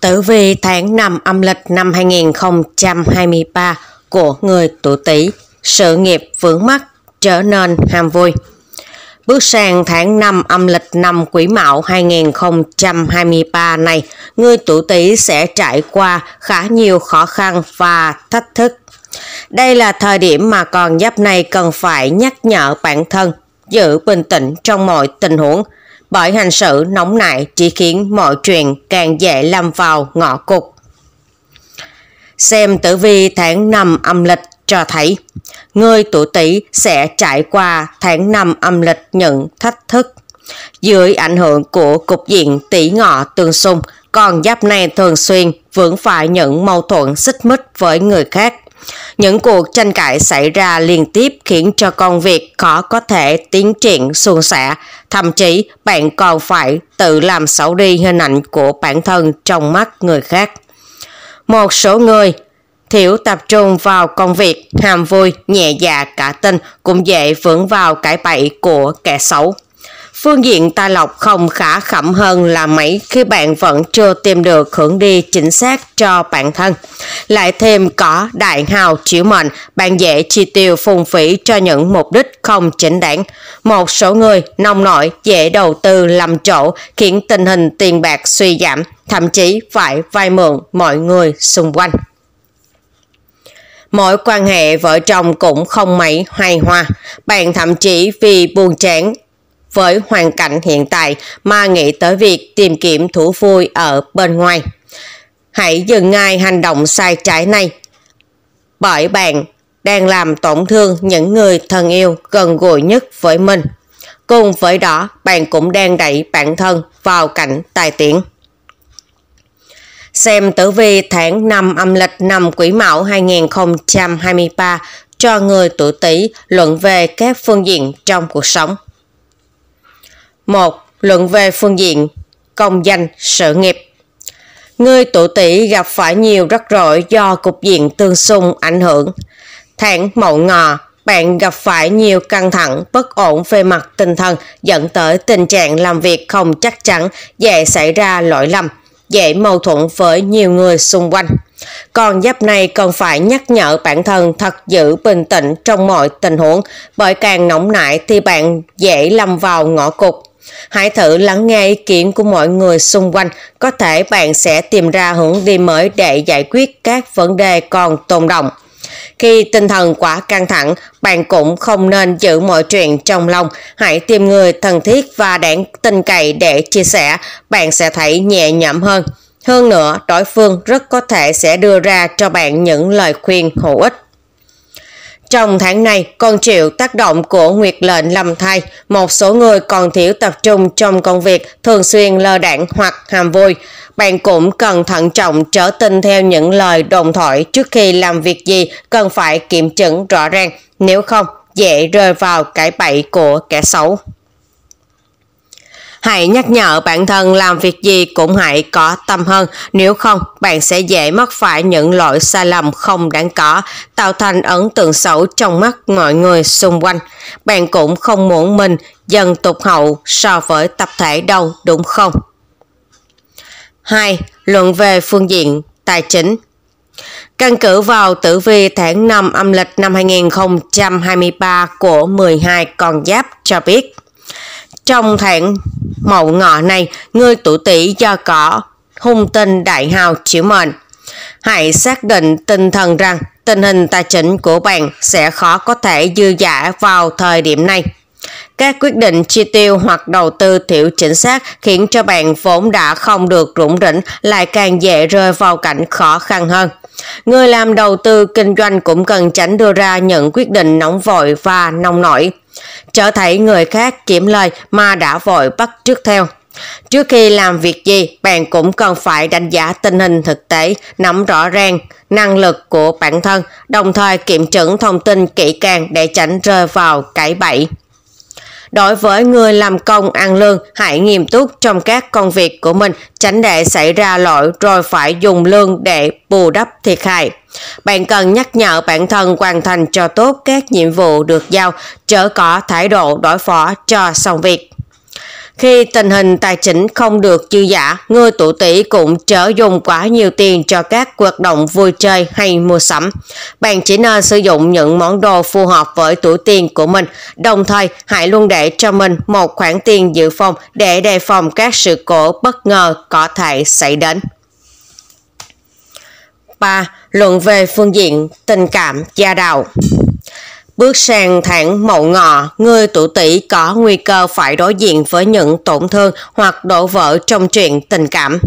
Tử vi tháng 5 âm lịch năm 2023 của người tuổi Tý, sự nghiệp vướng mắc trở nên ham vui. Bước sang tháng 5 âm lịch năm Quý Mão 2023 này, người tuổi Tý sẽ trải qua khá nhiều khó khăn và thách thức. Đây là thời điểm mà con giáp này cần phải nhắc nhở bản thân giữ bình tĩnh trong mọi tình huống bởi hành sự nóng nảy chỉ khiến mọi chuyện càng dễ lâm vào ngõ cụt. Xem tử vi tháng 5 âm lịch cho thấy, người tuổi Tý sẽ trải qua tháng 5 âm lịch những thách thức. Dưới ảnh hưởng của cục diện tỷ ngọ tương xung, con giáp này thường xuyên vướng phải những mâu thuẫn xích mích với người khác. Những cuộc tranh cãi xảy ra liên tiếp khiến cho công việc khó có thể tiến triển suôn sẻ, thậm chí bạn còn phải tự làm xấu đi hình ảnh của bản thân trong mắt người khác. Một số người thiếu tập trung vào công việc, ham vui, nhẹ dạ cả tin cũng dễ vướng vào cái bẫy của kẻ xấu. Phương diện tài lộc không khả khẩm hơn là mấy khi bạn vẫn chưa tìm được hướng đi chính xác cho bản thân. Lại thêm có đại hào chịu mệnh, bạn dễ chi tiêu phung phí cho những mục đích không chính đáng. Một số người nông nổi dễ đầu tư làm chỗ khiến tình hình tiền bạc suy giảm, thậm chí phải vay mượn mọi người xung quanh. Mối quan hệ vợ chồng cũng không mấy hoài hòa, bạn thậm chí vì buồn chán với hoàn cảnh hiện tại mà nghĩ tới việc tìm kiếm thủ vui ở bên ngoài. Hãy dừng ngay hành động sai trái này, bởi bạn đang làm tổn thương những người thân yêu gần gũi nhất với mình. Cùng với đó, bạn cũng đang đẩy bản thân vào cảnh tài tiện. Xem tử vi tháng 5 âm lịch năm Quý Mão 2023 cho người tuổi Tý luận về các phương diện trong cuộc sống. 1. Luận về phương diện công danh, sự nghiệp Người tụ tỷ gặp phải nhiều rắc rối do cục diện tương xung ảnh hưởng. Tháng mậu ngò bạn gặp phải nhiều căng thẳng, bất ổn về mặt tinh thần dẫn tới tình trạng làm việc không chắc chắn, dễ xảy ra lỗi lầm, dễ mâu thuẫn với nhiều người xung quanh. Còn giáp này cần phải nhắc nhở bản thân thật giữ bình tĩnh trong mọi tình huống, bởi càng nóng nảy thì bạn dễ lâm vào ngõ cụt. Hãy thử lắng nghe ý kiến của mọi người xung quanh, có thể bạn sẽ tìm ra hướng đi mới để giải quyết các vấn đề còn tồn động. Khi tinh thần quá căng thẳng, bạn cũng không nên giữ mọi chuyện trong lòng. Hãy tìm người thân thiết và đáng tin cậy để chia sẻ, bạn sẽ thấy nhẹ nhõm hơn. Hơn nữa, đối phương rất có thể sẽ đưa ra cho bạn những lời khuyên hữu ích. Trong tháng này, còn chịu tác động của nguyệt lệnh lâm thai, một số người còn thiếu tập trung trong công việc, thường xuyên lơ đảng hoặc hàm vui. Bạn cũng cần thận trọng trở tin theo những lời đồng thoại trước khi làm việc gì cần phải kiểm chứng rõ ràng, nếu không dễ rơi vào cái bẫy của kẻ xấu. Hãy nhắc nhở bản thân làm việc gì cũng hãy có tâm hơn, nếu không bạn sẽ dễ mắc phải những lỗi sai lầm không đáng có, tạo thành ấn tượng xấu trong mắt mọi người xung quanh. Bạn cũng không muốn mình dần tụt hậu so với tập thể đâu đúng không? 2. Luận về phương diện tài chính Căn cứ vào tử vi tháng 5 âm lịch năm 2023 của 12 con giáp cho biết, trong tháng mậu ngọ này ngươi tủ tỷ do có hung tinh đại hào chịu mệnh. Hãy xác định tinh thần rằng tình hình tài chính của bạn sẽ khó có thể dư giả vào thời điểm này. Các quyết định chi tiêu hoặc đầu tư thiếu chính xác khiến cho bạn vốn đã không được rủng rỉnh lại càng dễ rơi vào cảnh khó khăn hơn. Người làm đầu tư kinh doanh cũng cần tránh đưa ra những quyết định nóng vội và nông nổi. Trở thấy người khác kiếm lời mà đã vội bắt trước theo. Trước khi làm việc gì, bạn cũng cần phải đánh giá tình hình thực tế, nắm rõ ràng năng lực của bản thân, đồng thời kiểm chứng thông tin kỹ càng để tránh rơi vào cãi bẫy. Đối với người làm công ăn lương, hãy nghiêm túc trong các công việc của mình, tránh để xảy ra lỗi rồi phải dùng lương để bù đắp thiệt hại. Bạn cần nhắc nhở bản thân hoàn thành cho tốt các nhiệm vụ được giao, chớ có thái độ đối phó cho xong việc. Khi tình hình tài chính không được dư giả, người tuổi tỷ cũng trở dùng quá nhiều tiền cho các hoạt động vui chơi hay mua sắm. Bạn chỉ nên sử dụng những món đồ phù hợp với tuổi tiền của mình, đồng thời hãy luôn để cho mình một khoản tiền dự phòng để đề phòng các sự cố bất ngờ có thể xảy đến. 3. Luận về phương diện tình cảm gia đạo Bước sang tháng mậu ngọ, người tuổi tỵ có nguy cơ phải đối diện với những tổn thương hoặc đổ vỡ trong chuyện tình cảm.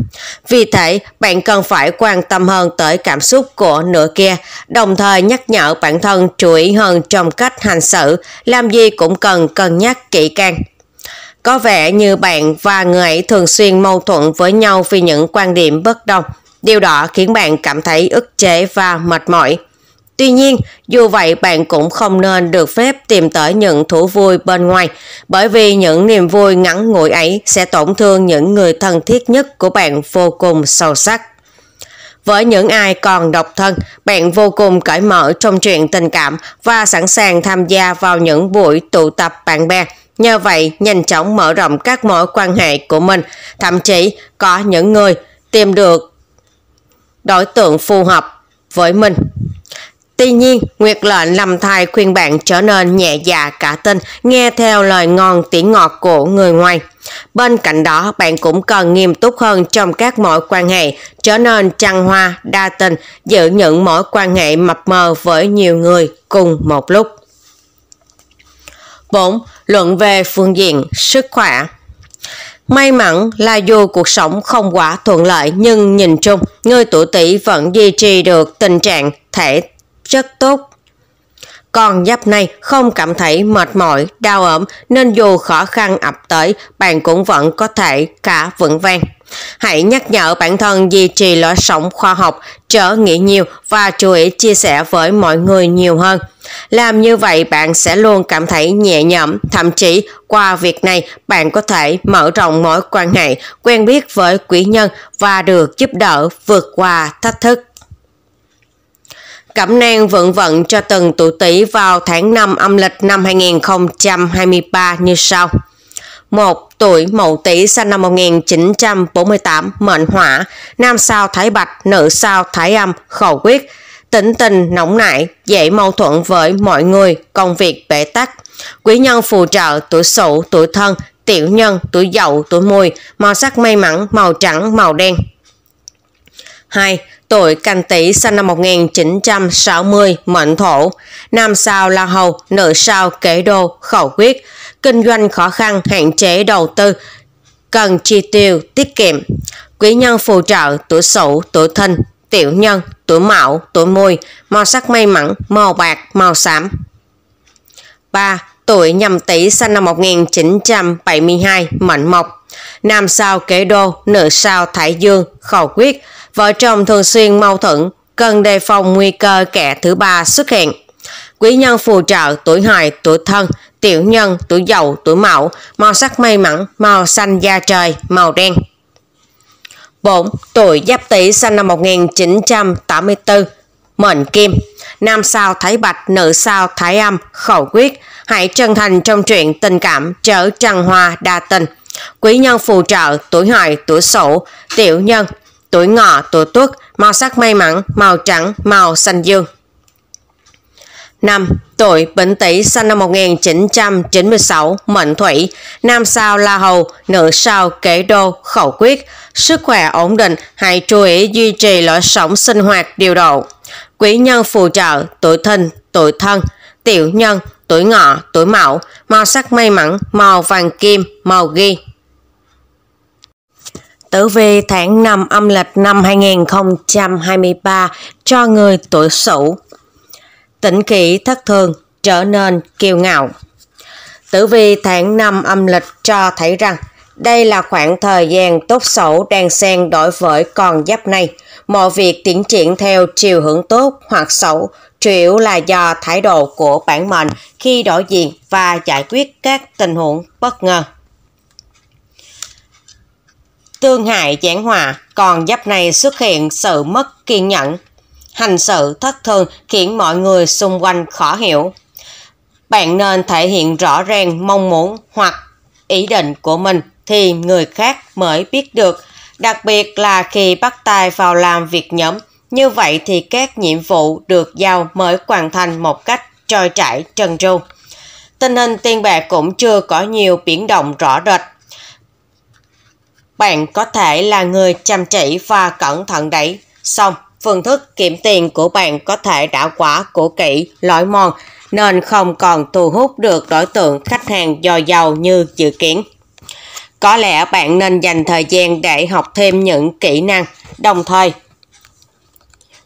Vì thế, bạn cần phải quan tâm hơn tới cảm xúc của nửa kia, đồng thời nhắc nhở bản thân chú ý hơn trong cách hành xử, làm gì cũng cần cân nhắc kỹ càng. Có vẻ như bạn và người ấy thường xuyên mâu thuẫn với nhau vì những quan điểm bất đồng. Điều đó khiến bạn cảm thấy ức chế và mệt mỏi. Tuy nhiên, dù vậy bạn cũng không nên được phép tìm tới những thú vui bên ngoài, bởi vì những niềm vui ngắn ngủi ấy sẽ tổn thương những người thân thiết nhất của bạn vô cùng sâu sắc. Với những ai còn độc thân, bạn vô cùng cởi mở trong chuyện tình cảm và sẵn sàng tham gia vào những buổi tụ tập bạn bè. Nhờ vậy, nhanh chóng mở rộng các mối quan hệ của mình. Thậm chí, có những người tìm được đối tượng phù hợp với mình. Tuy nhiên, Nguyệt lệnh làm thai khuyên bạn trở nên nhẹ dạ cả tin, nghe theo lời ngon tiếng ngọt của người ngoài. Bên cạnh đó, bạn cũng cần nghiêm túc hơn trong các mối quan hệ, trở nên trăng hoa, đa tình, giữ những mối quan hệ mập mờ với nhiều người cùng một lúc. 4. Luận về phương diện sức khỏe May mắn là dù cuộc sống không quá thuận lợi nhưng nhìn chung, người tuổi tỷ vẫn duy trì được tình trạng thể rất tốt. Con giáp này không cảm thấy mệt mỏi, đau ẩm nên dù khó khăn ập tới, bạn cũng vẫn có thể cả vững vàng. Hãy nhắc nhở bản thân duy trì lối sống khoa học, trở nghĩ nhiều và chú ý chia sẻ với mọi người nhiều hơn. Làm như vậy bạn sẽ luôn cảm thấy nhẹ nhõm, thậm chí qua việc này bạn có thể mở rộng mối quan hệ, quen biết với quý nhân và được giúp đỡ vượt qua thách thức. Cẩm nang vận vận cho từng tuổi tỷ vào tháng 5 âm lịch năm 2023 như sau. 1. Tuổi Mậu Tý sinh năm 1948, mệnh hỏa, nam sao thái bạch, nữ sao thái âm, khẩu quyết, tính tình nóng nảy, dễ mâu thuẫn với mọi người, công việc bể tắc. Quý nhân phù trợ tuổi Sửu, tuổi Thân, tiểu nhân, tuổi Dậu, tuổi Mùi, màu sắc may mắn, màu trắng, màu đen. 2 tuổi canh tý sinh năm 1960, mệnh thổ. Nam sao La Hầu, nữ sao Kế Đô, khẩu quyết. Kinh doanh khó khăn, hạn chế đầu tư, cần chi tiêu, tiết kiệm. Quý nhân phù trợ, tuổi sửu, tuổi thân tiểu nhân, tuổi mão, tuổi mùi, màu sắc may mắn, màu bạc, màu xám. 3. Tuổi nhâm tý sinh năm 1972, mệnh mộc. Nam sao kế đô, nữ sao thái dương, khẩu quyết. Vợ chồng thường xuyên mâu thuẫn, cần đề phòng nguy cơ kẻ thứ ba xuất hiện. Quý nhân phù trợ tuổi hài tuổi thân, tiểu nhân, tuổi dậu, tuổi mão, màu sắc may mắn, màu xanh da trời, màu đen. 4. Tuổi Giáp Tỵ sinh năm 1984, mệnh kim, nam sao thái bạch, nữ sao thái âm, khẩu quyết, hãy chân thành trong chuyện tình cảm, trở trăng hoa đa tình. Quý nhân phù trợ, tuổi hợi, tuổi sổ, tiểu nhân, tuổi ngọ, tuổi tuất, màu sắc may mắn, màu trắng, màu xanh dương. 5. Tuổi Bính Tý sinh năm 1996, mệnh thủy, nam sao La Hầu, nữ sao Kế Đô, khẩu quyết, sức khỏe ổn định, hãy chú ý duy trì lối sống sinh hoạt điều độ. Quý nhân phù trợ, tuổi thìn, tuổi thân, tiểu nhân, tuổi ngọ, tuổi mão, màu sắc may mắn, màu vàng kim, màu ghi. Tử vi tháng 5 âm lịch năm 2023 cho người tuổi Sửu. Tĩnh kỷ thất thường, trở nên kiêu ngạo. Tử vi tháng 5 âm lịch cho thấy rằng đây là khoảng thời gian tốt xấu đang xen đối với con giáp này. Mọi việc tiến triển theo chiều hướng tốt hoặc xấu chủ yếu là do thái độ của bản mệnh khi đối diện và giải quyết các tình huống bất ngờ. Tương hại giãn hòa, còn giáp này xuất hiện sự mất kiên nhẫn. Hành sự thất thường khiến mọi người xung quanh khó hiểu. Bạn nên thể hiện rõ ràng mong muốn hoặc ý định của mình thì người khác mới biết được, đặc biệt là khi bắt tay vào làm việc nhóm. Như vậy thì các nhiệm vụ được giao mới hoàn thành một cách trôi chảy trần tru. Tình hình tiền bạc cũng chưa có nhiều biến động rõ rệt, bạn có thể là người chăm chỉ và cẩn thận đấy. Xong, phương thức kiểm tiền của bạn có thể đã quá cổ kỹ, lỗi mòn, nên không còn thu hút được đối tượng khách hàng dồi giàu như dự kiến. Có lẽ bạn nên dành thời gian để học thêm những kỹ năng, đồng thời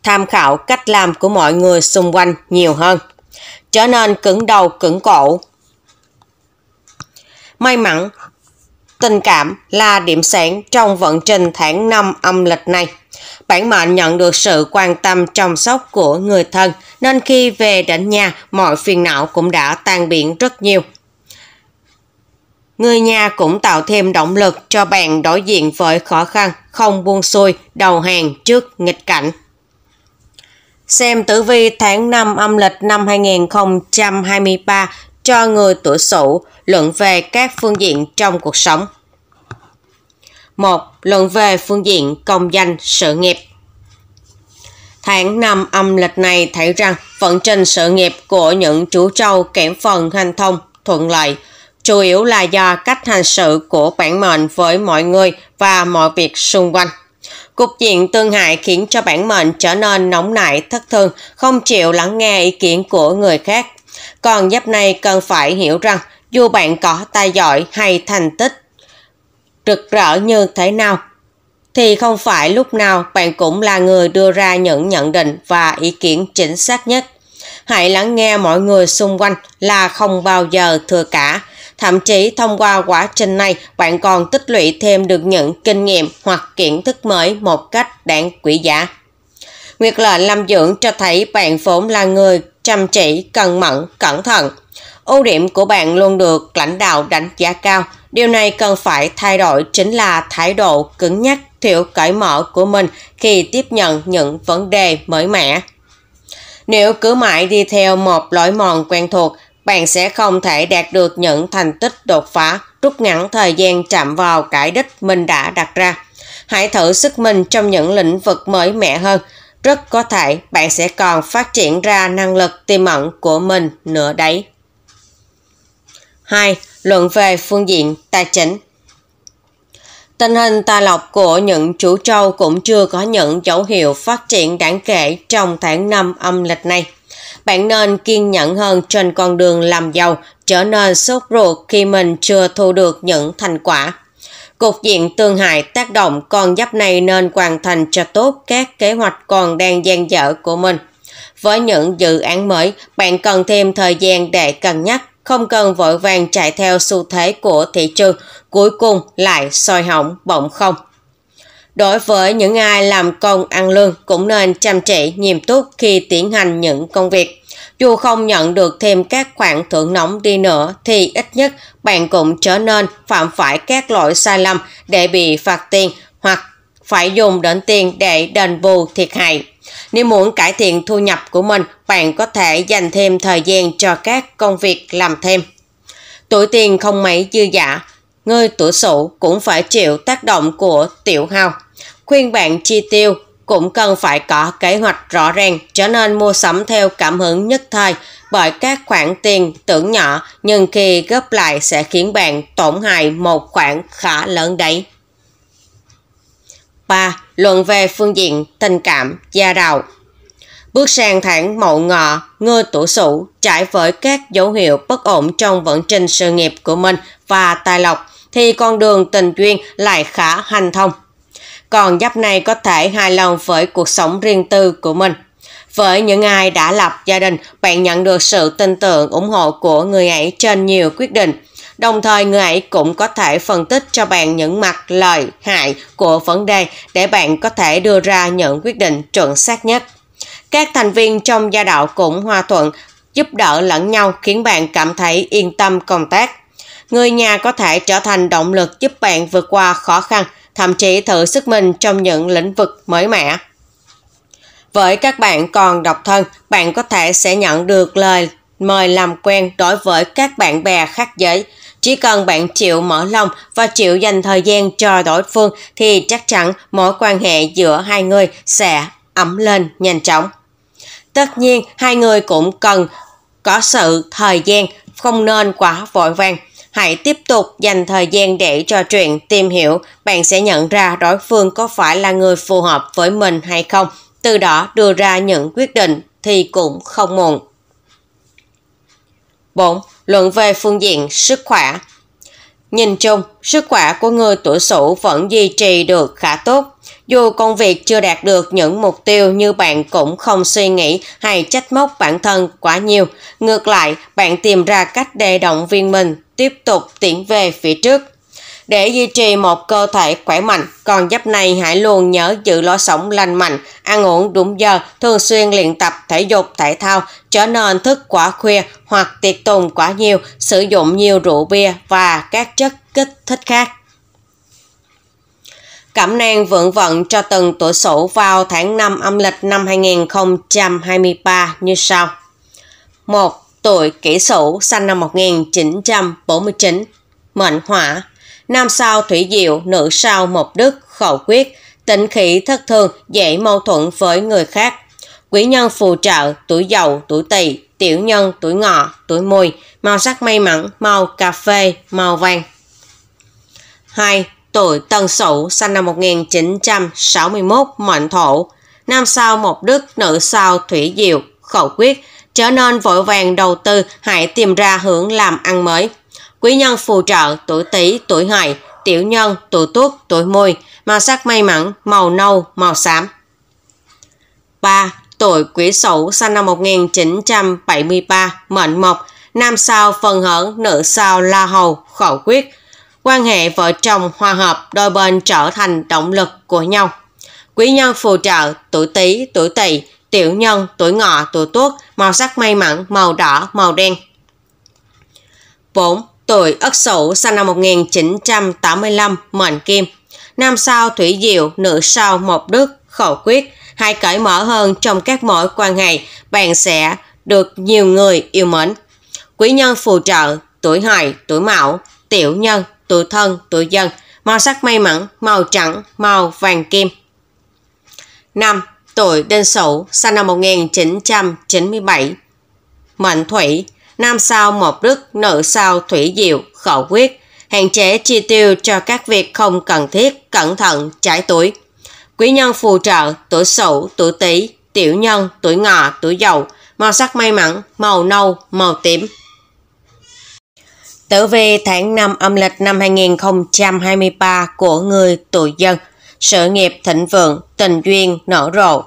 tham khảo cách làm của mọi người xung quanh nhiều hơn. Trở nên cứng đầu cứng cổ. May mắn, Tình cảm là điểm sáng trong vận trình tháng 5 âm lịch này. Bản mệnh nhận được sự quan tâm chăm sóc của người thân nên khi về đến nhà mọi phiền não cũng đã tan biến rất nhiều. Người nhà cũng tạo thêm động lực cho bạn đối diện với khó khăn, không buông xuôi, đầu hàng trước nghịch cảnh. Xem tử vi tháng 5 âm lịch năm 2023 cho người tuổi Sửu luận về các phương diện trong cuộc sống. 1. Luận về phương diện công danh sự nghiệp. Tháng 5 âm lịch này thấy rằng vận trình sự nghiệp của những chú trâu kém phần hành thông thuận lợi, chủ yếu là do cách hành sự của bản mệnh với mọi người và mọi việc xung quanh. Cục diện tương hại khiến cho bản mệnh trở nên nóng nảy, thất thường, không chịu lắng nghe ý kiến của người khác, còn giáp này cần phải hiểu rằng dù bạn có tài giỏi hay thành tích rực rỡ như thế nào, thì không phải lúc nào bạn cũng là người đưa ra những nhận định và ý kiến chính xác nhất. Hãy lắng nghe mọi người xung quanh là không bao giờ thừa cả. Thậm chí thông qua quá trình này, bạn còn tích lũy thêm được những kinh nghiệm hoặc kiến thức mới một cách đáng quý giá. Nguyệt lệnh làm dưỡng cho thấy bạn vốn là người chăm chỉ, cần mẫn, cẩn thận. Ưu điểm của bạn luôn được lãnh đạo đánh giá cao. Điều này cần phải thay đổi chính là thái độ cứng nhắc, thiểu cởi mở của mình khi tiếp nhận những vấn đề mới mẻ. Nếu cứ mãi đi theo một lối mòn quen thuộc, bạn sẽ không thể đạt được những thành tích đột phá, rút ngắn thời gian chạm vào cái đích mình đã đặt ra. Hãy thử sức mình trong những lĩnh vực mới mẻ hơn, rất có thể bạn sẽ còn phát triển ra năng lực tiềm ẩn của mình nữa đấy. 2. Luận về phương diện tài chính Tình hình tài lộc của những chủ trâu cũng chưa có những dấu hiệu phát triển đáng kể trong tháng 5 âm lịch này. Bạn nên kiên nhẫn hơn trên con đường làm giàu, trở nên sốt ruột khi mình chưa thu được những thành quả Cục diện tương hại tác động con giáp này nên hoàn thành cho tốt các kế hoạch còn đang dang dở của mình. Với những dự án mới, bạn cần thêm thời gian để cân nhắc, không cần vội vàng chạy theo xu thế của thị trường, cuối cùng lại soi hỏng bỗng không. Đối với những ai làm công ăn lương cũng nên chăm chỉ nghiêm túc khi tiến hành những công việc. Dù không nhận được thêm các khoản thưởng nóng đi nữa thì ít nhất bạn cũng trở nên phạm phải các lỗi sai lầm để bị phạt tiền hoặc phải dùng đến tiền để đền bù thiệt hại. Nếu muốn cải thiện thu nhập của mình, bạn có thể dành thêm thời gian cho các công việc làm thêm. Tuổi tiền không mấy dư giả, người tuổi sửu cũng phải chịu tác động của tiểu hao. Khuyên bạn chi tiêu cũng cần phải có kế hoạch rõ ràng, cho nên mua sắm theo cảm hứng nhất thời bởi các khoản tiền tưởng nhỏ nhưng khi gấp lại sẽ khiến bạn tổn hại một khoản khá lớn đấy. 3. Luận về phương diện tình cảm, gia đạo Bước sang tháng mậu ngọ, ngư tủ sủ trải với các dấu hiệu bất ổn trong vận trình sự nghiệp của mình và tài lộc thì con đường tình duyên lại khá hành thông còn giáp này có thể hài lòng với cuộc sống riêng tư của mình. Với những ai đã lập gia đình, bạn nhận được sự tin tưởng ủng hộ của người ấy trên nhiều quyết định. Đồng thời người ấy cũng có thể phân tích cho bạn những mặt lợi hại của vấn đề để bạn có thể đưa ra những quyết định chuẩn xác nhất. Các thành viên trong gia đạo cũng hòa thuận, giúp đỡ lẫn nhau khiến bạn cảm thấy yên tâm công tác. Người nhà có thể trở thành động lực giúp bạn vượt qua khó khăn, thậm chí thử sức mình trong những lĩnh vực mới mẻ. Với các bạn còn độc thân, bạn có thể sẽ nhận được lời mời làm quen đối với các bạn bè khác giới. Chỉ cần bạn chịu mở lòng và chịu dành thời gian cho đối phương thì chắc chắn mối quan hệ giữa hai người sẽ ấm lên nhanh chóng. Tất nhiên, hai người cũng cần có sự thời gian, không nên quá vội vàng. Hãy tiếp tục dành thời gian để trò chuyện, tìm hiểu, bạn sẽ nhận ra đối phương có phải là người phù hợp với mình hay không, từ đó đưa ra những quyết định thì cũng không muộn. 4. Luận về phương diện sức khỏe Nhìn chung, sức khỏe của người tuổi Sửu vẫn duy trì được khá tốt. Dù công việc chưa đạt được những mục tiêu như bạn cũng không suy nghĩ hay trách móc bản thân quá nhiều. Ngược lại, bạn tìm ra cách để động viên mình tiếp tục tiến về phía trước. Để duy trì một cơ thể khỏe mạnh, con giáp này hãy luôn nhớ giữ lối sống lành mạnh, ăn uống đúng giờ, thường xuyên luyện tập thể dục thể thao, trở nên thức quá khuya hoặc tiệc tùng quá nhiều, sử dụng nhiều rượu bia và các chất kích thích khác. Cẩm nang vượng vận cho từng tuổi sổ vào tháng 5 âm lịch năm 2023 như sau. 1 tuổi kỷ sửu sinh năm 1949, mệnh hỏa, nam sao thủy diệu, nữ sao mộc đức, khẩu quyết, tính khí thất thường, dễ mâu thuẫn với người khác. Quý nhân phù trợ, tuổi dậu, tuổi tỵ, tiểu nhân, tuổi ngọ, tuổi mùi, màu sắc may mắn, màu cà phê, màu vàng. 2. Tuổi Tân Sửu sinh năm 1961, mệnh thổ, nam sao mộc đức, nữ sao thủy diệu, khẩu quyết, trở nên vội vàng đầu tư hãy tìm ra hướng làm ăn mới. Quý nhân phù trợ tuổi tỵ, tuổi hợi, tiểu nhân, tuổi tuất, tuổi mùi, màu sắc may mắn, màu nâu, màu xám. 3. Tuổi Quý Sửu sinh năm 1973, mệnh mộc, nam sao phần hởn, nữ sao la hầu, khẩu quyết. Quan hệ vợ chồng hòa hợp, đôi bên trở thành động lực của nhau. Quý nhân phù trợ tuổi Tý, tuổi Tỵ, tiểu nhân, tuổi ngọ, tuổi tuất, màu sắc may mắn, màu đỏ, màu đen. 4. Tuổi Ất Sửu sinh năm 1985, mệnh kim. Nam sao thủy diệu, nữ sao mộc đức, khẩu quyết. Hãy cởi mở hơn trong các mối quan hệ, bạn sẽ được nhiều người yêu mến. Quý nhân phù trợ, tuổi hợi, tuổi mão, tiểu nhân, tuổi thân, tuổi dân. Màu sắc may mắn, màu trắng, màu vàng kim. 5 tuổi Đinh Sửu, sinh năm 1997. Mệnh Thủy, nam sao Mộc đức, nữ sao thủy diệu, khẩu quyết, hạn chế chi tiêu cho các việc không cần thiết, cẩn thận, trái tuổi. Quý nhân phù trợ, tuổi Sửu, tuổi Tý, tiểu nhân, tuổi Ngọ, tuổi Dậu, màu sắc may mắn, màu nâu, màu tím. Tử vi tháng 5 âm lịch năm 2023 của người tuổi dân – sự nghiệp thịnh vượng, tình duyên nở rộ.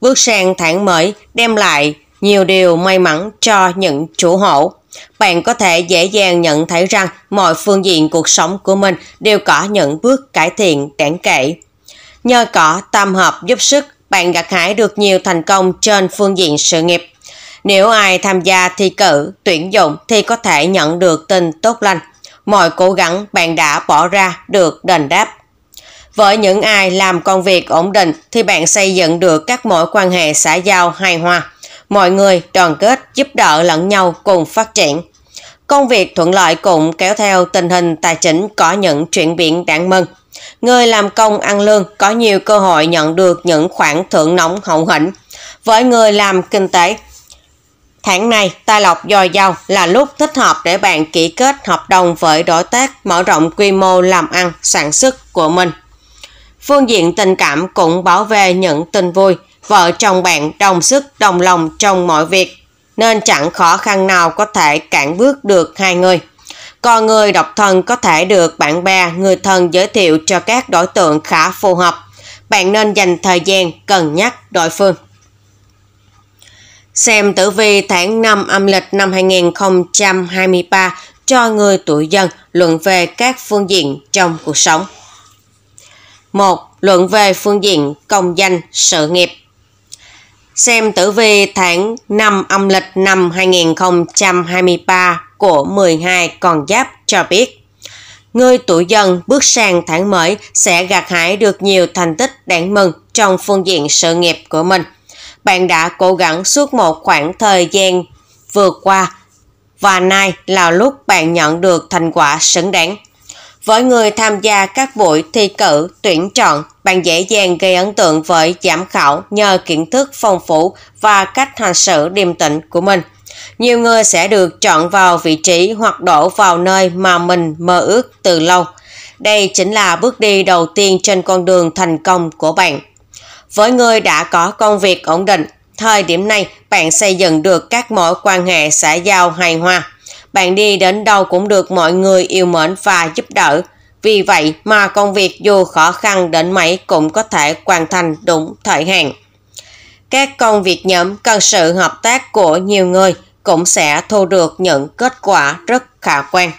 Bước sang tháng mới đem lại nhiều điều may mắn cho những chủ hộ. Bạn có thể dễ dàng nhận thấy rằng mọi phương diện cuộc sống của mình đều có những bước cải thiện đáng kể. Nhờ có tam hợp giúp sức, bạn gặt hái được nhiều thành công trên phương diện sự nghiệp. Nếu ai tham gia thi cử, tuyển dụng thì có thể nhận được tin tốt lành. Mọi cố gắng bạn đã bỏ ra được đền đáp. Với những ai làm công việc ổn định thì bạn xây dựng được các mối quan hệ xã giao hài hòa. Mọi người đoàn kết giúp đỡ lẫn nhau cùng phát triển. Công việc thuận lợi cũng kéo theo tình hình tài chính có những chuyển biến đáng mừng. Người làm công ăn lương có nhiều cơ hội nhận được những khoản thưởng nóng hậu hĩnh. Với người làm kinh tế, Tháng này, tài lộc dồi dào là lúc thích hợp để bạn ký kết hợp đồng với đối tác mở rộng quy mô làm ăn, sản xuất của mình. Phương diện tình cảm cũng bảo vệ những tin vui, vợ chồng bạn đồng sức đồng lòng trong mọi việc, nên chẳng khó khăn nào có thể cản bước được hai người. Còn người độc thân có thể được bạn bè, người thân giới thiệu cho các đối tượng khá phù hợp. Bạn nên dành thời gian cân nhắc đối phương. Xem tử vi tháng 5 âm lịch năm 2023 cho người tuổi dân luận về các phương diện trong cuộc sống. 1. Luận về phương diện công danh sự nghiệp Xem tử vi tháng 5 âm lịch năm 2023 của 12 con giáp cho biết Người tuổi dần bước sang tháng mới sẽ gặt hái được nhiều thành tích đáng mừng trong phương diện sự nghiệp của mình. Bạn đã cố gắng suốt một khoảng thời gian vừa qua và nay là lúc bạn nhận được thành quả xứng đáng với người tham gia các buổi thi cử, tuyển chọn, bạn dễ dàng gây ấn tượng với giám khảo nhờ kiến thức phong phú và cách hành xử điềm tĩnh của mình. Nhiều người sẽ được chọn vào vị trí hoặc đổ vào nơi mà mình mơ ước từ lâu. Đây chính là bước đi đầu tiên trên con đường thành công của bạn. Với người đã có công việc ổn định, thời điểm này bạn xây dựng được các mối quan hệ xã giao hài hòa bạn đi đến đâu cũng được mọi người yêu mến và giúp đỡ. Vì vậy mà công việc dù khó khăn đến mấy cũng có thể hoàn thành đúng thời hạn. Các công việc nhóm cần sự hợp tác của nhiều người cũng sẽ thu được những kết quả rất khả quan.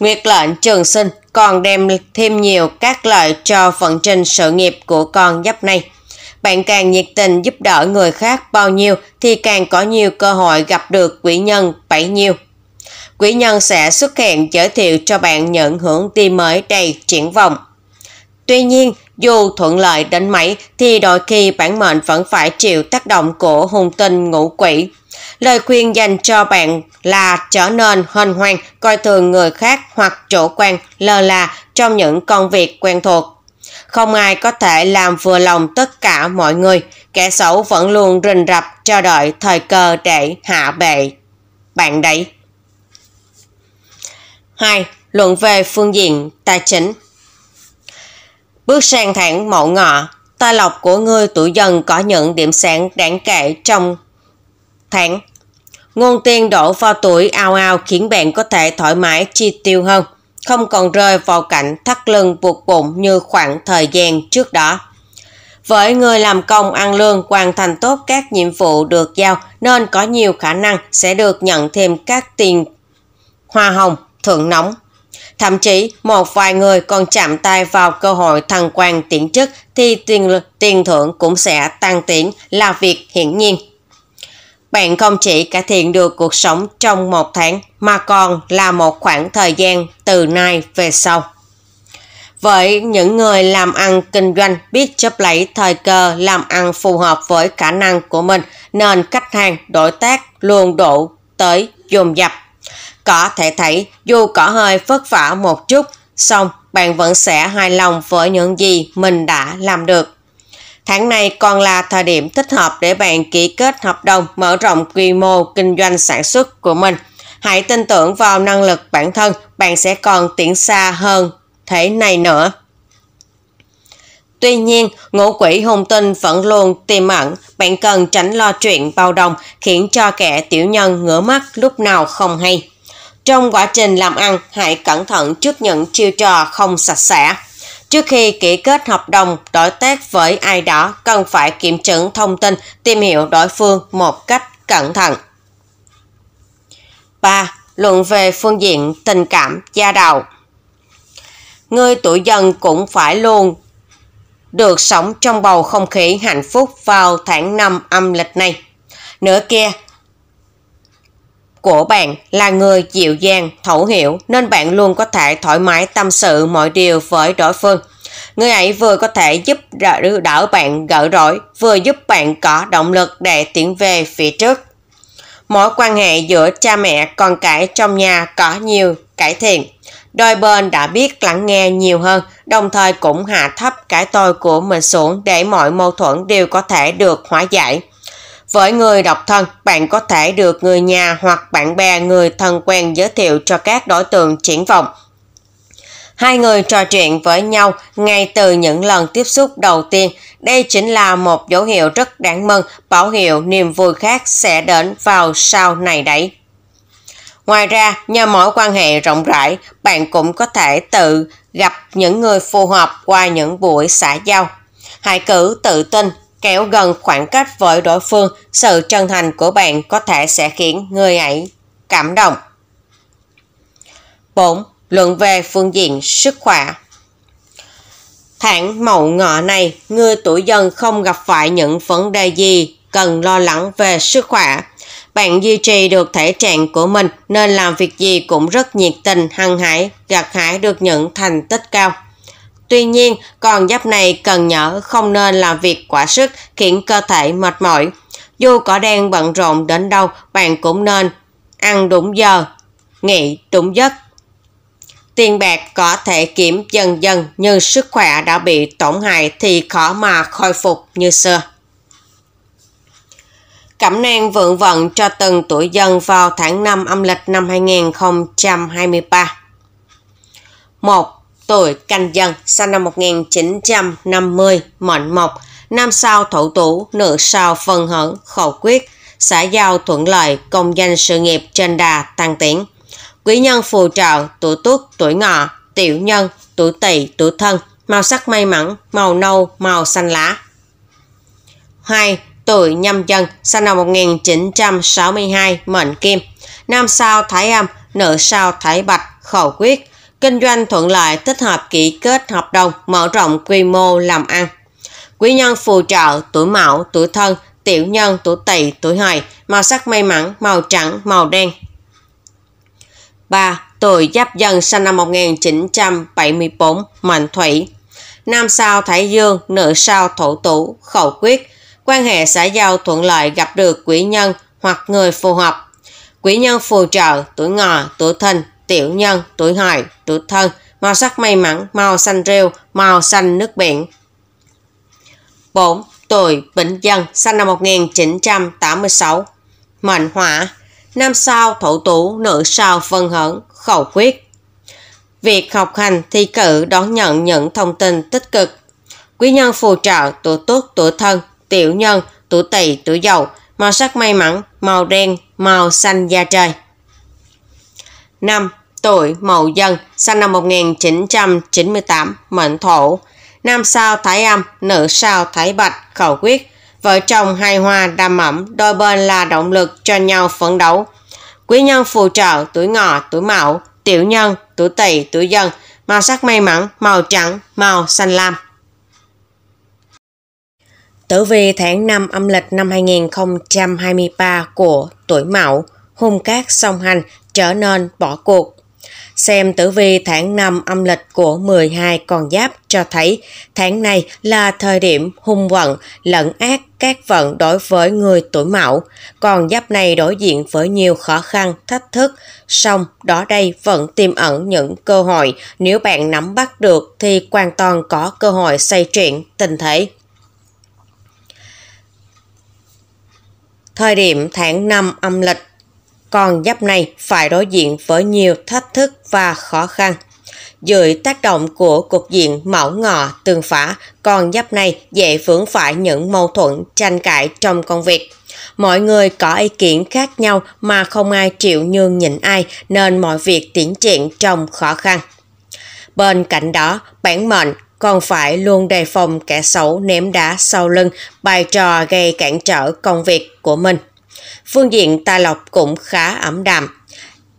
Nguyệt lệnh trường sinh còn đem thêm nhiều các lợi cho vận trình sự nghiệp của con giáp này. Bạn càng nhiệt tình giúp đỡ người khác bao nhiêu thì càng có nhiều cơ hội gặp được quỷ nhân bấy nhiêu. Quỷ nhân sẽ xuất hiện giới thiệu cho bạn nhận hưởng ti mới đầy triển vọng. Tuy nhiên, dù thuận lợi đến mấy thì đôi khi bản mệnh vẫn phải chịu tác động của hung tinh ngũ quỷ. Lời khuyên dành cho bạn là trở nên hân hoang coi thường người khác hoặc chủ quan lơ là trong những công việc quen thuộc. Không ai có thể làm vừa lòng tất cả mọi người. Kẻ xấu vẫn luôn rình rập chờ đợi thời cơ để hạ bệ. Bạn đấy. 2. Luận về phương diện tài chính Bước sang tháng mậu ngọ, tài lộc của người tuổi dần có những điểm sáng đáng kể trong tháng. Nguồn tiền đổ vào tuổi ao ao khiến bạn có thể thoải mái chi tiêu hơn không còn rơi vào cảnh thắt lưng buộc bụng như khoảng thời gian trước đó. Với người làm công ăn lương hoàn thành tốt các nhiệm vụ được giao nên có nhiều khả năng sẽ được nhận thêm các tiền hoa hồng, thưởng nóng. Thậm chí một vài người còn chạm tay vào cơ hội thăng quan tiễn chức thì tiền, tiền thưởng cũng sẽ tăng tiến là việc hiển nhiên. Bạn không chỉ cải thiện được cuộc sống trong một tháng mà còn là một khoảng thời gian từ nay về sau. Với những người làm ăn kinh doanh biết chấp lấy thời cơ làm ăn phù hợp với khả năng của mình nên khách hàng đối tác luôn đổ tới dồn dập. Có thể thấy dù có hơi vất vả một chút, xong bạn vẫn sẽ hài lòng với những gì mình đã làm được. Tháng này còn là thời điểm thích hợp để bạn ký kết hợp đồng mở rộng quy mô kinh doanh sản xuất của mình. Hãy tin tưởng vào năng lực bản thân, bạn sẽ còn tiến xa hơn thế này nữa. Tuy nhiên, ngũ quỷ hung tinh vẫn luôn tiềm ẩn, bạn cần tránh lo chuyện bao đồng khiến cho kẻ tiểu nhân ngửa mắt lúc nào không hay. Trong quá trình làm ăn, hãy cẩn thận trước những chiêu trò không sạch sẽ. Trước khi ký kết hợp đồng đối tác với ai đó, cần phải kiểm chứng thông tin, tìm hiểu đối phương một cách cẩn thận. 3. Luận về phương diện tình cảm gia đạo Người tuổi dần cũng phải luôn được sống trong bầu không khí hạnh phúc vào tháng 5 âm lịch này. Nữa kia, của bạn là người dịu dàng, thấu hiểu nên bạn luôn có thể thoải mái tâm sự mọi điều với đối phương. Người ấy vừa có thể giúp đỡ bạn gỡ rối, vừa giúp bạn có động lực để tiến về phía trước. Mối quan hệ giữa cha mẹ con cái trong nhà có nhiều cải thiện. Đôi bên đã biết lắng nghe nhiều hơn, đồng thời cũng hạ thấp cái tôi của mình xuống để mọi mâu thuẫn đều có thể được hóa giải. Với người độc thân, bạn có thể được người nhà hoặc bạn bè người thân quen giới thiệu cho các đối tượng triển vọng. Hai người trò chuyện với nhau ngay từ những lần tiếp xúc đầu tiên. Đây chính là một dấu hiệu rất đáng mừng, báo hiệu niềm vui khác sẽ đến vào sau này đấy. Ngoài ra, nhờ mối quan hệ rộng rãi, bạn cũng có thể tự gặp những người phù hợp qua những buổi xã giao. Hãy cử tự tin kéo gần khoảng cách với đối phương, sự chân thành của bạn có thể sẽ khiến người ấy cảm động. 4. Luận về phương diện sức khỏe Tháng mậu ngọ này, người tuổi dần không gặp phải những vấn đề gì cần lo lắng về sức khỏe. Bạn duy trì được thể trạng của mình nên làm việc gì cũng rất nhiệt tình, hăng hái, gặt hái được những thành tích cao. Tuy nhiên, con giáp này cần nhở không nên làm việc quá sức khiến cơ thể mệt mỏi. Dù cỏ đen bận rộn đến đâu, bạn cũng nên ăn đúng giờ, nghỉ đúng giấc. Tiền bạc có thể kiểm dần dần nhưng sức khỏe đã bị tổn hại thì khó mà khôi phục như xưa. Cẩm nang vượng vận cho từng tuổi dân vào tháng 5 âm lịch năm 2023. 1 tuổi canh dần, sinh năm 1950, mệnh mộc, nam sao thổ tủ, nữ sao phân hưởng, khẩu quyết, xã giao thuận lợi, công danh sự nghiệp trên đà tăng tiến. Quý nhân phù trợ, tuổi tuất, tuổi ngọ, tiểu nhân, tuổi tỵ, tuổi thân, màu sắc may mắn, màu nâu, màu xanh lá. 2. Tuổi nhâm dần, sinh năm 1962, mệnh kim, nam sao thái âm, nữ sao thái bạch, khẩu quyết, Kinh doanh thuận lợi tích hợp ký kết hợp đồng, mở rộng quy mô làm ăn. Quý nhân phù trợ tuổi mão, tuổi thân, tiểu nhân, tuổi tỵ, tuổi hợi, màu sắc may mắn, màu trắng, màu đen. 3. Tuổi Giáp Dần sinh năm 1974, mệnh Thủy. Nam sao Thái Dương, nữ sao Thổ Tủ, khẩu quyết. Quan hệ xã giao thuận lợi gặp được quỹ nhân hoặc người phù hợp. Quỹ nhân phù trợ, tuổi ngọ, tuổi thìn, tiểu nhân, tuổi hợi, tuổi thân, màu sắc may mắn, màu xanh rêu, màu xanh nước biển. 4. Tuổi bình Dân, sinh năm 1986. Mệnh hỏa, nam sao thổ tủ, nữ sao phân hưởng, khẩu quyết. Việc học hành thi cử đón nhận những thông tin tích cực. Quý nhân phù trợ tuổi tốt tuổi thân, tiểu nhân, tuổi tỵ, tuổi dậu, màu sắc may mắn, màu đen, màu xanh da trời. 5 tuổi Mậu Dân, sinh năm 1998, mệnh thổ. Nam sao thái âm, nữ sao thái bạch, khẩu quyết. Vợ chồng hài hòa đam ẩm, đôi bên là động lực cho nhau phấn đấu. Quý nhân phù trợ tuổi ngọ, tuổi mão, tiểu nhân, tuổi tỵ, tuổi dân, màu sắc may mắn, màu trắng, màu xanh lam. Tử vi tháng 5 âm lịch năm 2023 của tuổi mão hung cát song hành trở nên bỏ cuộc Xem tử vi tháng 5 âm lịch của 12 con giáp cho thấy tháng này là thời điểm hung vận, lẫn ác các vận đối với người tuổi mão. con giáp này đối diện với nhiều khó khăn, thách thức. Song đó đây vẫn tiềm ẩn những cơ hội. Nếu bạn nắm bắt được thì hoàn toàn có cơ hội xây triển tình thế Thời điểm tháng 5 âm lịch con giáp này phải đối diện với nhiều thách thức và khó khăn. Dưới tác động của cục diện mão ngọ tương phá, con giáp này dễ vướng phải những mâu thuẫn tranh cãi trong công việc. Mọi người có ý kiến khác nhau mà không ai chịu nhường nhịn ai nên mọi việc tiến triển trong khó khăn. Bên cạnh đó, bản mệnh còn phải luôn đề phòng kẻ xấu ném đá sau lưng, bài trò gây cản trở công việc của mình. Phương diện tài lộc cũng khá ẩm đạm.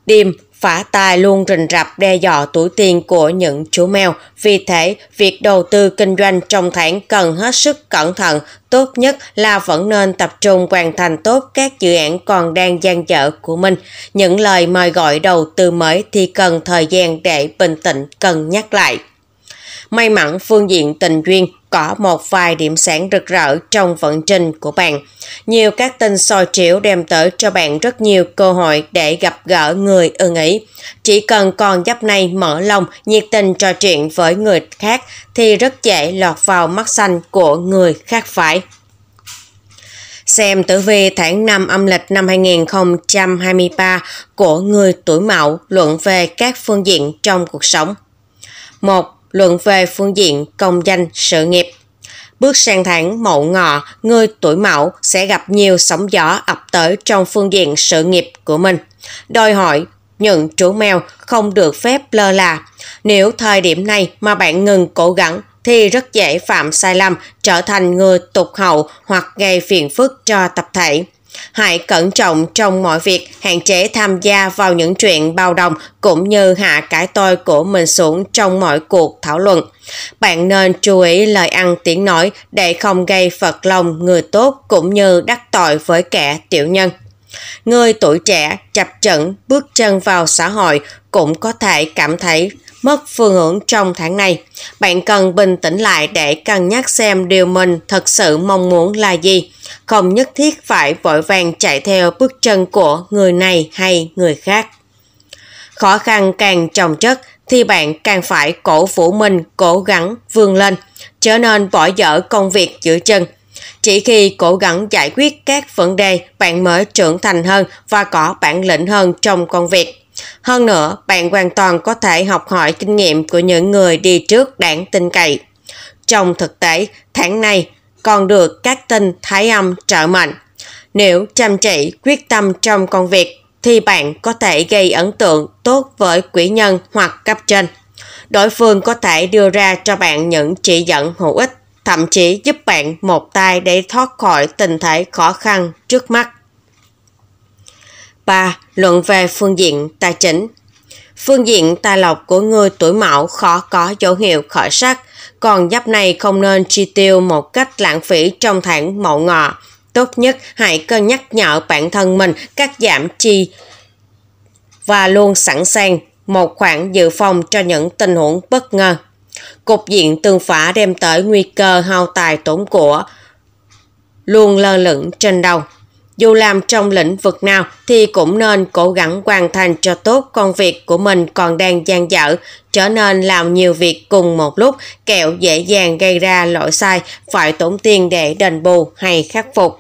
Điềm phá tài luôn rình rập đe dọa tuổi tiền của những chú mèo. Vì thế, việc đầu tư kinh doanh trong tháng cần hết sức cẩn thận. Tốt nhất là vẫn nên tập trung hoàn thành tốt các dự án còn đang gian dở của mình. Những lời mời gọi đầu tư mới thì cần thời gian để bình tĩnh cân nhắc lại. May mắn phương diện tình duyên, có một vài điểm sáng rực rỡ trong vận trình của bạn. Nhiều các tin soi chiếu đem tới cho bạn rất nhiều cơ hội để gặp gỡ người ưng ý. Chỉ cần còn giáp này mở lòng, nhiệt tình trò chuyện với người khác thì rất dễ lọt vào mắt xanh của người khác phải. Xem tử vi tháng 5 âm lịch năm 2023 của người tuổi mậu luận về các phương diện trong cuộc sống. 1 luận về phương diện công danh sự nghiệp. Bước sang tháng mậu ngọ, người tuổi mậu sẽ gặp nhiều sóng gió ập tới trong phương diện sự nghiệp của mình. Đòi hỏi những chú mèo không được phép lơ là. Nếu thời điểm này mà bạn ngừng cố gắng thì rất dễ phạm sai lầm, trở thành người tục hậu hoặc gây phiền phức cho tập thể. Hãy cẩn trọng trong mọi việc, hạn chế tham gia vào những chuyện bao đồng cũng như hạ cái tôi của mình xuống trong mọi cuộc thảo luận. Bạn nên chú ý lời ăn tiếng nói để không gây phật lòng người tốt cũng như đắc tội với kẻ tiểu nhân. Người tuổi trẻ chập chững bước chân vào xã hội cũng có thể cảm thấy mất phương hướng trong tháng này. Bạn cần bình tĩnh lại để cân nhắc xem điều mình thật sự mong muốn là gì không nhất thiết phải vội vàng chạy theo bước chân của người này hay người khác. Khó khăn càng trồng chất thì bạn càng phải cổ vũ mình cố gắng vươn lên, trở nên bỏ dở công việc giữa chân. Chỉ khi cố gắng giải quyết các vấn đề, bạn mới trưởng thành hơn và có bản lĩnh hơn trong công việc. Hơn nữa, bạn hoàn toàn có thể học hỏi kinh nghiệm của những người đi trước đáng tin cậy. Trong thực tế, tháng này, còn được các tinh thái âm trợ mạnh Nếu chăm chỉ, quyết tâm trong công việc, thì bạn có thể gây ấn tượng tốt với quỹ nhân hoặc cấp trên. Đối phương có thể đưa ra cho bạn những chỉ dẫn hữu ích, thậm chí giúp bạn một tay để thoát khỏi tình thế khó khăn trước mắt. 3. Luận về phương diện tài chính Phương diện tài lộc của người tuổi mão khó có dấu hiệu khởi sắc, còn giáp này không nên chi tiêu một cách lãng phí trong tháng mậu ngọ. Tốt nhất hãy cân nhắc nhở bản thân mình cắt giảm chi và luôn sẵn sàng một khoản dự phòng cho những tình huống bất ngờ. Cục diện tương phả đem tới nguy cơ hao tài tổn của, luôn lơ lửng trên đầu dù làm trong lĩnh vực nào thì cũng nên cố gắng hoàn thành cho tốt công việc của mình còn đang dang dở, trở nên làm nhiều việc cùng một lúc kẹo dễ dàng gây ra lỗi sai, phải tốn tiền để đền bù hay khắc phục.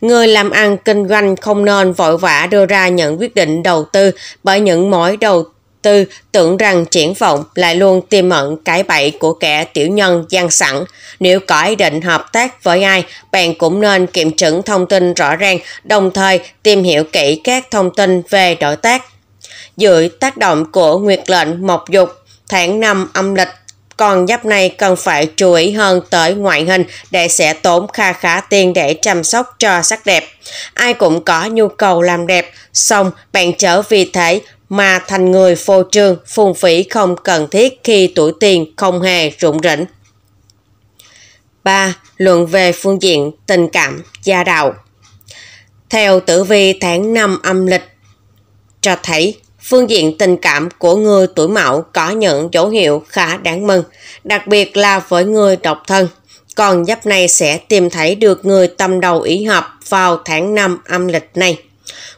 Người làm ăn kinh doanh không nên vội vã đưa ra những quyết định đầu tư bởi những mối đầu tư tưởng rằng triển vọng lại luôn tiềm ẩn cái bẫy của kẻ tiểu nhân gian sẵn. Nếu có ý định hợp tác với ai, bạn cũng nên kiểm chứng thông tin rõ ràng, đồng thời tìm hiểu kỹ các thông tin về đối tác. Dưới tác động của nguyệt lệnh mộc dục, tháng 5 âm lịch con giáp này cần phải chú ý hơn tới ngoại hình để sẽ tốn kha khá tiền để chăm sóc cho sắc đẹp. Ai cũng có nhu cầu làm đẹp, xong bạn chở vì thế mà thành người phô trương, phung phỉ không cần thiết khi tuổi tiền không hề rụng rỉnh. 3. Luận về phương diện tình cảm, gia đạo Theo tử vi tháng 5 âm lịch, cho thấy phương diện tình cảm của người tuổi mão có những dấu hiệu khá đáng mừng, đặc biệt là với người độc thân. Còn giáp này sẽ tìm thấy được người tâm đầu ý hợp vào tháng 5 âm lịch này.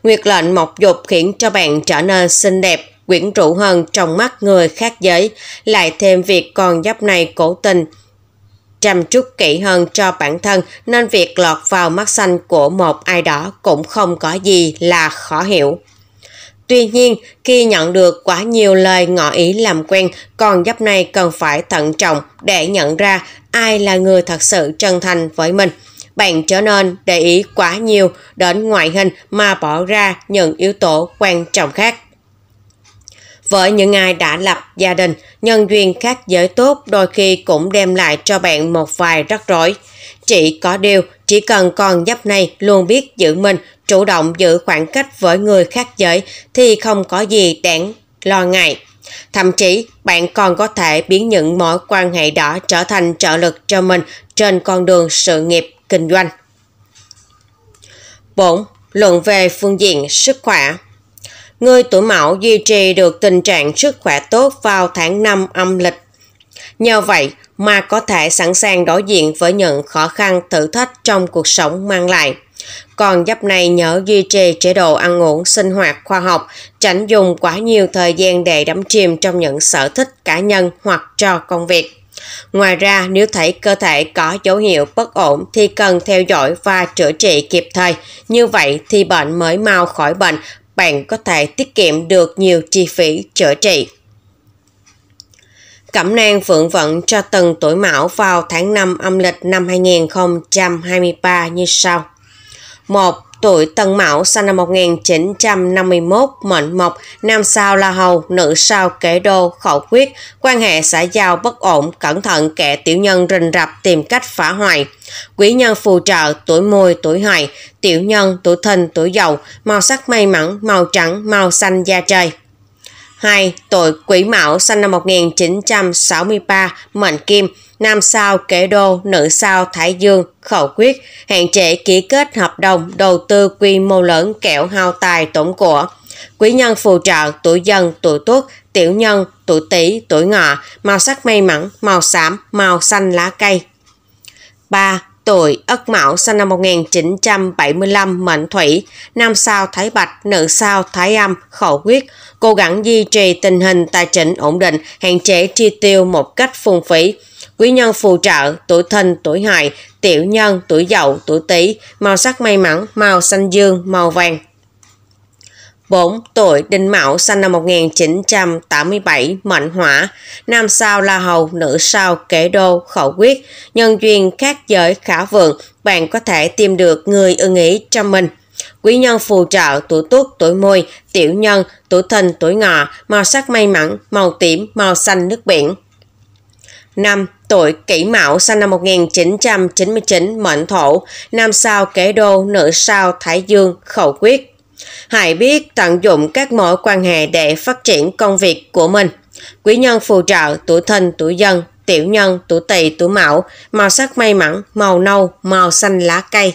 Nguyệt lệnh mộc dục khiến cho bạn trở nên xinh đẹp, quyển rũ hơn trong mắt người khác giới, lại thêm việc con giáp này cố tình chăm chút kỹ hơn cho bản thân nên việc lọt vào mắt xanh của một ai đó cũng không có gì là khó hiểu. Tuy nhiên, khi nhận được quá nhiều lời ngỏ ý làm quen, con giáp này cần phải thận trọng để nhận ra ai là người thật sự chân thành với mình – bạn trở nên để ý quá nhiều đến ngoại hình mà bỏ ra những yếu tố quan trọng khác. Với những ai đã lập gia đình, nhân duyên khác giới tốt đôi khi cũng đem lại cho bạn một vài rắc rối. Chỉ có điều, chỉ cần con giáp này luôn biết giữ mình, chủ động giữ khoảng cách với người khác giới thì không có gì đáng lo ngại. Thậm chí, bạn còn có thể biến những mối quan hệ đó trở thành trợ lực cho mình trên con đường sự nghiệp kinh doanh. 4. Luận về phương diện sức khỏe Người tuổi mão duy trì được tình trạng sức khỏe tốt vào tháng 5 âm lịch. Nhờ vậy mà có thể sẵn sàng đối diện với những khó khăn thử thách trong cuộc sống mang lại. Còn giáp này nhớ duy trì chế độ ăn uống sinh hoạt khoa học, tránh dùng quá nhiều thời gian để đắm chìm trong những sở thích cá nhân hoặc cho công việc. Ngoài ra, nếu thấy cơ thể có dấu hiệu bất ổn thì cần theo dõi và chữa trị kịp thời. Như vậy thì bệnh mới mau khỏi bệnh, bạn có thể tiết kiệm được nhiều chi phí chữa trị. Cẩm nang phượng vận cho từng tuổi mão vào tháng 5 âm lịch năm 2023 như sau. 1 tuổi Tân Mão sinh năm 1951, mệnh mộc, nam sao La Hầu, nữ sao Kế Đô, khẩu quyết, quan hệ xã giao bất ổn, cẩn thận kẻ tiểu nhân rình rập tìm cách phá hoại. Quý nhân phù trợ tuổi mùi, tuổi hợi, tiểu nhân, tuổi thìn, tuổi dậu, màu sắc may mắn, màu trắng, màu xanh da trời. 2. Tuổi Quý Mão sinh năm 1963, mệnh kim, nam sao kế đô, nữ sao Thái Dương, khẩu quyết, hạn chế ký kết hợp đồng đầu tư quy mô lớn kẻo hao tài tổn của. Quý nhân phù trợ tuổi dần, tuổi tuất, tiểu nhân, tuổi tỵ, tuổi ngọ, màu sắc may mắn, màu xám, màu xanh lá cây. 3 tuổi, Ất Mão sinh năm 1975, mệnh thủy, nam sao Thái Bạch, nữ sao Thái Âm, khẩu quyết, cố gắng duy trì tình hình tài chính ổn định, hạn chế chi tiêu một cách phung phí. Quý nhân phù trợ, tuổi thìn, tuổi hợi, tiểu nhân, tuổi dậu, tuổi tý, màu sắc may mắn, màu xanh dương, màu vàng bốn Tuổi Đinh Mão sinh năm 1987, mệnh hỏa, nam sao La Hầu, nữ sao Kế Đô, khẩu quyết, nhân duyên khác giới khả vượng, bạn có thể tìm được người ưng ý cho mình. Quý nhân phù trợ tuổi tuất, tuổi mùi, tiểu nhân, tuổi thìn, tuổi ngọ, màu sắc may mắn, màu tím, màu xanh nước biển. năm Tuổi Kỷ Mão sinh năm 1999, mệnh thổ, nam sao Kế Đô, nữ sao Thái Dương, khẩu quyết Hãy biết tận dụng các mối quan hệ để phát triển công việc của mình. Quý nhân phù trợ, tuổi thân, tuổi dân, tiểu nhân, tuổi tỵ, tuổi mão, màu sắc may mắn, màu nâu, màu xanh lá cây.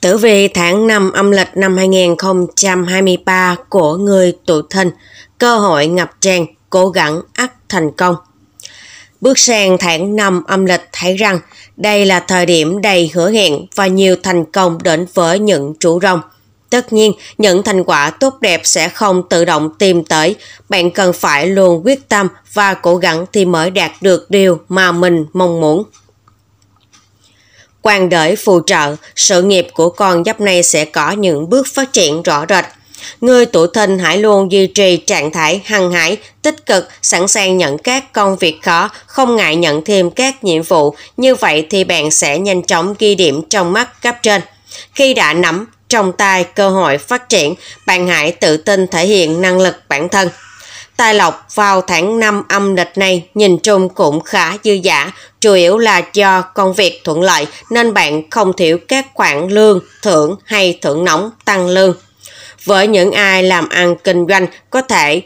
Tử vi tháng 5 âm lịch năm 2023 của người tuổi thìn, cơ hội ngập tràn, cố gắng ắt thành công. Bước sang tháng 5 âm lịch thấy rằng đây là thời điểm đầy hứa hẹn và nhiều thành công đến với những chủ rồng. Tất nhiên, những thành quả tốt đẹp sẽ không tự động tìm tới. Bạn cần phải luôn quyết tâm và cố gắng thì mới đạt được điều mà mình mong muốn. Quan đời phù trợ, sự nghiệp của con giáp này sẽ có những bước phát triển rõ rệt. Người tuổi thìn hãy luôn duy trì trạng thái hăng hái, tích cực, sẵn sàng nhận các công việc khó, không ngại nhận thêm các nhiệm vụ. Như vậy thì bạn sẽ nhanh chóng ghi điểm trong mắt cấp trên. Khi đã nắm trong tay cơ hội phát triển, bạn hãy tự tin thể hiện năng lực bản thân. Tài lộc vào tháng 5 âm lịch này nhìn chung cũng khá dư giả, chủ yếu là do công việc thuận lợi nên bạn không thiếu các khoản lương, thưởng hay thưởng nóng tăng lương với những ai làm ăn kinh doanh có thể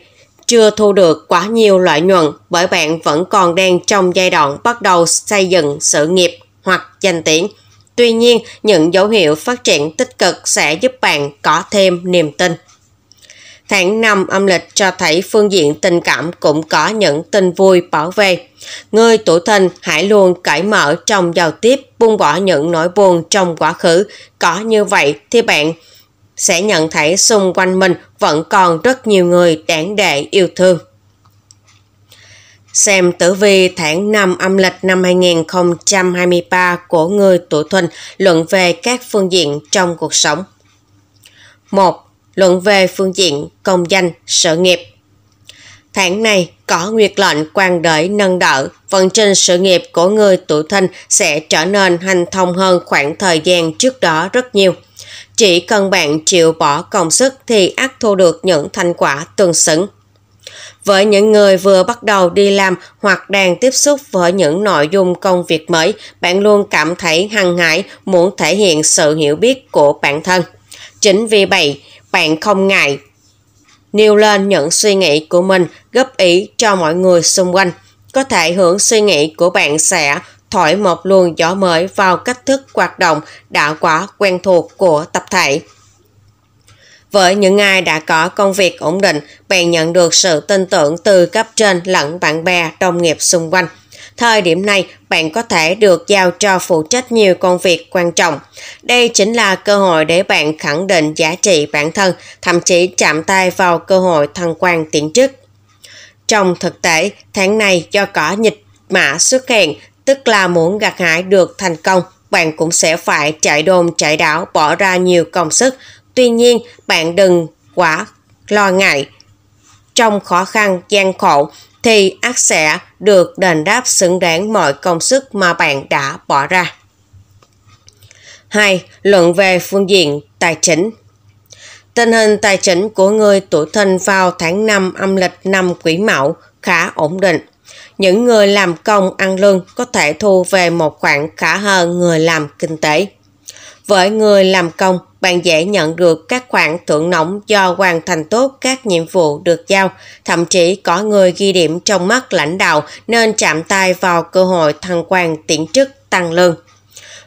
chưa thu được quá nhiều lợi nhuận bởi bạn vẫn còn đang trong giai đoạn bắt đầu xây dựng sự nghiệp hoặc danh tiếng. Tuy nhiên, những dấu hiệu phát triển tích cực sẽ giúp bạn có thêm niềm tin. Tháng 5 âm lịch cho thấy phương diện tình cảm cũng có những tin vui bảo vệ. Người tuổi thìn hãy luôn cởi mở trong giao tiếp, buông bỏ những nỗi buồn trong quá khứ. Có như vậy thì bạn sẽ nhận thấy xung quanh mình vẫn còn rất nhiều người đáng để yêu thương. Xem tử vi tháng 5 âm lịch năm 2023 của người tuổi thìn luận về các phương diện trong cuộc sống. 1. Luận về phương diện công danh, sự nghiệp. Tháng này có nguyệt lệnh quan đợi nâng đỡ, vận trình sự nghiệp của người tuổi thìn sẽ trở nên hành thông hơn khoảng thời gian trước đó rất nhiều – chỉ cần bạn chịu bỏ công sức thì ắt thu được những thành quả tương xứng. Với những người vừa bắt đầu đi làm hoặc đang tiếp xúc với những nội dung công việc mới, bạn luôn cảm thấy hăng hái muốn thể hiện sự hiểu biết của bản thân. Chính vì vậy, bạn không ngại nêu lên những suy nghĩ của mình, góp ý cho mọi người xung quanh. Có thể hưởng suy nghĩ của bạn sẽ thổi một luồng gió mới vào cách thức hoạt động đã quá quen thuộc của tập thể. Với những ai đã có công việc ổn định, bạn nhận được sự tin tưởng từ cấp trên lẫn bạn bè, đồng nghiệp xung quanh. Thời điểm này, bạn có thể được giao cho phụ trách nhiều công việc quan trọng. Đây chính là cơ hội để bạn khẳng định giá trị bản thân, thậm chí chạm tay vào cơ hội thăng quan tiến chức. Trong thực tế, tháng này do có dịch mã xuất hiện tức là muốn gặt hái được thành công, bạn cũng sẽ phải chạy đồn chạy đảo bỏ ra nhiều công sức. Tuy nhiên, bạn đừng quá lo ngại. Trong khó khăn, gian khổ thì ác sẽ được đền đáp xứng đáng mọi công sức mà bạn đã bỏ ra. 2. Luận về phương diện tài chính Tình hình tài chính của người tuổi thân vào tháng 5 âm lịch năm Quý Mão khá ổn định những người làm công ăn lương có thể thu về một khoản khả hơn người làm kinh tế. Với người làm công, bạn dễ nhận được các khoản thưởng nóng do hoàn thành tốt các nhiệm vụ được giao. Thậm chí có người ghi điểm trong mắt lãnh đạo nên chạm tay vào cơ hội thăng quan tiễn chức tăng lương.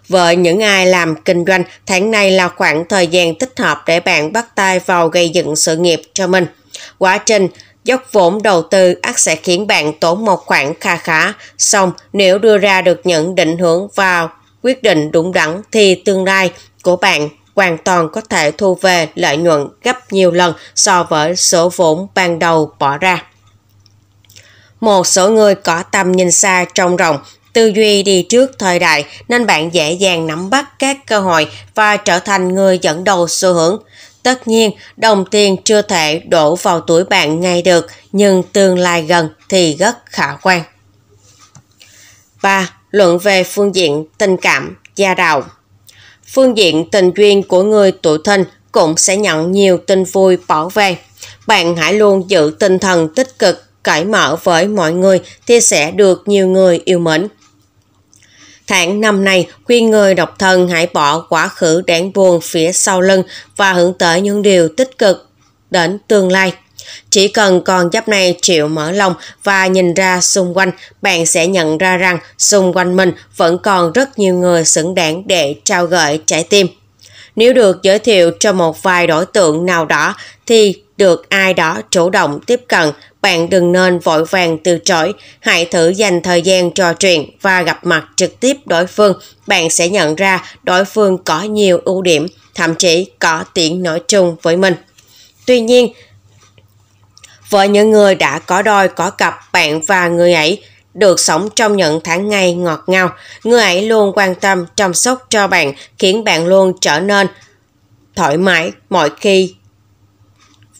Với những ai làm kinh doanh, tháng này là khoảng thời gian thích hợp để bạn bắt tay vào gây dựng sự nghiệp cho mình. Quá trình Dốc vốn đầu tư ắt sẽ khiến bạn tốn một khoản kha khá, xong nếu đưa ra được những định hướng vào quyết định đúng đắn thì tương lai của bạn hoàn toàn có thể thu về lợi nhuận gấp nhiều lần so với số vốn ban đầu bỏ ra. Một số người có tầm nhìn xa trong rộng, tư duy đi trước thời đại nên bạn dễ dàng nắm bắt các cơ hội và trở thành người dẫn đầu xu hướng. Tất nhiên, đồng tiền chưa thể đổ vào tuổi bạn ngay được, nhưng tương lai gần thì rất khả quan. 3. Luận về phương diện tình cảm, gia đạo. Phương diện tình duyên của người tuổi thìn cũng sẽ nhận nhiều tin vui bảo vệ. Bạn hãy luôn giữ tinh thần tích cực, cởi mở với mọi người thì sẽ được nhiều người yêu mến. Tháng năm này, khuyên người độc thân hãy bỏ quá khứ đáng buồn phía sau lưng và hướng tới những điều tích cực đến tương lai. Chỉ cần con giáp này chịu mở lòng và nhìn ra xung quanh, bạn sẽ nhận ra rằng xung quanh mình vẫn còn rất nhiều người xứng đáng để trao gợi trái tim. Nếu được giới thiệu cho một vài đối tượng nào đó thì được ai đó chủ động tiếp cận, bạn đừng nên vội vàng từ chối, hãy thử dành thời gian trò chuyện và gặp mặt trực tiếp đối phương, bạn sẽ nhận ra đối phương có nhiều ưu điểm, thậm chí có tiếng nói chung với mình. Tuy nhiên, với những người đã có đôi có cặp, bạn và người ấy được sống trong những tháng ngày ngọt ngào, người ấy luôn quan tâm chăm sóc cho bạn, khiến bạn luôn trở nên thoải mái mọi khi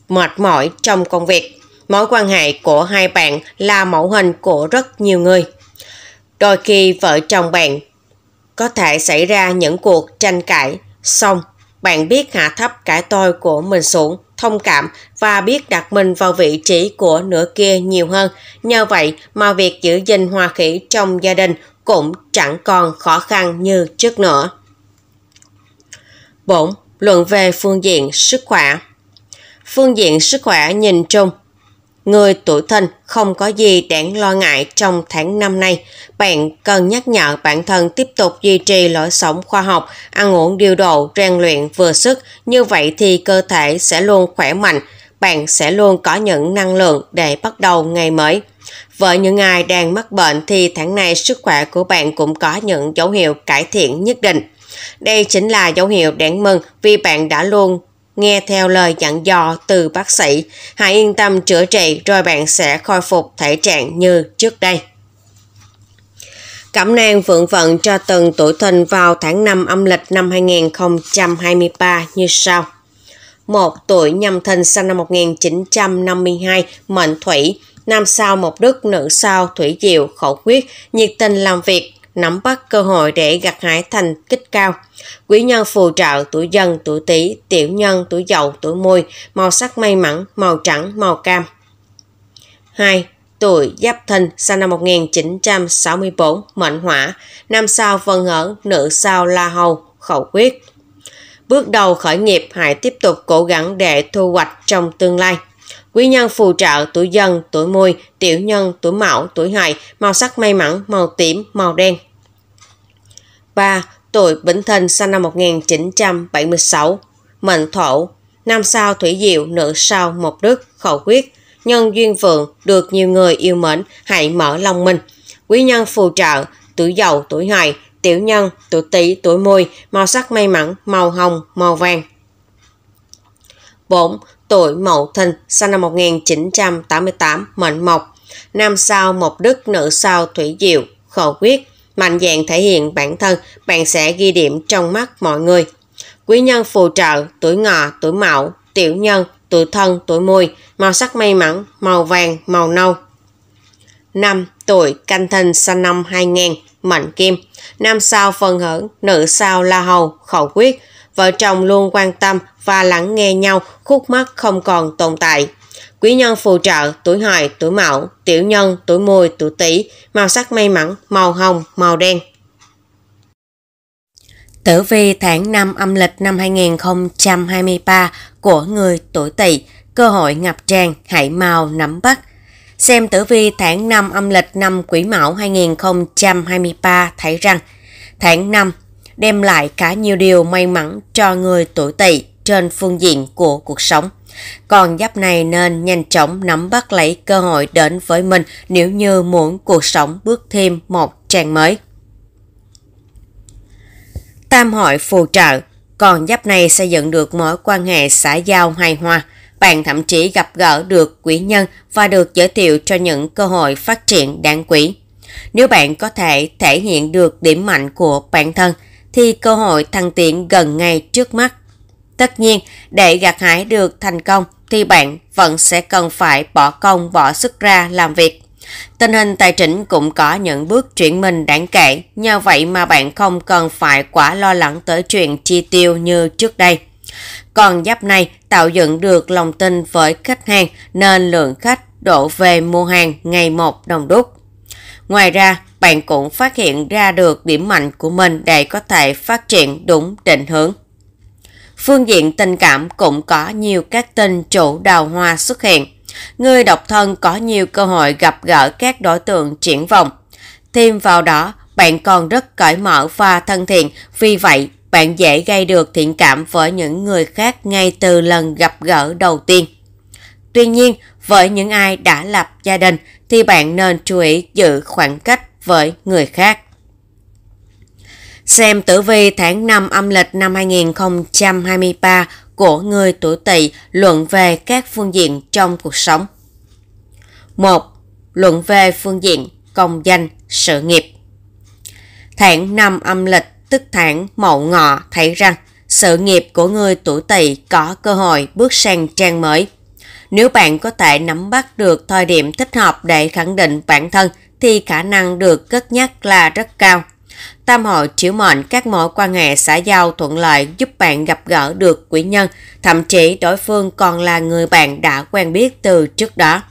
mệt mỏi trong công việc. Mối quan hệ của hai bạn là mẫu hình của rất nhiều người. Đôi khi vợ chồng bạn có thể xảy ra những cuộc tranh cãi, xong bạn biết hạ thấp cái tôi của mình xuống, thông cảm và biết đặt mình vào vị trí của nửa kia nhiều hơn. Nhờ vậy mà việc giữ gìn hòa khí trong gia đình cũng chẳng còn khó khăn như trước nữa. 4. Luận về phương diện sức khỏe phương diện sức khỏe nhìn chung. Người tuổi thìn không có gì đáng lo ngại trong tháng năm nay. Bạn cần nhắc nhở bản thân tiếp tục duy trì lối sống khoa học, ăn uống điều độ, rèn luyện vừa sức. Như vậy thì cơ thể sẽ luôn khỏe mạnh, bạn sẽ luôn có những năng lượng để bắt đầu ngày mới. Với những ai đang mắc bệnh thì tháng này sức khỏe của bạn cũng có những dấu hiệu cải thiện nhất định. Đây chính là dấu hiệu đáng mừng vì bạn đã luôn Nghe theo lời dặn dò từ bác sĩ, hãy yên tâm chữa trị rồi bạn sẽ khôi phục thể trạng như trước đây. Cẩm nang vượng vận cho từng tuổi thìn vào tháng 5 âm lịch năm 2023 như sau. một Tuổi nhâm thìn sinh năm 1952, mệnh thủy, nam sao một đức, nữ sao thủy diệu, khẩu quyết, nhiệt tình làm việc, nắm bắt cơ hội để gặt hái thành kích cao. Quý nhân phù trợ tuổi dần, tuổi tỵ, tiểu nhân, tuổi dậu, tuổi mùi, màu sắc may mắn, màu trắng, màu cam. 2. Tuổi Giáp Thìn, sinh năm 1964, mệnh hỏa, nam sao Vân Hở, nữ sao La Hầu, khẩu quyết. Bước đầu khởi nghiệp, hãy tiếp tục cố gắng để thu hoạch trong tương lai quý nhân phù trợ tuổi dần, tuổi mùi, tiểu nhân, tuổi mão, tuổi hợi, màu sắc may mắn, màu tím, màu đen. 3. Tuổi Bính Thìn sinh năm 1976, mệnh Thổ, nam sao thủy diệu, nữ sao một đức, khẩu quyết, nhân duyên vượng, được nhiều người yêu mến, hãy mở lòng mình. Quý nhân phù trợ, tuổi giàu, tuổi hợi, tiểu nhân, tuổi tỵ, tuổi mùi, màu sắc may mắn, màu hồng, màu vàng. 4 tuổi Mậu Thìn, sinh năm 1988, mệnh mộc, nam sao mộc đức, nữ sao thủy diệu, khẩu quyết, mạnh dạn thể hiện bản thân, bạn sẽ ghi điểm trong mắt mọi người. Quý nhân phù trợ, tuổi ngọ, tuổi mão, tiểu nhân, tuổi thân, tuổi mùi, màu sắc may mắn, màu vàng, màu nâu. năm Tuổi canh thân sinh năm 2000, mệnh kim, nam sao phân hưởng, nữ sao la hầu, khẩu quyết, vợ chồng luôn quan tâm, và lắng nghe nhau, khúc mắc không còn tồn tại. Quý nhân phù trợ, tuổi hợi, tuổi mão, tiểu nhân, tuổi mùi, tuổi tỵ, màu sắc may mắn, màu hồng, màu đen. Tử vi tháng 5 âm lịch năm 2023 của người tuổi tỵ, cơ hội ngập tràn, hãy mau nắm bắt. Xem tử vi tháng 5 âm lịch năm Quý Mão 2023 thấy rằng tháng 5 đem lại cả nhiều điều may mắn cho người tuổi tỵ trên phương diện của cuộc sống. Con giáp này nên nhanh chóng nắm bắt lấy cơ hội đến với mình nếu như muốn cuộc sống bước thêm một trang mới. Tam hội phù trợ Con giáp này xây dựng được mối quan hệ xã giao hài hòa. Bạn thậm chí gặp gỡ được quý nhân và được giới thiệu cho những cơ hội phát triển đáng quý. Nếu bạn có thể thể hiện được điểm mạnh của bản thân, thì cơ hội thăng tiến gần ngay trước mắt Tất nhiên, để gặt hái được thành công thì bạn vẫn sẽ cần phải bỏ công bỏ sức ra làm việc. Tình hình tài chính cũng có những bước chuyển mình đáng kể, nhờ vậy mà bạn không cần phải quá lo lắng tới chuyện chi tiêu như trước đây. Còn giáp này tạo dựng được lòng tin với khách hàng nên lượng khách đổ về mua hàng ngày một đồng đúc. Ngoài ra, bạn cũng phát hiện ra được điểm mạnh của mình để có thể phát triển đúng định hướng. Phương diện tình cảm cũng có nhiều các tình chủ đào hoa xuất hiện. Người độc thân có nhiều cơ hội gặp gỡ các đối tượng triển vọng. Thêm vào đó, bạn còn rất cởi mở và thân thiện, vì vậy bạn dễ gây được thiện cảm với những người khác ngay từ lần gặp gỡ đầu tiên. Tuy nhiên, với những ai đã lập gia đình thì bạn nên chú ý giữ khoảng cách với người khác xem tử vi tháng 5 âm lịch năm 2023 của người tuổi Tỵ luận về các phương diện trong cuộc sống. 1. Luận về phương diện công danh, sự nghiệp. Tháng 5 âm lịch tức tháng Mậu Ngọ thấy rằng sự nghiệp của người tuổi Tỵ có cơ hội bước sang trang mới. Nếu bạn có thể nắm bắt được thời điểm thích hợp để khẳng định bản thân thì khả năng được cất nhắc là rất cao. Tam hội chiếu mệnh các mối quan hệ xã giao thuận lợi giúp bạn gặp gỡ được quý nhân, thậm chí đối phương còn là người bạn đã quen biết từ trước đó.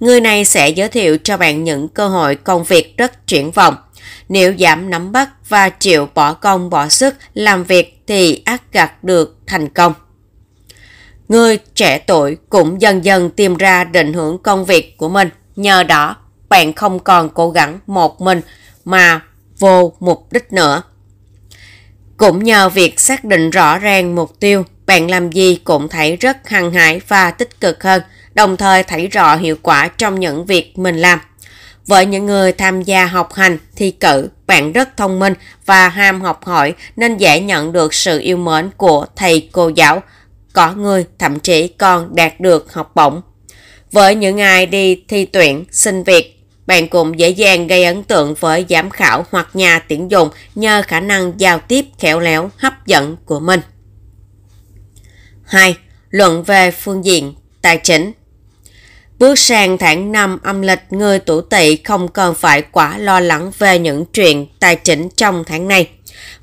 Người này sẽ giới thiệu cho bạn những cơ hội công việc rất chuyển vọng. Nếu giảm nắm bắt và chịu bỏ công bỏ sức làm việc thì ác gặt được thành công. Người trẻ tuổi cũng dần dần tìm ra định hướng công việc của mình. Nhờ đó, bạn không còn cố gắng một mình mà vô mục đích nữa. Cũng nhờ việc xác định rõ ràng mục tiêu, bạn làm gì cũng thấy rất hăng hải và tích cực hơn, đồng thời thấy rõ hiệu quả trong những việc mình làm. Với những người tham gia học hành, thi cử, bạn rất thông minh và ham học hỏi nên dễ nhận được sự yêu mến của thầy cô giáo. Có người thậm chí còn đạt được học bổng. Với những ai đi thi tuyển, xin việc, bạn cũng dễ dàng gây ấn tượng với giám khảo hoặc nhà tuyển dụng nhờ khả năng giao tiếp khéo léo hấp dẫn của mình. 2. Luận về phương diện tài chính Bước sang tháng 5 âm lịch người tuổi tỵ không cần phải quá lo lắng về những chuyện tài chính trong tháng này.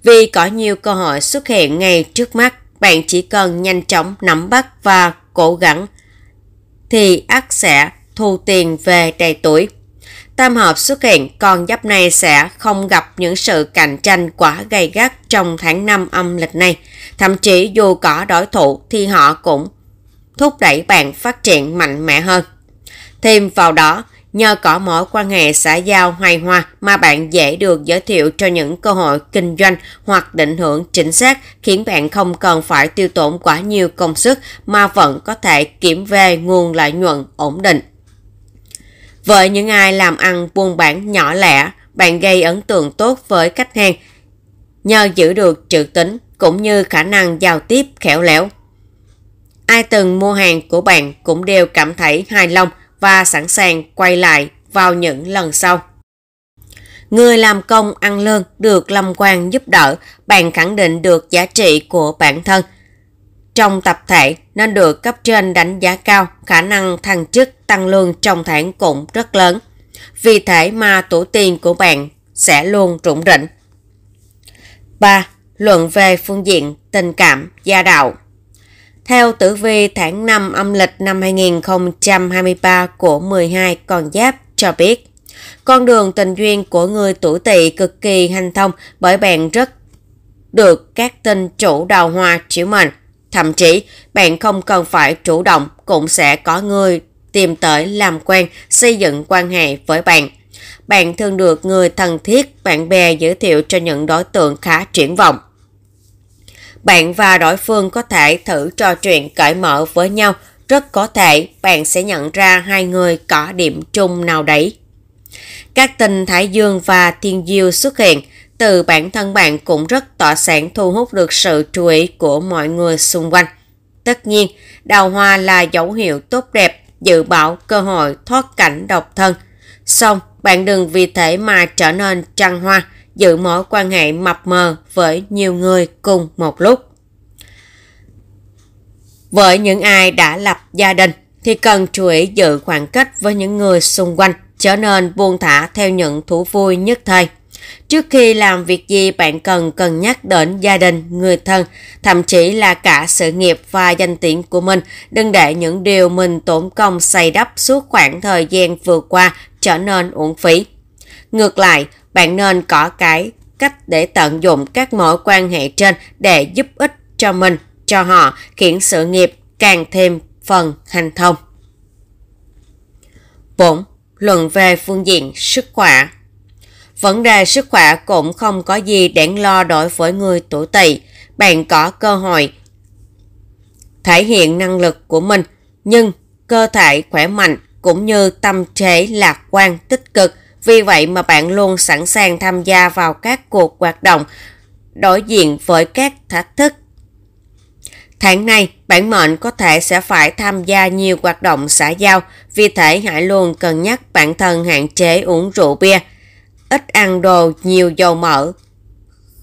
Vì có nhiều cơ hội xuất hiện ngay trước mắt, bạn chỉ cần nhanh chóng nắm bắt và cố gắng thì ắt sẽ thu tiền về đầy tuổi tam hợp xuất hiện, con giáp này sẽ không gặp những sự cạnh tranh quá gay gắt trong tháng 5 âm lịch này. Thậm chí dù có đối thủ thì họ cũng thúc đẩy bạn phát triển mạnh mẽ hơn. Thêm vào đó, nhờ có mối quan hệ xã giao hoài hoa mà bạn dễ được giới thiệu cho những cơ hội kinh doanh hoặc định hưởng chính xác khiến bạn không cần phải tiêu tốn quá nhiều công sức mà vẫn có thể kiểm về nguồn lợi nhuận ổn định. Với những ai làm ăn buôn bán nhỏ lẻ, bạn gây ấn tượng tốt với khách hàng nhờ giữ được trữ tính cũng như khả năng giao tiếp khéo léo. Ai từng mua hàng của bạn cũng đều cảm thấy hài lòng và sẵn sàng quay lại vào những lần sau. Người làm công ăn lương được lâm quan giúp đỡ, bạn khẳng định được giá trị của bản thân. Trong tập thể nên được cấp trên đánh giá cao khả năng thăng chức tăng lương trong tháng cũng rất lớn. Vì thế mà tổ tiên của bạn sẽ luôn rủng rỉnh. 3. Luận về phương diện tình cảm gia đạo Theo tử vi tháng 5 âm lịch năm 2023 của 12 con giáp cho biết, con đường tình duyên của người tuổi tỵ cực kỳ hanh thông bởi bạn rất được các tinh chủ đào hoa chiếu mệnh. Thậm chí, bạn không cần phải chủ động cũng sẽ có người tìm tới làm quen, xây dựng quan hệ với bạn. Bạn thường được người thân thiết, bạn bè giới thiệu cho những đối tượng khá triển vọng. Bạn và đối phương có thể thử trò chuyện cởi mở với nhau, rất có thể bạn sẽ nhận ra hai người có điểm chung nào đấy. Các tình Thái Dương và Thiên Diêu xuất hiện, từ bản thân bạn cũng rất tỏa sáng thu hút được sự chú ý của mọi người xung quanh. Tất nhiên, đào hoa là dấu hiệu tốt đẹp dự báo cơ hội thoát cảnh độc thân. Xong, bạn đừng vì thế mà trở nên trăng hoa, giữ mối quan hệ mập mờ với nhiều người cùng một lúc. Với những ai đã lập gia đình thì cần chú ý giữ khoảng cách với những người xung quanh, trở nên buông thả theo những thú vui nhất thời. Trước khi làm việc gì bạn cần cân nhắc đến gia đình, người thân, thậm chí là cả sự nghiệp và danh tiếng của mình. Đừng để những điều mình tổn công xây đắp suốt khoảng thời gian vừa qua trở nên uổng phí. Ngược lại, bạn nên có cái cách để tận dụng các mối quan hệ trên để giúp ích cho mình, cho họ, khiến sự nghiệp càng thêm phần hành thông. 4. Luận về phương diện sức khỏe Vấn đề sức khỏe cũng không có gì đáng lo đối với người tuổi tỵ. Bạn có cơ hội thể hiện năng lực của mình, nhưng cơ thể khỏe mạnh cũng như tâm trí lạc quan tích cực. Vì vậy mà bạn luôn sẵn sàng tham gia vào các cuộc hoạt động đối diện với các thách thức. Tháng này, bản mệnh có thể sẽ phải tham gia nhiều hoạt động xã giao, vì thế hãy luôn cân nhắc bản thân hạn chế uống rượu bia, ít ăn đồ nhiều dầu mỡ,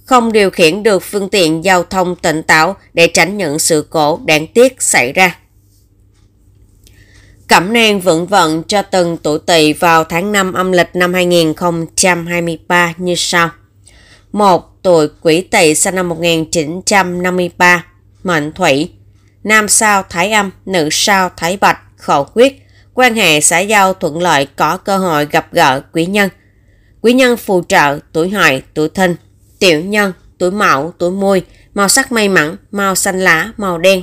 không điều khiển được phương tiện giao thông tỉnh táo để tránh những sự cố đáng tiếc xảy ra. Cẩm nang vững vận cho từng tuổi tỵ vào tháng 5 âm lịch năm 2023 như sau. 1. Tuổi quỷ tỵ sinh năm 1953, mệnh thủy, nam sao thái âm, nữ sao thái bạch, khẩu quyết, quan hệ xã giao thuận lợi có cơ hội gặp gỡ quý nhân – quý nhân phù trợ tuổi hợi tuổi Thân, tiểu nhân tuổi mão tuổi Môi. màu sắc may mắn màu xanh lá màu đen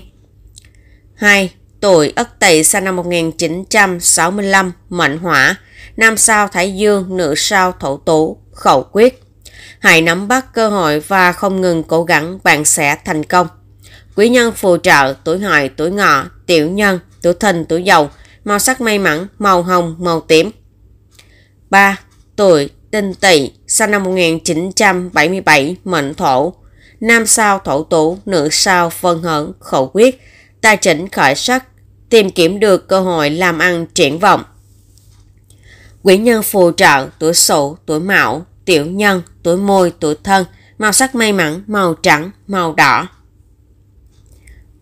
2. Tuổi Ất Tỵ sinh năm 1965, mệnh hỏa, nam sao Thái Dương, nữ sao Thổ Tú, khẩu quyết. Hãy nắm bắt cơ hội và không ngừng cố gắng bạn sẽ thành công. Quý nhân phù trợ tuổi hợi, tuổi ngọ, tiểu nhân, tuổi thìn, tuổi Dậu. màu sắc may mắn, màu hồng, màu tím. 3. Tuổi Đinh Tỵ, sinh năm 1977, mệnh thổ, nam sao thổ tủ, nữ sao phân hận, khẩu quyết, tài chỉnh khởi sắc, tìm kiếm được cơ hội làm ăn triển vọng. Quỷ nhân phù trợ, tuổi sổ, tuổi Mão, tiểu nhân, tuổi môi, tuổi thân, màu sắc may mắn, màu trắng, màu đỏ.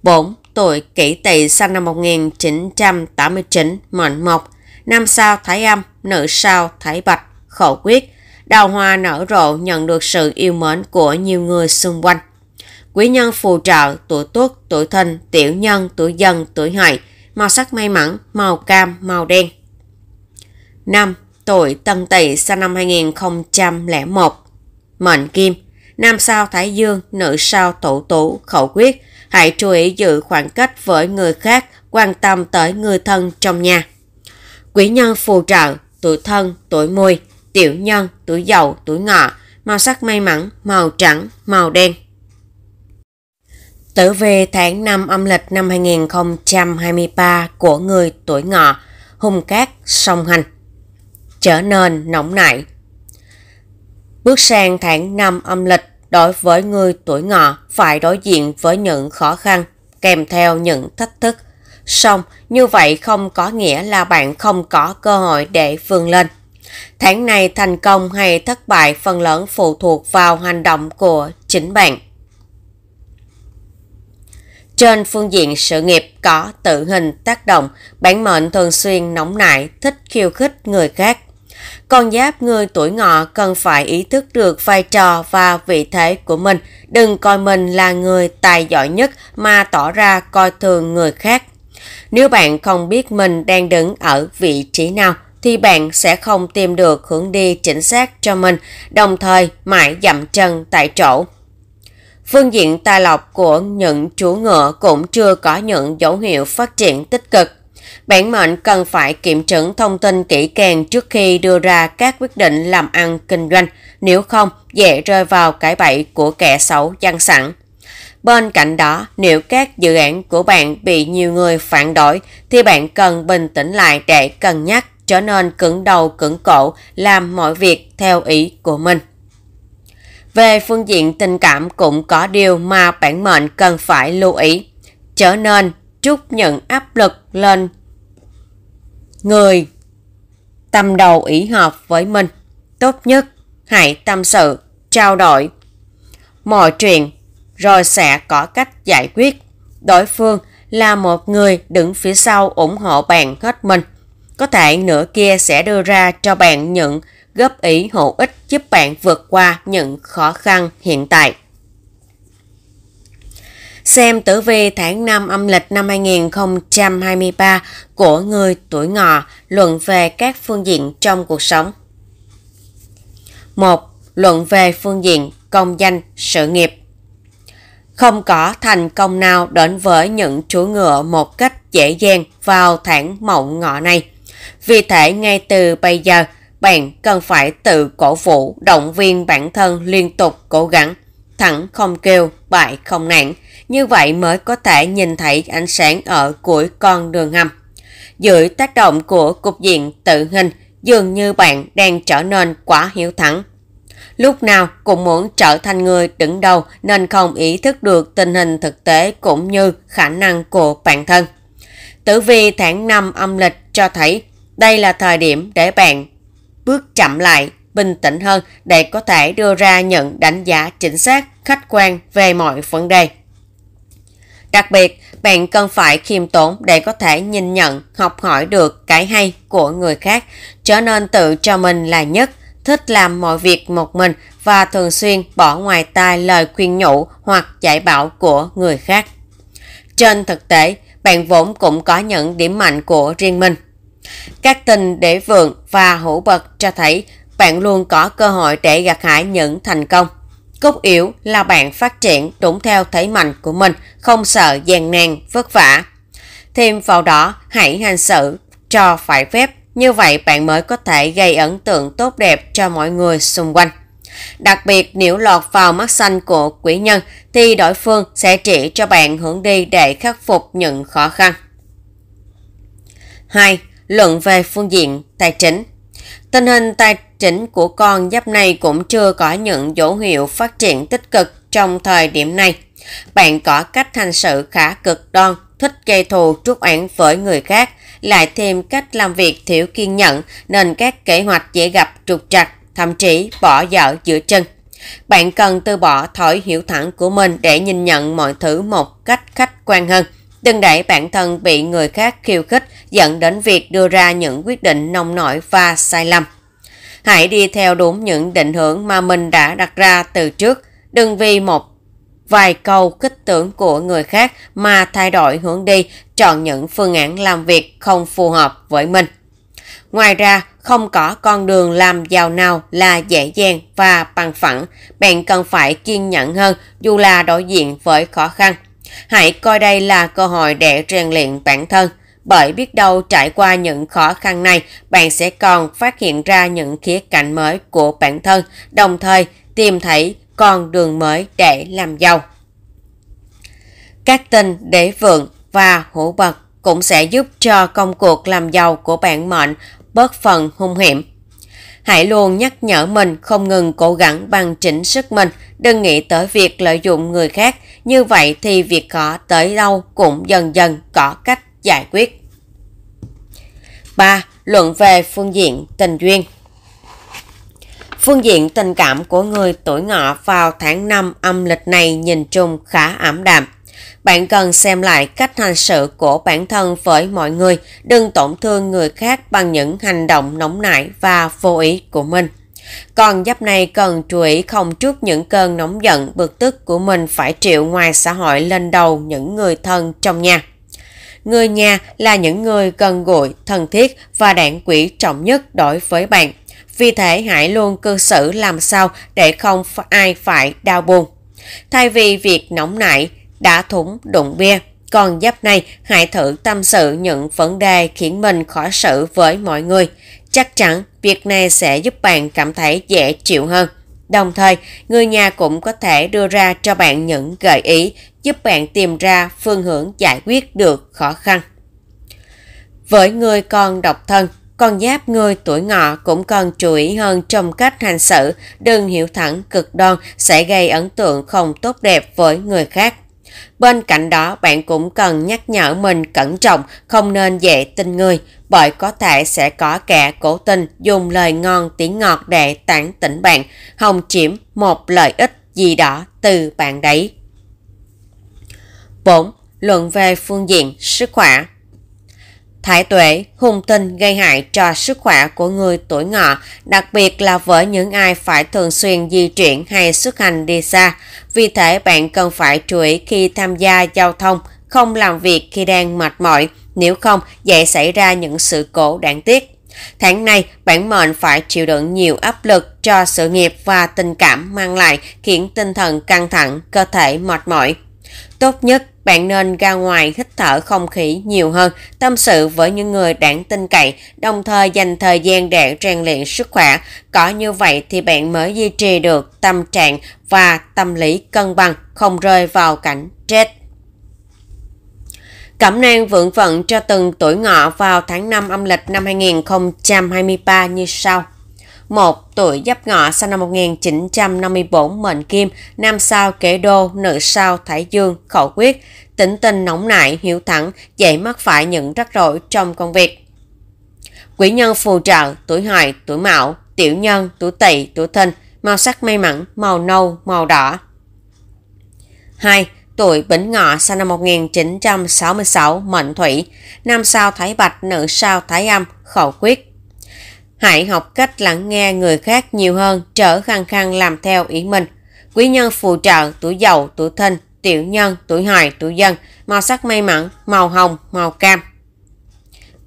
4. Tuổi kỷ tỵ sinh năm 1989, mệnh mộc, nam sao thái âm, nữ sao thái bạch, khẩu quyết, đào hoa nở rộ nhận được sự yêu mến của nhiều người xung quanh. Quý nhân phù trợ, tuổi tuất, tuổi thìn, tiểu nhân, tuổi dần, tuổi hợi, màu sắc may mắn, màu cam, màu đen. 5. Tuổi Tân Tỵ sinh năm 2001. Mệnh Kim, nam sao Thái Dương, nữ sao Thủ Tú, khẩu quyết, hãy chú ý giữ khoảng cách với người khác, quan tâm tới người thân trong nhà. Quý nhân phù trợ, tuổi thân, tuổi mùi, tiểu nhân, tuổi dậu, tuổi ngọ, màu sắc may mắn, màu trắng, màu đen. Tử về tháng 5 âm lịch năm 2023 của người tuổi ngọ, hung cát, song hành, trở nên nóng nảy. Bước sang tháng 5 âm lịch đối với người tuổi ngọ phải đối diện với những khó khăn kèm theo những thách thức. Song, như vậy không có nghĩa là bạn không có cơ hội để vươn lên. Tháng này thành công hay thất bại phần lớn phụ thuộc vào hành động của chính bạn. Trên phương diện sự nghiệp có tự hình tác động, bản mệnh thường xuyên nóng nảy, thích khiêu khích người khác. Con giáp người tuổi ngọ cần phải ý thức được vai trò và vị thế của mình, đừng coi mình là người tài giỏi nhất mà tỏ ra coi thường người khác. Nếu bạn không biết mình đang đứng ở vị trí nào, thì bạn sẽ không tìm được hướng đi chính xác cho mình, đồng thời mãi dậm chân tại chỗ. Phương diện tài lộc của những chú ngựa cũng chưa có những dấu hiệu phát triển tích cực. Bản mệnh cần phải kiểm chứng thông tin kỹ càng trước khi đưa ra các quyết định làm ăn kinh doanh, nếu không dễ rơi vào cái bẫy của kẻ xấu gian sẵn. Bên cạnh đó, nếu các dự án của bạn bị nhiều người phản đối thì bạn cần bình tĩnh lại để cân nhắc trở nên cứng đầu cứng cổ, làm mọi việc theo ý của mình. Về phương diện tình cảm cũng có điều mà bản mệnh cần phải lưu ý. Trở nên trút những áp lực lên người tâm đầu ý hợp với mình. Tốt nhất hãy tâm sự, trao đổi mọi chuyện rồi sẽ có cách giải quyết. Đối phương là một người đứng phía sau ủng hộ bạn hết mình. Có thể nửa kia sẽ đưa ra cho bạn những góp ý hữu ích giúp bạn vượt qua những khó khăn hiện tại. Xem tử vi tháng 5 âm lịch năm 2023 của người tuổi ngọ luận về các phương diện trong cuộc sống. 1. Luận về phương diện công danh, sự nghiệp. Không có thành công nào đến với những chú ngựa một cách dễ dàng vào tháng mậu ngọ này. Vì thế ngay từ bây giờ, bạn cần phải tự cổ vũ, động viên bản thân liên tục cố gắng. Thẳng không kêu, bại không nản. Như vậy mới có thể nhìn thấy ánh sáng ở cuối con đường hầm. Dưới tác động của cục diện tự hình, dường như bạn đang trở nên quá hiếu thẳng. Lúc nào cũng muốn trở thành người đứng đầu nên không ý thức được tình hình thực tế cũng như khả năng của bản thân. Tử vi tháng 5 âm lịch cho thấy đây là thời điểm để bạn bước chậm lại, bình tĩnh hơn để có thể đưa ra nhận đánh giá chính xác, khách quan về mọi vấn đề. Đặc biệt, bạn cần phải khiêm tốn để có thể nhìn nhận, học hỏi được cái hay của người khác, trở nên tự cho mình là nhất, thích làm mọi việc một mình và thường xuyên bỏ ngoài tai lời khuyên nhủ hoặc dạy bảo của người khác. Trên thực tế, bạn vốn cũng có những điểm mạnh của riêng mình các tình để vượng và hữu bật cho thấy bạn luôn có cơ hội để gặt hái những thành công. Cốt yếu là bạn phát triển đúng theo thế mạnh của mình, không sợ gian nan, vất vả. Thêm vào đó, hãy hành xử cho phải phép, như vậy bạn mới có thể gây ấn tượng tốt đẹp cho mọi người xung quanh. Đặc biệt nếu lọt vào mắt xanh của quỷ nhân thì đối phương sẽ chỉ cho bạn hướng đi để khắc phục những khó khăn. 2 luận về phương diện tài chính. Tình hình tài chính của con giáp này cũng chưa có những dấu hiệu phát triển tích cực trong thời điểm này. Bạn có cách hành sự khá cực đoan, thích gây thù trút oán với người khác, lại thêm cách làm việc thiếu kiên nhẫn nên các kế hoạch dễ gặp trục trặc, thậm chí bỏ dở giữa chân. Bạn cần từ bỏ thói hiểu thẳng của mình để nhìn nhận mọi thứ một cách khách quan hơn đừng để bản thân bị người khác khiêu khích dẫn đến việc đưa ra những quyết định nông nổi và sai lầm. Hãy đi theo đúng những định hướng mà mình đã đặt ra từ trước, đừng vì một vài câu kích tưởng của người khác mà thay đổi hướng đi, chọn những phương án làm việc không phù hợp với mình. Ngoài ra, không có con đường làm giàu nào là dễ dàng và bằng phẳng, bạn cần phải kiên nhẫn hơn dù là đối diện với khó khăn. Hãy coi đây là cơ hội để rèn luyện bản thân, bởi biết đâu trải qua những khó khăn này, bạn sẽ còn phát hiện ra những khía cạnh mới của bản thân, đồng thời tìm thấy con đường mới để làm giàu. Các tinh đế vượng và hữu bậc cũng sẽ giúp cho công cuộc làm giàu của bạn mệnh bớt phần hung hiểm hãy luôn nhắc nhở mình không ngừng cố gắng bằng chỉnh sức mình, đừng nghĩ tới việc lợi dụng người khác, như vậy thì việc khó tới đâu cũng dần dần có cách giải quyết. 3. Luận về phương diện tình duyên Phương diện tình cảm của người tuổi ngọ vào tháng 5 âm lịch này nhìn chung khá ảm đạm. Bạn cần xem lại cách hành xử của bản thân với mọi người, đừng tổn thương người khác bằng những hành động nóng nảy và vô ý của mình. còn giáp này cần chú ý không trước những cơn nóng giận bực tức của mình phải chịu ngoài xã hội lên đầu những người thân trong nhà. Người nhà là những người gần gũi, thân thiết và đảng quỷ trọng nhất đối với bạn. Vì thế hãy luôn cư xử làm sao để không ai phải đau buồn. Thay vì việc nóng nảy, đã thủng đụng bia. Còn giáp này hãy thử tâm sự những vấn đề khiến mình khó xử với mọi người. Chắc chắn việc này sẽ giúp bạn cảm thấy dễ chịu hơn. Đồng thời, người nhà cũng có thể đưa ra cho bạn những gợi ý giúp bạn tìm ra phương hướng giải quyết được khó khăn. Với người còn độc thân, con giáp người tuổi ngọ cũng cần chú ý hơn trong cách hành xử, đừng hiểu thẳng cực đoan sẽ gây ấn tượng không tốt đẹp với người khác. Bên cạnh đó, bạn cũng cần nhắc nhở mình cẩn trọng, không nên dễ tin người, bởi có thể sẽ có kẻ cố tình dùng lời ngon tiếng ngọt để tán tỉnh bạn, hòng chiếm một lợi ích gì đó từ bạn đấy. 4. Luận về phương diện sức khỏe Thái tuệ, hung tinh gây hại cho sức khỏe của người tuổi ngọ, đặc biệt là với những ai phải thường xuyên di chuyển hay xuất hành đi xa. Vì thế bạn cần phải chú ý khi tham gia giao thông, không làm việc khi đang mệt mỏi, nếu không dễ xảy ra những sự cố đáng tiếc. Tháng này, bản mệnh phải chịu đựng nhiều áp lực cho sự nghiệp và tình cảm mang lại khiến tinh thần căng thẳng, cơ thể mệt mỏi, Tốt nhất bạn nên ra ngoài hít thở không khí nhiều hơn, tâm sự với những người đáng tin cậy, đồng thời dành thời gian để rèn luyện sức khỏe. Có như vậy thì bạn mới duy trì được tâm trạng và tâm lý cân bằng, không rơi vào cảnh chết Cẩm nang vượng vận cho từng tuổi ngọ vào tháng 5 âm lịch năm 2023 như sau một tuổi giáp ngọ sinh năm 1954 mệnh kim, nam sao kế đô, nữ sao thái dương, khẩu quyết, tĩnh tình nóng nại, hiểu thẳng, dễ mắc phải những rắc rối trong công việc. quý nhân phù trợ, tuổi hợi, tuổi mão, tiểu nhân, tuổi tỵ, tuổi thìn, màu sắc may mắn, màu nâu, màu đỏ. 2. Tuổi Bính Ngọ sinh năm 1966, mệnh thủy, nam sao Thái Bạch, nữ sao Thái Âm, khẩu quyết Hãy học cách lắng nghe người khác nhiều hơn, trở khăng khăng làm theo ý mình. Quý nhân phù trợ, tuổi giàu tuổi thìn, tiểu nhân, tuổi hợi, tuổi dân, màu sắc may mắn, màu hồng, màu cam.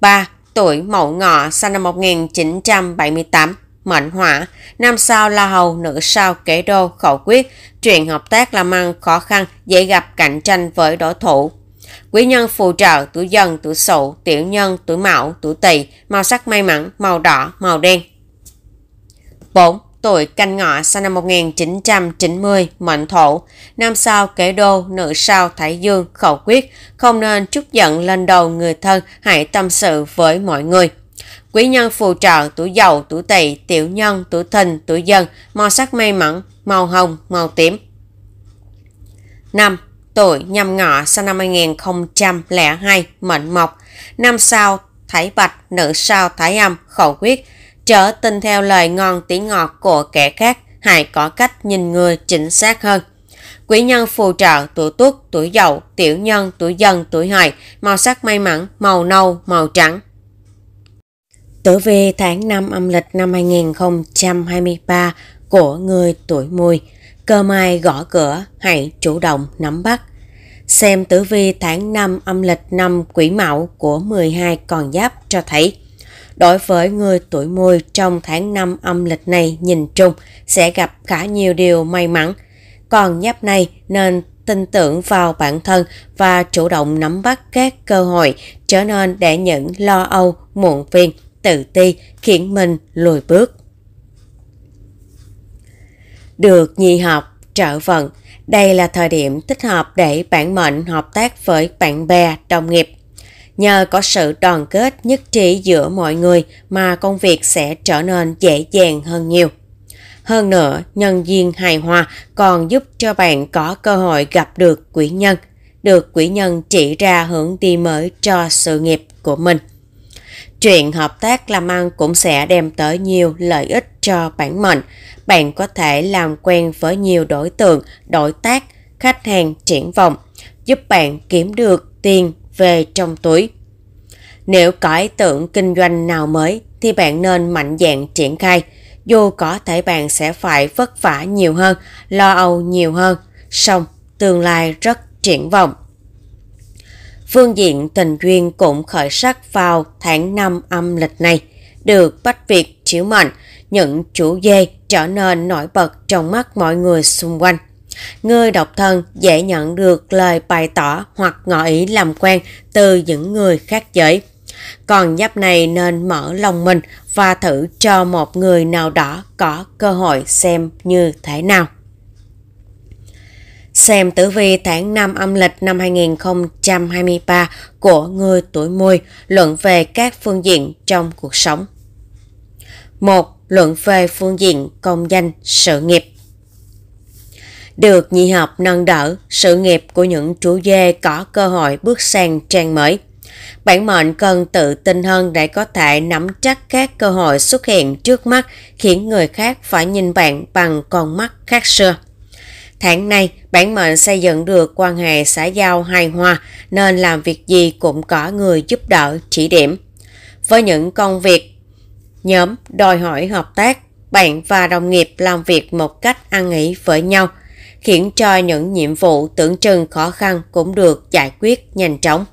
3. Tuổi Mậu Ngọ sinh năm 1978, mệnh hỏa, năm sao La Hầu, nữ sao Kế Đô, khẩu quyết, chuyện hợp tác làm ăn khó khăn, dễ gặp cạnh tranh với đối thủ, Quý nhân phù trợ tuổi dần, tuổi sửu, tiểu nhân, tuổi mão, tuổi tỵ, màu sắc may mắn, màu đỏ, màu đen. 4. Tuổi canh ngọ sinh năm 1990, mệnh thổ. Nam sao kế đô, nữ sao thái dương, khẩu quyết. Không nên chút giận lên đầu người thân, hãy tâm sự với mọi người. Quý nhân phù trợ tuổi dậu, tuổi tỵ, tiểu nhân, tuổi thìn, tuổi dần màu sắc may mắn, màu hồng, màu tím. 5 tuổi nhâm ngọ sinh năm 2002, mệnh mộc, năm sao thái bạch, nữ sao thái âm, khẩu quyết, trở tin theo lời ngon tiếng ngọt của kẻ khác, hãy có cách nhìn người chính xác hơn. Quý nhân phù trợ tuổi tuất, tuổi dậu, tiểu nhân, tuổi dần, tuổi hợi, màu sắc may mắn, màu nâu, màu trắng. Tử vi tháng 5 âm lịch năm 2023 của người tuổi mùi cơ may gõ cửa hãy chủ động nắm bắt. Xem tử vi tháng 5 âm lịch năm quỷ mão của 12 con giáp cho thấy, đối với người tuổi mùi trong tháng 5 âm lịch này nhìn chung sẽ gặp khá nhiều điều may mắn. Còn giáp này nên tin tưởng vào bản thân và chủ động nắm bắt các cơ hội trở nên để những lo âu, muộn phiền, tự ti khiến mình lùi bước được nhi học, trợ vận. Đây là thời điểm thích hợp để bản mệnh hợp tác với bạn bè, đồng nghiệp. Nhờ có sự đoàn kết nhất trí giữa mọi người mà công việc sẽ trở nên dễ dàng hơn nhiều. Hơn nữa, nhân duyên hài hòa còn giúp cho bạn có cơ hội gặp được quỷ nhân, được quỷ nhân chỉ ra hướng đi mới cho sự nghiệp của mình. Chuyện hợp tác làm ăn cũng sẽ đem tới nhiều lợi ích cho bản mệnh. Bạn có thể làm quen với nhiều đối tượng, đối tác, khách hàng triển vọng, giúp bạn kiếm được tiền về trong túi. Nếu có ý tưởng kinh doanh nào mới thì bạn nên mạnh dạn triển khai. Dù có thể bạn sẽ phải vất vả nhiều hơn, lo âu nhiều hơn, song tương lai rất triển vọng. Phương diện tình duyên cũng khởi sắc vào tháng 5 âm lịch này, được Bách việc chiếu mệnh, những chủ dê trở nên nổi bật trong mắt mọi người xung quanh. Người độc thân dễ nhận được lời bày tỏ hoặc ngỏ ý làm quen từ những người khác giới. Còn giáp này nên mở lòng mình và thử cho một người nào đó có cơ hội xem như thế nào xem tử vi tháng 5 âm lịch năm 2023 của người tuổi mùi luận về các phương diện trong cuộc sống. 1. Luận về phương diện công danh, sự nghiệp Được nhị hợp nâng đỡ, sự nghiệp của những chú dê có cơ hội bước sang trang mới. Bản mệnh cần tự tin hơn để có thể nắm chắc các cơ hội xuất hiện trước mắt khiến người khác phải nhìn bạn bằng con mắt khác xưa. Tháng nay, bản mệnh xây dựng được quan hệ xã giao hài hòa nên làm việc gì cũng có người giúp đỡ, chỉ điểm. Với những công việc nhóm đòi hỏi hợp tác, bạn và đồng nghiệp làm việc một cách ăn ý với nhau, khiến cho những nhiệm vụ tưởng chừng khó khăn cũng được giải quyết nhanh chóng.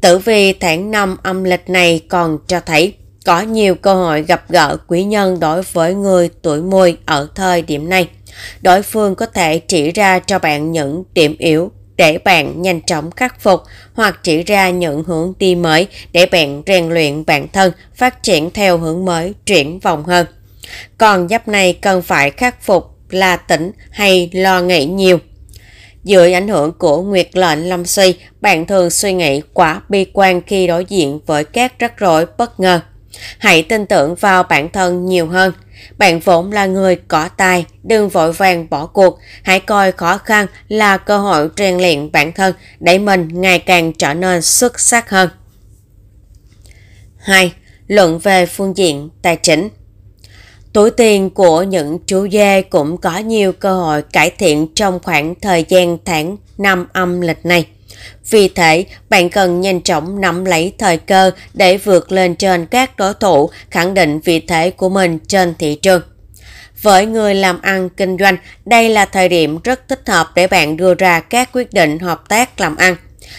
Tử vi tháng 5 âm lịch này còn cho thấy có nhiều cơ hội gặp gỡ quý nhân đối với người tuổi mùi ở thời điểm này. Đối phương có thể chỉ ra cho bạn những điểm yếu để bạn nhanh chóng khắc phục hoặc chỉ ra những hướng đi mới để bạn rèn luyện bản thân phát triển theo hướng mới chuyển vòng hơn. Còn giáp này cần phải khắc phục là tỉnh hay lo nghĩ nhiều. Dưới ảnh hưởng của nguyệt lệnh lâm suy, bạn thường suy nghĩ quá bi quan khi đối diện với các rắc rối bất ngờ. Hãy tin tưởng vào bản thân nhiều hơn. Bạn vốn là người có tài, đừng vội vàng bỏ cuộc, hãy coi khó khăn là cơ hội rèn luyện bản thân để mình ngày càng trở nên xuất sắc hơn. 2. Luận về phương diện tài chính Túi tiền của những chú dê cũng có nhiều cơ hội cải thiện trong khoảng thời gian tháng năm âm lịch này. Vì thế, bạn cần nhanh chóng nắm lấy thời cơ để vượt lên trên các đối thủ, khẳng định vị thế của mình trên thị trường. Với người làm ăn kinh doanh, đây là thời điểm rất thích hợp để bạn đưa ra các quyết định hợp tác làm ăn.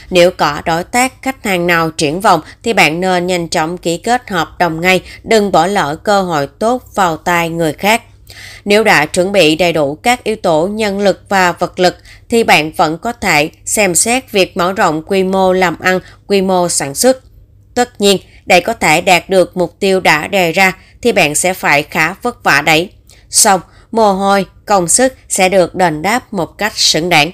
Nếu có đối tác khách hàng nào triển vọng thì bạn nên nhanh chóng ký kết hợp đồng ngay, đừng bỏ lỡ cơ hội tốt vào tay người khác. Nếu đã chuẩn bị đầy đủ các yếu tố nhân lực và vật lực thì bạn vẫn có thể xem xét việc mở rộng quy mô làm ăn, quy mô sản xuất. Tất nhiên, để có thể đạt được mục tiêu đã đề ra thì bạn sẽ phải khá vất vả đấy. Xong, mồ hôi, công sức sẽ được đền đáp một cách xứng đáng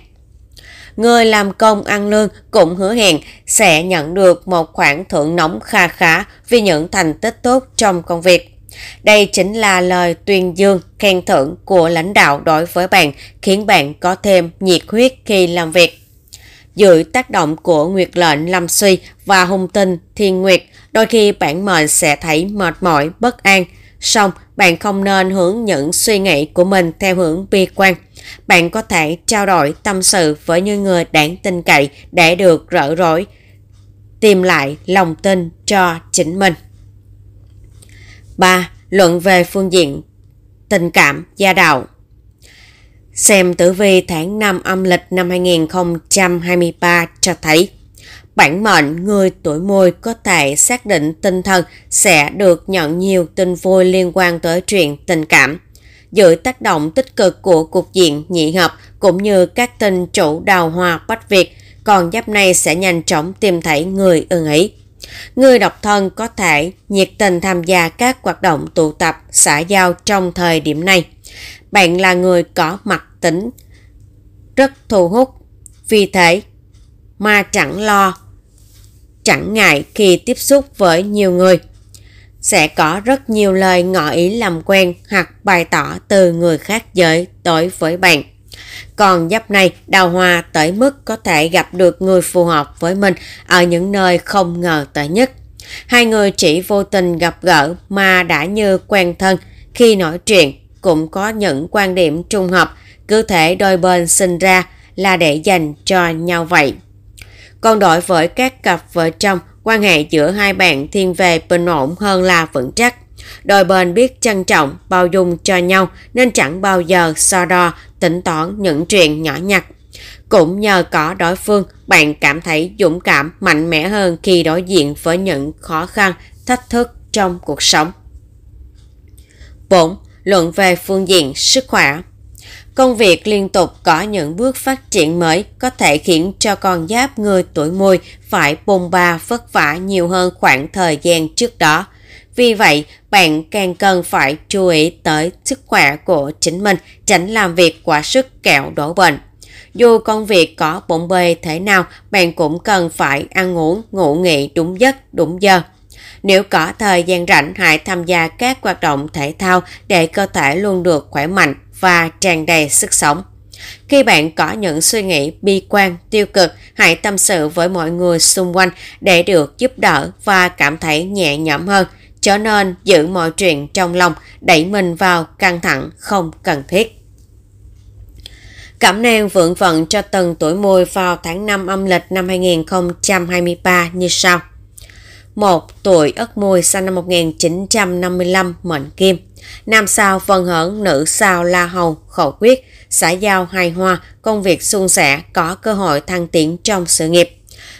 người làm công ăn lương cũng hứa hẹn sẽ nhận được một khoản thưởng nóng kha khá vì những thành tích tốt trong công việc. Đây chính là lời tuyên dương, khen thưởng của lãnh đạo đối với bạn, khiến bạn có thêm nhiệt huyết khi làm việc. Dưới tác động của nguyệt lệnh lâm suy và hung tinh thiên nguyệt, đôi khi bản mệnh sẽ thấy mệt mỏi, bất an. Song, bạn không nên hướng những suy nghĩ của mình theo hướng bi quan. Bạn có thể trao đổi tâm sự với những người đáng tin cậy để được rỡ rối, tìm lại lòng tin cho chính mình. 3. Luận về phương diện tình cảm gia đạo Xem tử vi tháng 5 âm lịch năm 2023 cho thấy bản mệnh người tuổi mùi có thể xác định tinh thần sẽ được nhận nhiều tin vui liên quan tới chuyện tình cảm. Dưới tác động tích cực của cục diện nhị hợp cũng như các tin chủ đào hoa bách Việt, còn giáp này sẽ nhanh chóng tìm thấy người ưng ý. Người độc thân có thể nhiệt tình tham gia các hoạt động tụ tập, xã giao trong thời điểm này. Bạn là người có mặt tính, rất thu hút. Vì thế, mà chẳng lo, chẳng ngại khi tiếp xúc với nhiều người. Sẽ có rất nhiều lời ngỏ ý làm quen hoặc bày tỏ từ người khác giới đối với bạn. Còn giáp này đào hoa tới mức có thể gặp được người phù hợp với mình ở những nơi không ngờ tới nhất. Hai người chỉ vô tình gặp gỡ mà đã như quen thân. Khi nói chuyện cũng có những quan điểm trùng hợp, cứ thể đôi bên sinh ra là để dành cho nhau vậy. Còn đối với các cặp vợ chồng, quan hệ giữa hai bạn thiên về bình ổn hơn là vững chắc. Đôi bên biết trân trọng, bao dung cho nhau nên chẳng bao giờ so đo, tỉnh toán những chuyện nhỏ nhặt. Cũng nhờ có đối phương, bạn cảm thấy dũng cảm, mạnh mẽ hơn khi đối diện với những khó khăn, thách thức trong cuộc sống. 4. Luận về phương diện sức khỏe Công việc liên tục có những bước phát triển mới có thể khiến cho con giáp người tuổi mùi phải bùng ba vất vả nhiều hơn khoảng thời gian trước đó. Vì vậy, bạn càng cần phải chú ý tới sức khỏe của chính mình, tránh làm việc quá sức kẹo đổ bệnh. Dù công việc có bộn bê thế nào, bạn cũng cần phải ăn uống, ngủ nghỉ đúng giấc, đúng giờ. Nếu có thời gian rảnh, hãy tham gia các hoạt động thể thao để cơ thể luôn được khỏe mạnh và tràn đầy sức sống. Khi bạn có những suy nghĩ bi quan, tiêu cực, hãy tâm sự với mọi người xung quanh để được giúp đỡ và cảm thấy nhẹ nhõm hơn – cho nên giữ mọi chuyện trong lòng, đẩy mình vào căng thẳng không cần thiết. Cảm năng vượng vận cho từng tuổi mùi vào tháng 5 âm lịch năm 2023 như sau. 1. Tuổi Ất Mùi sinh năm 1955 Mệnh Kim Nam sao Vân Hỡn, nữ sao La Hầu, khẩu quyết, xã giao hài hòa, công việc suôn sẻ, có cơ hội thăng tiến trong sự nghiệp.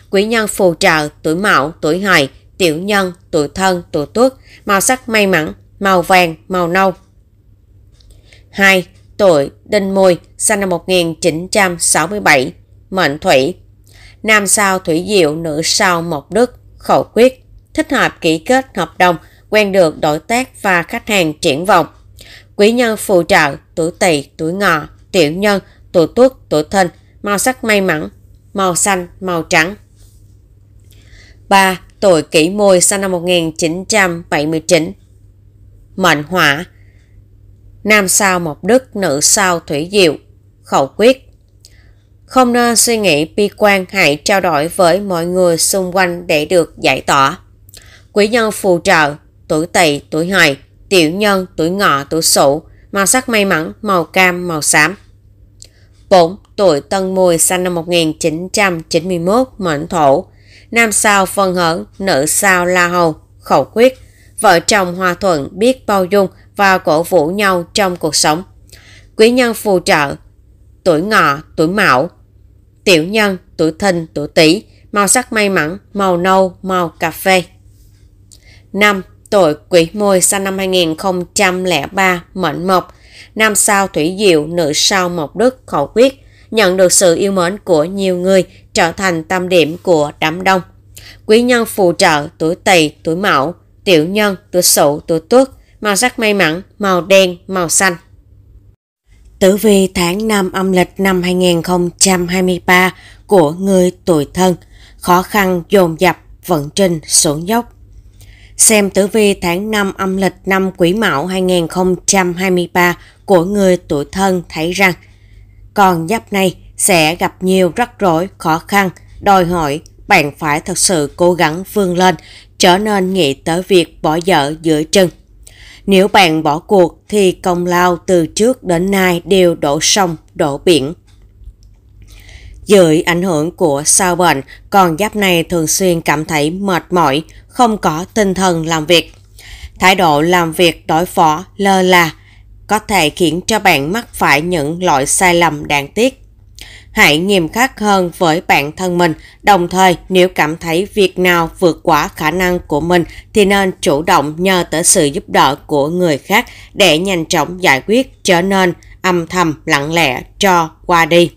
Quý nhân phù trợ, tuổi Mão, tuổi Hợi, tiểu nhân, tuổi thân, tuổi tuất, màu sắc may mắn, màu vàng, màu nâu. 2. Tuổi Đinh Mùi, sinh năm 1967, mệnh thủy. Nam sao thủy diệu, nữ sao mộc đức, khẩu quyết. Thích hợp ký kết hợp đồng, quen được đối tác và khách hàng triển vọng. Quý nhân phù trợ, tuổi tỵ, tuổi ngọ, tiểu nhân, tuổi tuất, tuổi thìn, màu sắc may mắn, màu xanh, màu trắng. 3 tuổi kỷ mùi sinh năm 1979. Mệnh hỏa Nam sao mộc đức, nữ sao thủy diệu, khẩu quyết. Không nên suy nghĩ bi quan hãy trao đổi với mọi người xung quanh để được giải tỏa. Quý nhân phù trợ, tuổi tỵ, tuổi hợi, tiểu nhân, tuổi ngọ, tuổi sửu, màu sắc may mắn, màu cam, màu xám. 4. Tuổi Tân Mùi sinh năm 1991, mệnh thổ, Nam sao phân hở, nữ sao la hầu, khẩu quyết. Vợ chồng hòa thuận biết bao dung và cổ vũ nhau trong cuộc sống. Quý nhân phù trợ, tuổi ngọ, tuổi mão. Tiểu nhân, tuổi thìn, tuổi tỵ, màu sắc may mắn, màu nâu, màu cà phê. 5. Tuổi quỷ môi sinh năm 2003, mệnh mộc. Nam sao thủy diệu, nữ sao mộc đức, khẩu quyết nhận được sự yêu mến của nhiều người, trở thành tâm điểm của đám đông. Quý nhân phù trợ tuổi tỵ, tuổi mão, tiểu nhân, tuổi sửu, tuổi tuất, màu sắc may mắn, màu đen, màu xanh. Tử vi tháng 5 âm lịch năm 2023 của người tuổi thân, khó khăn dồn dập, vận trình xuống dốc. Xem tử vi tháng 5 âm lịch năm Quý Mão 2023 của người tuổi thân thấy rằng con giáp này sẽ gặp nhiều rắc rối, khó khăn, đòi hỏi bạn phải thật sự cố gắng vươn lên, trở nên nghĩ tới việc bỏ vợ giữa chân Nếu bạn bỏ cuộc thì công lao từ trước đến nay đều đổ sông, đổ biển. Dưới ảnh hưởng của sao bệnh, con giáp này thường xuyên cảm thấy mệt mỏi, không có tinh thần làm việc. Thái độ làm việc đối phó lơ là, có thể khiến cho bạn mắc phải những loại sai lầm đáng tiếc. Hãy nghiêm khắc hơn với bản thân mình, đồng thời nếu cảm thấy việc nào vượt quá khả năng của mình thì nên chủ động nhờ tới sự giúp đỡ của người khác để nhanh chóng giải quyết trở nên âm thầm lặng lẽ cho qua đi.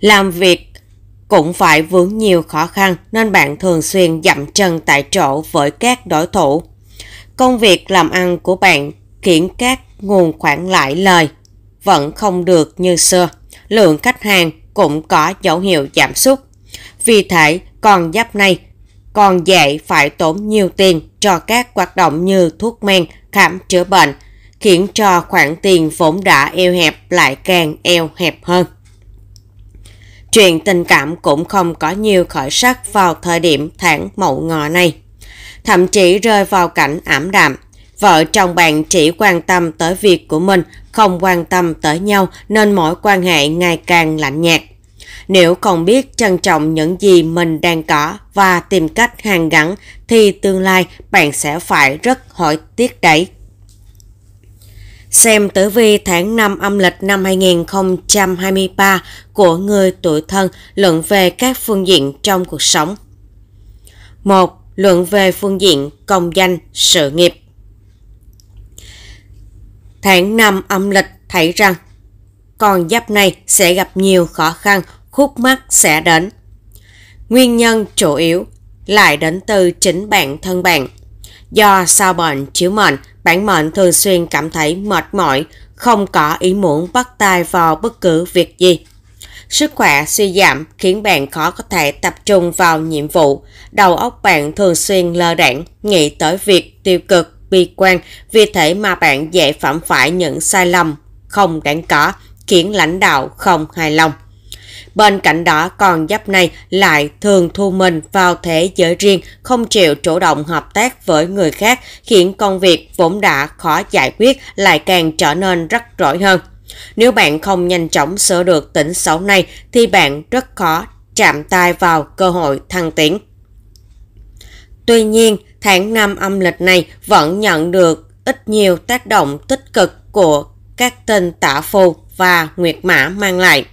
Làm việc cũng phải vướng nhiều khó khăn nên bạn thường xuyên dậm chân tại chỗ với các đối thủ. Công việc làm ăn của bạn kiện các nguồn khoản lãi lời vẫn không được như xưa. Lượng khách hàng cũng có dấu hiệu giảm sút. Vì thế, còn giáp này còn dạy phải tốn nhiều tiền cho các hoạt động như thuốc men, khám chữa bệnh, khiến cho khoản tiền vốn đã eo hẹp lại càng eo hẹp hơn. Chuyện tình cảm cũng không có nhiều khởi sắc vào thời điểm tháng mậu ngọ này, thậm chí rơi vào cảnh ảm đạm Vợ chồng bạn chỉ quan tâm tới việc của mình, không quan tâm tới nhau nên mối quan hệ ngày càng lạnh nhạt. Nếu không biết trân trọng những gì mình đang có và tìm cách hàn gắn thì tương lai bạn sẽ phải rất hỏi tiếc đấy. Xem tử vi tháng 5 âm lịch năm 2023 của người tuổi thân luận về các phương diện trong cuộc sống. 1. Luận về phương diện công danh, sự nghiệp tháng năm âm lịch thấy rằng con giáp này sẽ gặp nhiều khó khăn, khúc mắc sẽ đến. Nguyên nhân chủ yếu lại đến từ chính bản thân bạn. Do sao bệnh chiếu mệnh, bản mệnh thường xuyên cảm thấy mệt mỏi, không có ý muốn bắt tay vào bất cứ việc gì. Sức khỏe suy giảm khiến bạn khó có thể tập trung vào nhiệm vụ, đầu óc bạn thường xuyên lơ đảng, nghĩ tới việc tiêu cực bi quan, vì thế mà bạn dễ phạm phải những sai lầm không đáng có, khiến lãnh đạo không hài lòng. Bên cạnh đó, con giáp này lại thường thu mình vào thế giới riêng, không chịu chủ động hợp tác với người khác, khiến công việc vốn đã khó giải quyết lại càng trở nên rắc rối hơn. Nếu bạn không nhanh chóng sửa được tính xấu này thì bạn rất khó chạm tay vào cơ hội thăng tiến. Tuy nhiên, tháng 5 âm lịch này vẫn nhận được ít nhiều tác động tích cực của các tên tả phù và nguyệt mã mang lại.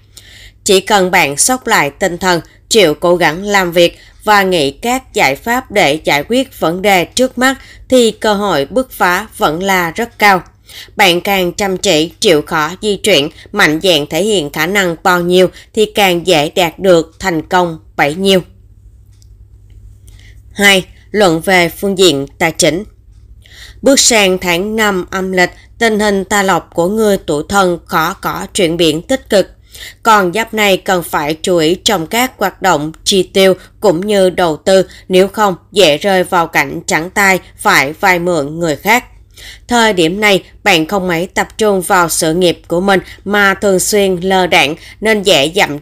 Chỉ cần bạn sốc lại tinh thần, chịu cố gắng làm việc và nghĩ các giải pháp để giải quyết vấn đề trước mắt thì cơ hội bứt phá vẫn là rất cao. Bạn càng chăm chỉ, chịu khó di chuyển, mạnh dạn thể hiện khả năng bao nhiêu thì càng dễ đạt được thành công bấy nhiêu. 2 luận về phương diện tài chính. Bước sang tháng 5 âm lịch, tình hình ta lộc của người tuổi thân khó có chuyển biến tích cực. Còn giáp này cần phải chú ý trong các hoạt động chi tiêu cũng như đầu tư, nếu không dễ rơi vào cảnh trắng tay phải vay mượn người khác. Thời điểm này, bạn không mấy tập trung vào sự nghiệp của mình mà thường xuyên lơ đạn nên dễ dậm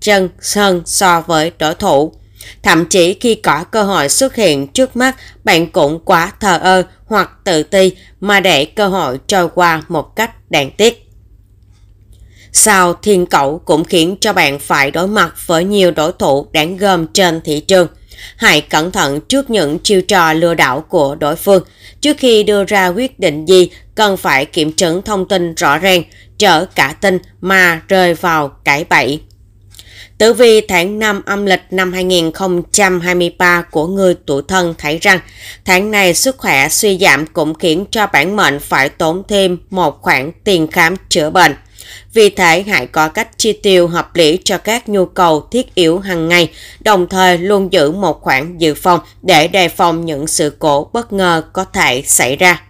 chân sơn so với đối thủ. Thậm chí khi có cơ hội xuất hiện trước mắt, bạn cũng quá thờ ơ hoặc tự ti mà để cơ hội trôi qua một cách đáng tiếc. Sao thiên cẩu cũng khiến cho bạn phải đối mặt với nhiều đối thủ đáng gờm trên thị trường. Hãy cẩn thận trước những chiêu trò lừa đảo của đối phương. Trước khi đưa ra quyết định gì, cần phải kiểm chứng thông tin rõ ràng, trở cả tin mà rơi vào cãi bẫy. Tử vi tháng 5 âm lịch năm 2023 của người tuổi thân thấy rằng tháng này sức khỏe suy giảm cũng khiến cho bản mệnh phải tốn thêm một khoản tiền khám chữa bệnh. Vì thế hãy có cách chi tiêu hợp lý cho các nhu cầu thiết yếu hàng ngày, đồng thời luôn giữ một khoản dự phòng để đề phòng những sự cố bất ngờ có thể xảy ra.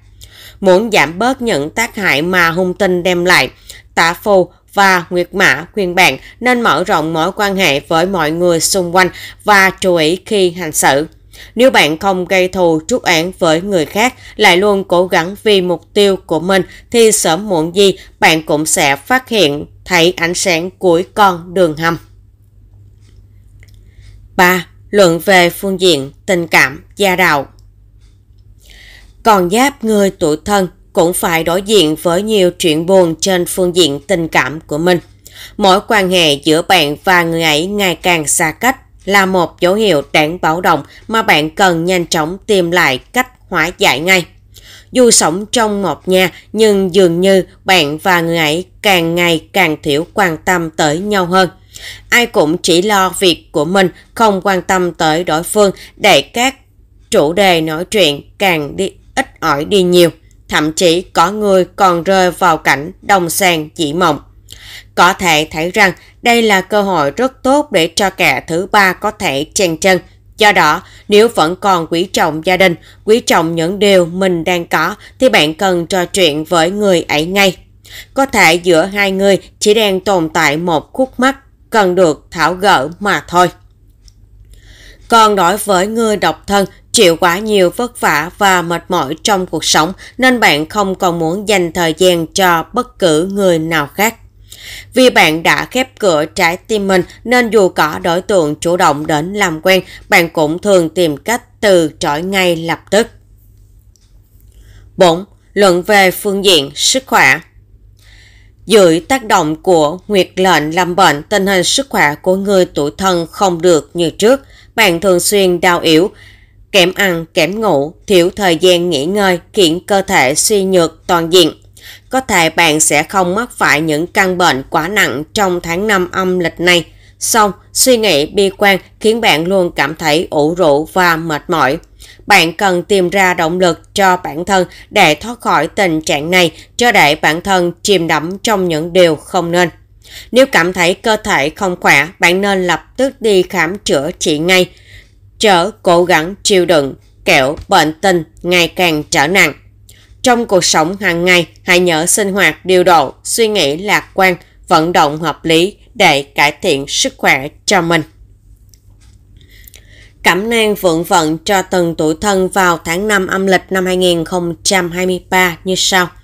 Muốn giảm bớt những tác hại mà hung tinh đem lại, tả phù và Nguyệt Mã khuyên bạn nên mở rộng mối quan hệ với mọi người xung quanh và chú ý khi hành xử. Nếu bạn không gây thù trút án với người khác, lại luôn cố gắng vì mục tiêu của mình thì sớm muộn gì bạn cũng sẽ phát hiện thấy ánh sáng cuối con đường hầm. 3. Luận về phương diện tình cảm gia đạo Còn giáp người tuổi thân cũng phải đối diện với nhiều chuyện buồn trên phương diện tình cảm của mình. Mối quan hệ giữa bạn và người ấy ngày càng xa cách là một dấu hiệu đáng báo động mà bạn cần nhanh chóng tìm lại cách hóa giải ngay. Dù sống trong một nhà nhưng dường như bạn và người ấy càng ngày càng thiểu quan tâm tới nhau hơn. Ai cũng chỉ lo việc của mình, không quan tâm tới đối phương để các chủ đề nói chuyện càng đi ít ỏi đi nhiều. Thậm chí có người còn rơi vào cảnh đồng sàng chỉ mộng. Có thể thấy rằng đây là cơ hội rất tốt để cho kẻ thứ ba có thể chen chân. Do đó, nếu vẫn còn quý trọng gia đình, quý trọng những điều mình đang có thì bạn cần trò chuyện với người ấy ngay. Có thể giữa hai người chỉ đang tồn tại một khúc mắc cần được thảo gỡ mà thôi. Còn đối với người độc thân, chịu quá nhiều vất vả và mệt mỏi trong cuộc sống nên bạn không còn muốn dành thời gian cho bất cứ người nào khác. Vì bạn đã khép cửa trái tim mình nên dù có đối tượng chủ động đến làm quen, bạn cũng thường tìm cách từ chối ngay lập tức. 4. Luận về phương diện sức khỏe dưới tác động của nguyệt lệnh làm bệnh, tình hình sức khỏe của người tuổi thân không được như trước bạn thường xuyên đau yếu, kém ăn, kém ngủ, thiếu thời gian nghỉ ngơi khiến cơ thể suy nhược toàn diện. Có thể bạn sẽ không mắc phải những căn bệnh quá nặng trong tháng 5 âm lịch này. Xong, suy nghĩ bi quan khiến bạn luôn cảm thấy ủ rũ và mệt mỏi. Bạn cần tìm ra động lực cho bản thân để thoát khỏi tình trạng này cho để bản thân chìm đắm trong những điều không nên. Nếu cảm thấy cơ thể không khỏe, bạn nên lập tức đi khám chữa trị ngay. Chớ cố gắng chịu đựng, kẻo bệnh tình ngày càng trở nặng. Trong cuộc sống hàng ngày, hãy nhớ sinh hoạt điều độ, suy nghĩ lạc quan, vận động hợp lý để cải thiện sức khỏe cho mình. Cẩm nang vượng vận cho từng tuổi thân vào tháng 5 âm lịch năm 2023 như sau –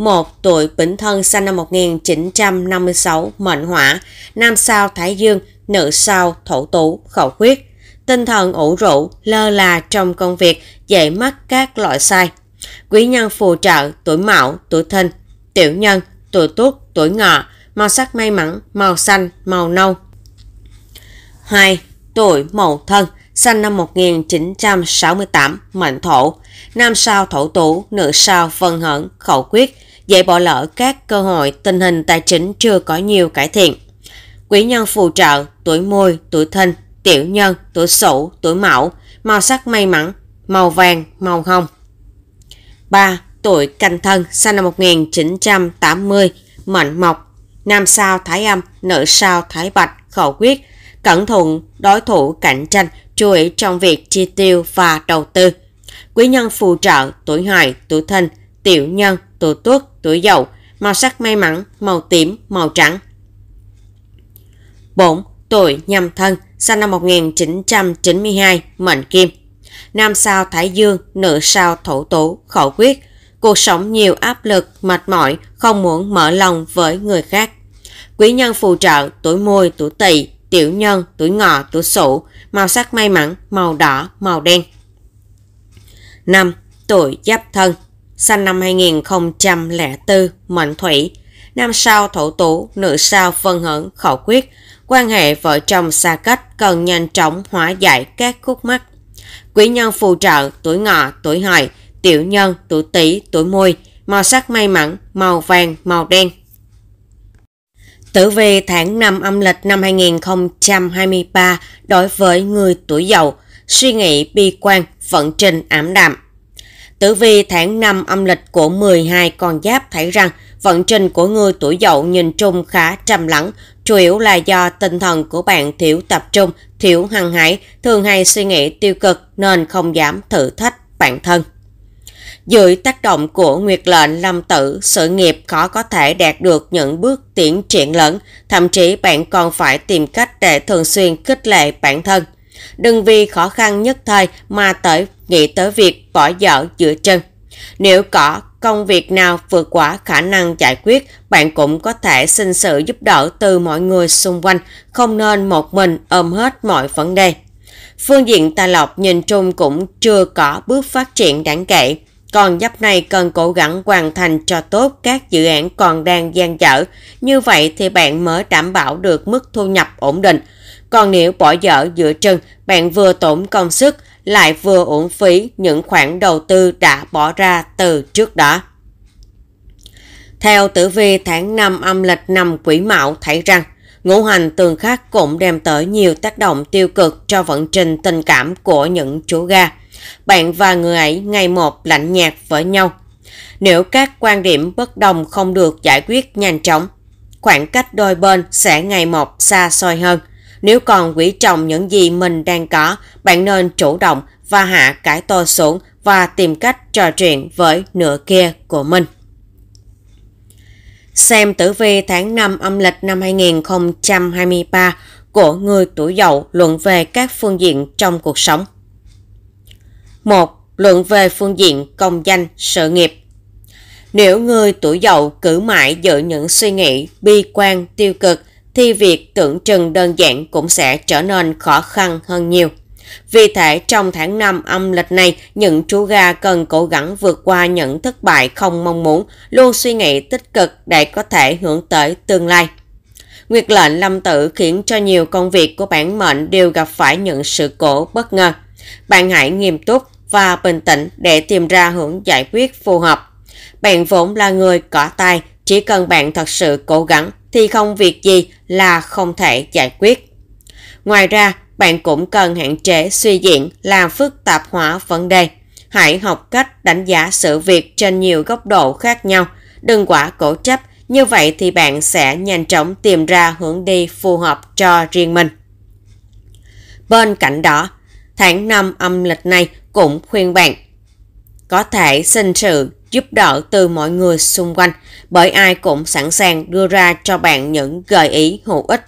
một tuổi Bính Thân sinh năm 1956, mệnh hỏa, nam sao Thái Dương, nữ sao Thổ Tú, khẩu huyết. Tinh thần ủ rũ, lơ là trong công việc, dễ mắc các loại sai. Quý nhân phù trợ, tuổi mão, tuổi thìn, tiểu nhân, tuổi tuất, tuổi ngọ, màu sắc may mắn, màu xanh, màu nâu. 2. Tuổi Mậu Thân, sinh năm 1968, mệnh thổ, nam sao thổ tú, nữ sao phân hận, khẩu quyết, dễ bỏ lỡ các cơ hội tình hình tài chính chưa có nhiều cải thiện. Quý nhân phù trợ, tuổi môi, tuổi thân, tiểu nhân, tuổi sửu, tuổi mão, màu sắc may mắn, màu vàng, màu hồng. 3. Tuổi canh thân, sinh năm 1980, mệnh mộc, nam sao thái âm, nữ sao thái bạch, khẩu quyết, cẩn thận đối thủ cạnh tranh, chú ý trong việc chi tiêu và đầu tư. Quý nhân phù trợ, tuổi hợi, tuổi thân, tiểu nhân, tuổi tuất, tuổi dậu, màu sắc may mắn, màu tím, màu trắng. 4. Tuổi nhâm thân, sinh năm 1992, mệnh kim. Nam sao Thái Dương, nữ sao thổ Tú, khẩu quyết. Cuộc sống nhiều áp lực, mệt mỏi, không muốn mở lòng với người khác. Quý nhân phù trợ, tuổi mùi, tuổi tỵ, tiểu nhân, tuổi ngọ, tuổi sửu, màu sắc may mắn, màu đỏ, màu đen. 5. Tuổi giáp thân, sinh năm 2004, mệnh thủy, năm sao thổ tú, nữ sao phân hưởng, khẩu quyết, quan hệ vợ chồng xa cách cần nhanh chóng hóa giải các khúc mắc. Quý nhân phù trợ tuổi ngọ, tuổi hợi, tiểu nhân, tuổi tỵ, tuổi mùi, màu sắc may mắn, màu vàng, màu đen. Tử vi tháng 5 âm lịch năm 2023 đối với người tuổi dậu, suy nghĩ bi quan, vận trình ảm đạm, Tử vi tháng 5 âm lịch của 12 con giáp thấy rằng vận trình của người tuổi dậu nhìn chung khá trầm lắng, chủ yếu là do tinh thần của bạn thiếu tập trung, thiếu hăng hải, thường hay suy nghĩ tiêu cực nên không dám thử thách bản thân. Dưới tác động của nguyệt lệnh lâm tử, sự nghiệp khó có thể đạt được những bước tiến triển lớn, thậm chí bạn còn phải tìm cách để thường xuyên khích lệ bản thân – Đừng vì khó khăn nhất thời mà tới nghĩ tới việc bỏ dở giữa chân. Nếu có công việc nào vượt quá khả năng giải quyết, bạn cũng có thể xin sự giúp đỡ từ mọi người xung quanh, không nên một mình ôm hết mọi vấn đề. Phương diện tài lộc nhìn chung cũng chưa có bước phát triển đáng kể, còn giáp này cần cố gắng hoàn thành cho tốt các dự án còn đang gian dở, như vậy thì bạn mới đảm bảo được mức thu nhập ổn định, còn nếu bỏ dở giữa chừng, bạn vừa tổn công sức, lại vừa uổng phí những khoản đầu tư đã bỏ ra từ trước đó. Theo tử vi tháng 5 âm lịch năm quỷ mão thấy rằng, ngũ hành tương khắc cũng đem tới nhiều tác động tiêu cực cho vận trình tình cảm của những chú ga. Bạn và người ấy ngày một lạnh nhạt với nhau. Nếu các quan điểm bất đồng không được giải quyết nhanh chóng, khoảng cách đôi bên sẽ ngày một xa xôi hơn. Nếu còn quỷ trọng những gì mình đang có, bạn nên chủ động và hạ cái tôi xuống và tìm cách trò chuyện với nửa kia của mình. Xem tử vi tháng 5 âm lịch năm 2023 của người tuổi dậu luận về các phương diện trong cuộc sống. 1. Luận về phương diện công danh, sự nghiệp. Nếu người tuổi dậu cử mãi giữ những suy nghĩ bi quan tiêu cực thì việc tưởng chừng đơn giản cũng sẽ trở nên khó khăn hơn nhiều. Vì thế, trong tháng 5 âm lịch này, những chú gà cần cố gắng vượt qua những thất bại không mong muốn, luôn suy nghĩ tích cực để có thể hướng tới tương lai. Nguyệt lệnh lâm tử khiến cho nhiều công việc của bản mệnh đều gặp phải những sự cố bất ngờ. Bạn hãy nghiêm túc và bình tĩnh để tìm ra hướng giải quyết phù hợp. Bạn vốn là người có tài, chỉ cần bạn thật sự cố gắng thì không việc gì là không thể giải quyết. Ngoài ra, bạn cũng cần hạn chế suy diễn là phức tạp hóa vấn đề. Hãy học cách đánh giá sự việc trên nhiều góc độ khác nhau, đừng quá cố chấp, như vậy thì bạn sẽ nhanh chóng tìm ra hướng đi phù hợp cho riêng mình. Bên cạnh đó, tháng 5 âm lịch này cũng khuyên bạn có thể xin sự giúp đỡ từ mọi người xung quanh bởi ai cũng sẵn sàng đưa ra cho bạn những gợi ý hữu ích.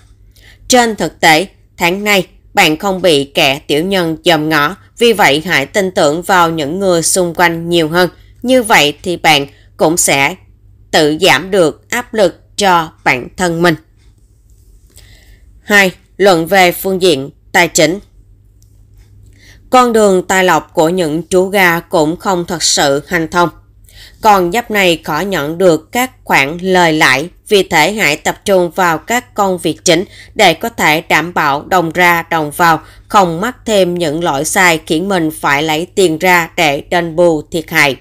Trên thực tế, tháng nay bạn không bị kẻ tiểu nhân dòm ngõ, vì vậy hãy tin tưởng vào những người xung quanh nhiều hơn. Như vậy thì bạn cũng sẽ tự giảm được áp lực cho bản thân mình. 2. Luận về phương diện tài chính Con đường tài lộc của những chú gà cũng không thật sự hành thông. Con giáp này khó nhận được các khoản lời lãi, vì thể hãy tập trung vào các công việc chính để có thể đảm bảo đồng ra đồng vào, không mắc thêm những lỗi sai khiến mình phải lấy tiền ra để đền bù thiệt hại.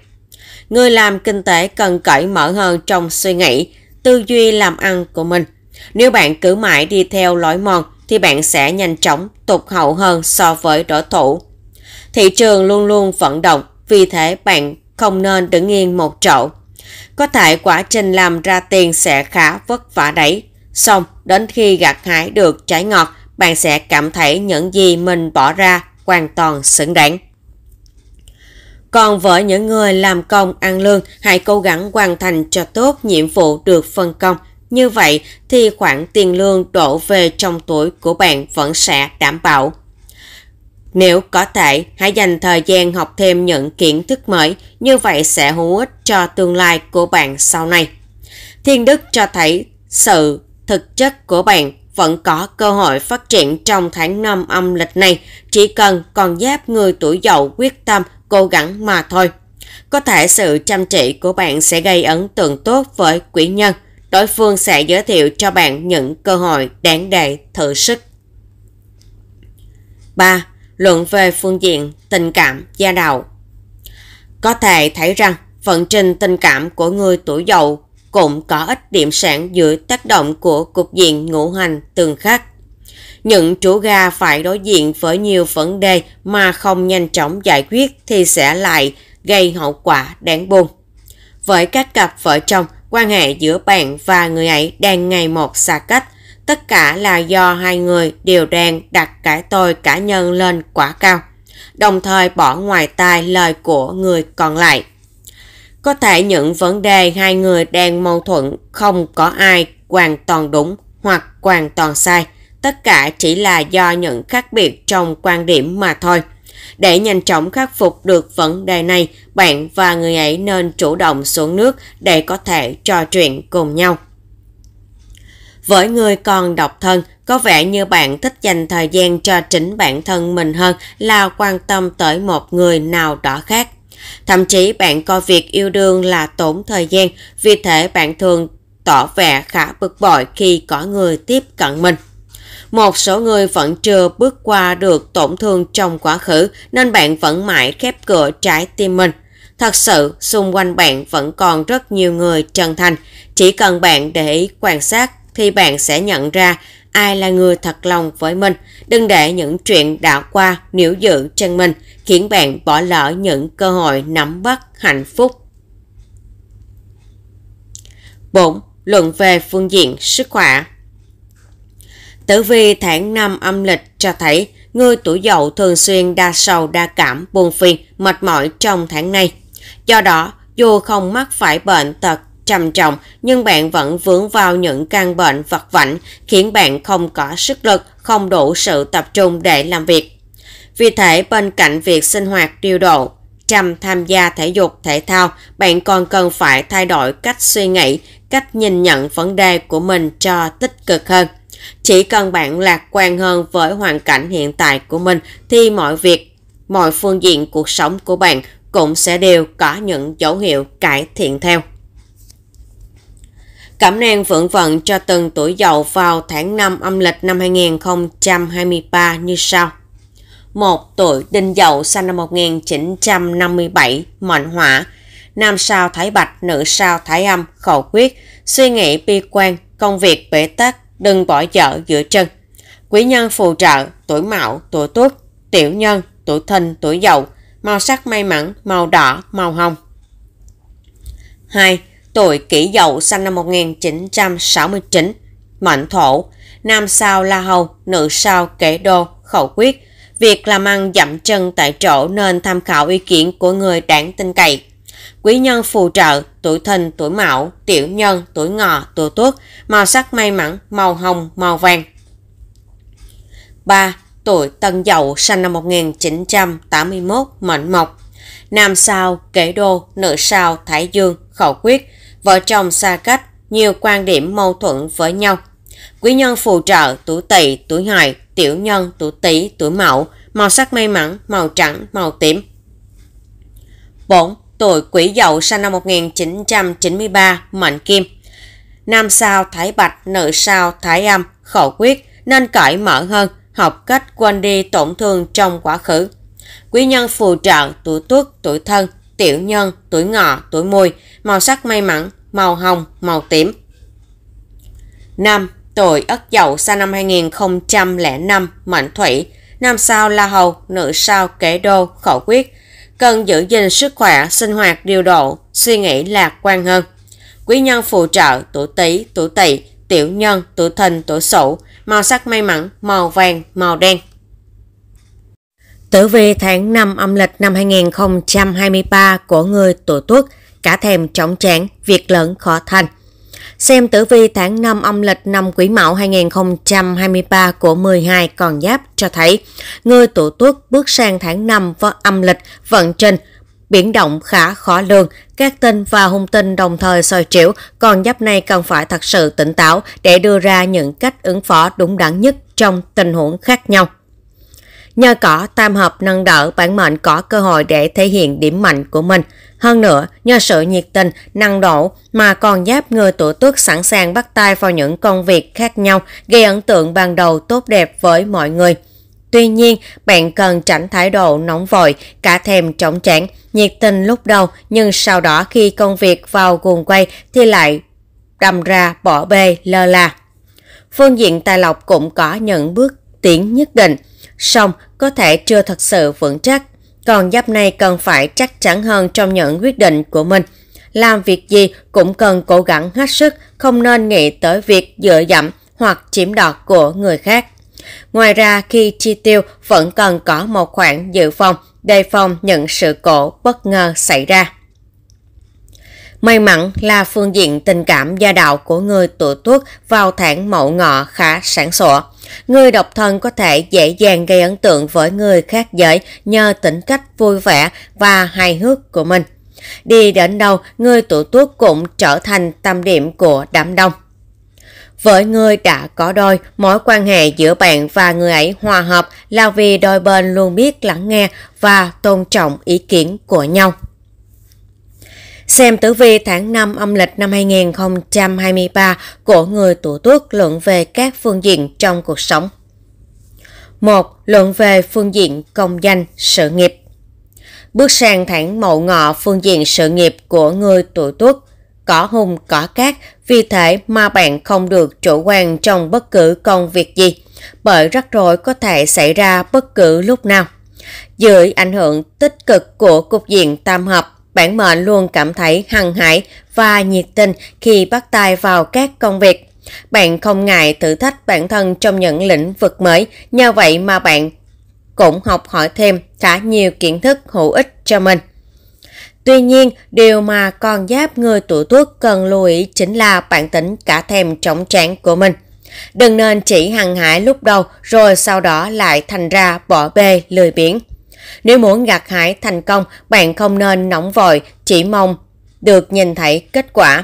Người làm kinh tế cần cởi mở hơn trong suy nghĩ, tư duy làm ăn của mình. Nếu bạn cứ mãi đi theo lối mòn thì bạn sẽ nhanh chóng tụt hậu hơn so với đối thủ. Thị trường luôn luôn vận động, vì thế bạn không nên đứng yên một chỗ. Có thể quá trình làm ra tiền sẽ khá vất vả đấy. Xong, đến khi gặt hái được trái ngọt, bạn sẽ cảm thấy những gì mình bỏ ra hoàn toàn xứng đáng. Còn với những người làm công ăn lương, hãy cố gắng hoàn thành cho tốt nhiệm vụ được phân công. Như vậy thì khoản tiền lương đổ về trong túi của bạn vẫn sẽ đảm bảo. Nếu có thể, hãy dành thời gian học thêm những kiến thức mới, như vậy sẽ hữu ích cho tương lai của bạn sau này. Thiên đức cho thấy sự thực chất của bạn vẫn có cơ hội phát triển trong tháng 5 âm lịch này, chỉ cần còn giáp người tuổi dậu quyết tâm cố gắng mà thôi. Có thể sự chăm chỉ của bạn sẽ gây ấn tượng tốt với quý nhân, đối phương sẽ giới thiệu cho bạn những cơ hội đáng để thử sức. 3 luận về phương diện tình cảm gia đạo. Có thể thấy rằng vận trình tình cảm của người tuổi dậu cũng có ít điểm sản dưới tác động của cục diện ngũ hành tương khắc. Những chủ gà phải đối diện với nhiều vấn đề mà không nhanh chóng giải quyết thì sẽ lại gây hậu quả đáng buồn. Với các cặp vợ chồng, quan hệ giữa bạn và người ấy đang ngày một xa cách – Tất cả là do hai người đều đang đặt cả tôi cả nhân lên quá cao, đồng thời bỏ ngoài tai lời của người còn lại. Có thể những vấn đề hai người đang mâu thuẫn không có ai hoàn toàn đúng hoặc hoàn toàn sai. Tất cả chỉ là do những khác biệt trong quan điểm mà thôi. Để nhanh chóng khắc phục được vấn đề này, bạn và người ấy nên chủ động xuống nước để có thể trò chuyện cùng nhau. Với người còn độc thân, có vẻ như bạn thích dành thời gian cho chính bản thân mình hơn là quan tâm tới một người nào đó khác. Thậm chí bạn coi việc yêu đương là tốn thời gian, vì thế bạn thường tỏ vẻ khá bực bội khi có người tiếp cận mình. Một số người vẫn chưa bước qua được tổn thương trong quá khứ nên bạn vẫn mãi khép cửa trái tim mình. Thật sự, xung quanh bạn vẫn còn rất nhiều người chân thành. Chỉ cần bạn để ý quan sát thì bạn sẽ nhận ra ai là người thật lòng với mình. Đừng để những chuyện đã qua níu giữ chân mình, khiến bạn bỏ lỡ những cơ hội nắm bắt hạnh phúc. 4. Luận về phương diện sức khỏe Tử vi tháng 5 âm lịch cho thấy người tuổi dậu thường xuyên đa sầu đa cảm buồn phiền, mệt mỏi trong tháng này. Do đó, dù không mắc phải bệnh tật trầm trọng nhưng bạn vẫn vướng vào những căn bệnh vật vảnh khiến bạn không có sức lực, không đủ sự tập trung để làm việc. Vì thế bên cạnh việc sinh hoạt điều độ, chăm tham gia thể dục thể thao, bạn còn cần phải thay đổi cách suy nghĩ, cách nhìn nhận vấn đề của mình cho tích cực hơn. Chỉ cần bạn lạc quan hơn với hoàn cảnh hiện tại của mình thì mọi việc, mọi phương diện cuộc sống của bạn cũng sẽ đều có những dấu hiệu cải thiện theo. Cẩm nang phượng vận cho từng tuổi dậu vào tháng 5 âm lịch năm 2023 như sau. một Tuổi đinh dậu sinh năm 1957, mệnh hỏa, nam sao thái bạch, nữ sao thái âm, khẩu quyết, suy nghĩ bi quan, công việc bể tắc, đừng bỏ dở giữa chân. Quý nhân phù trợ, tuổi mạo, tuổi tuất, tiểu nhân, tuổi thìn, tuổi dậu, màu sắc may mắn, màu đỏ, màu hồng. 2 tuổi kỷ dậu sinh năm 1969, mệnh thổ, nam sao la hầu, nữ sao kể đô, khẩu quyết. Việc làm ăn dậm chân tại chỗ nên tham khảo ý kiến của người đáng tin cậy. Quý nhân phù trợ, tuổi thìn, tuổi mão, tiểu nhân, tuổi ngọ, tuổi tuất, màu sắc may mắn, màu hồng, màu vàng. 3. Tuổi Tân Dậu sinh năm 1981, mệnh mộc. Nam sao, kể đô, nữ sao, thái dương, khẩu quyết – vợ chồng xa cách, nhiều quan điểm mâu thuẫn với nhau. Quý nhân phù trợ tuổi tỵ, tuổi hợi, tiểu nhân tuổi tý, tuổi mậu, màu sắc may mắn, màu trắng, màu tím. 4. Tuổi Quỷ Dậu sinh năm 1993, mệnh kim. Nam sao Thái Bạch, nữ sao Thái Âm, khẩu quyết nên cởi mở hơn, học cách quên đi tổn thương trong quá khứ. Quý nhân phù trợ tuổi tuất, tuổi thân, tiểu nhân, tuổi ngọ, tuổi mùi, màu sắc may mắn, màu hồng, màu tím. 5. Tuổi Ất Dậu sang năm 2005, Mệnh Thủy, nam sao La Hầu, nữ sao Kế Đô, Khẩu Quyết. Cần giữ gìn sức khỏe, sinh hoạt điều độ, suy nghĩ lạc quan hơn. Quý nhân phù trợ, tuổi Tý, tuổi Tỵ, tiểu nhân, tuổi Thìn, tuổi Sửu, màu sắc may mắn, màu vàng, màu đen. Tử vi tháng 5 âm lịch năm 2023 của người tuổi tuất cả thèm trọng trạng, việc lớn khó thành. Xem tử vi tháng 5 âm lịch năm Quý Mão 2023 của 12 con giáp cho thấy, người tuổi tuất bước sang tháng 5 với âm lịch vận trình biến động khá khó lường, các tin và hung tin đồng thời soi chiếu, con giáp này cần phải thật sự tỉnh táo để đưa ra những cách ứng phó đúng đắn nhất trong tình huống khác nhau. Nhờ cỏ, tam hợp nâng đỡ bản mệnh có cơ hội để thể hiện điểm mạnh của mình. Hơn nữa, nhờ sự nhiệt tình, năng độ mà còn giáp người tuổi tuất sẵn sàng bắt tay vào những công việc khác nhau, gây ấn tượng ban đầu tốt đẹp với mọi người. Tuy nhiên, bạn cần tránh thái độ nóng vội, cả thèm chóng chán nhiệt tình lúc đầu nhưng sau đó khi công việc vào guồng quay thì lại đâm ra bỏ bê lơ là. Phương diện tài lộc cũng có những bước tiến nhất định – song có thể chưa thật sự vững chắc. Còn giáp này cần phải chắc chắn hơn trong những quyết định của mình. Làm việc gì cũng cần cố gắng hết sức, không nên nghĩ tới việc dựa dẫm hoặc chiếm đoạt của người khác. Ngoài ra khi chi tiêu vẫn cần có một khoản dự phòng, đề phòng những sự cố bất ngờ xảy ra. May mắn là phương diện tình cảm gia đạo của người tuổi tuất vào tháng mậu ngọ khá sáng sủa. Người độc thân có thể dễ dàng gây ấn tượng với người khác giới nhờ tính cách vui vẻ và hài hước của mình. Đi đến đâu, người tuổi tuất cũng trở thành tâm điểm của đám đông. Với người đã có đôi, mối quan hệ giữa bạn và người ấy hòa hợp là vì đôi bên luôn biết lắng nghe và tôn trọng ý kiến của nhau. Xem tử vi tháng 5 âm lịch năm 2023 của người tuổi tuất luận về các phương diện trong cuộc sống. 1. Luận về phương diện công danh, sự nghiệp. Bước sang tháng Mậu Ngọ phương diện sự nghiệp của người tuổi tuất có hung có cát, vì thế mà bạn không được chủ quan trong bất cứ công việc gì, bởi rắc rối có thể xảy ra bất cứ lúc nào. Dưới ảnh hưởng tích cực của cục diện tam hợp, Bản mệnh luôn cảm thấy hăng hại và nhiệt tình khi bắt tay vào các công việc. Bạn không ngại thử thách bản thân trong những lĩnh vực mới, nhờ vậy mà bạn cũng học hỏi thêm khá nhiều kiến thức hữu ích cho mình. Tuy nhiên, điều mà con giáp người tuổi tuất cần lưu ý chính là bản tính cả thèm trọng tráng của mình. Đừng nên chỉ hăng hại lúc đầu rồi sau đó lại thành ra bỏ bê lười biếng. Nếu muốn gặt hái thành công, bạn không nên nóng vội, chỉ mong được nhìn thấy kết quả.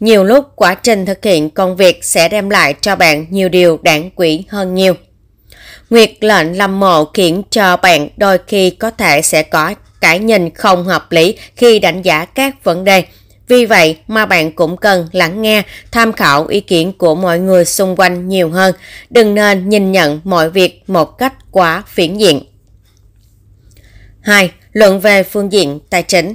Nhiều lúc quá trình thực hiện công việc sẽ đem lại cho bạn nhiều điều đáng quý hơn nhiều. Nguyệt lệnh lâm mộ khiến cho bạn đôi khi có thể sẽ có cái nhìn không hợp lý khi đánh giá các vấn đề. Vì vậy mà bạn cũng cần lắng nghe, tham khảo ý kiến của mọi người xung quanh nhiều hơn. Đừng nên nhìn nhận mọi việc một cách quá phiển diện. 2. Luận về phương diện tài chính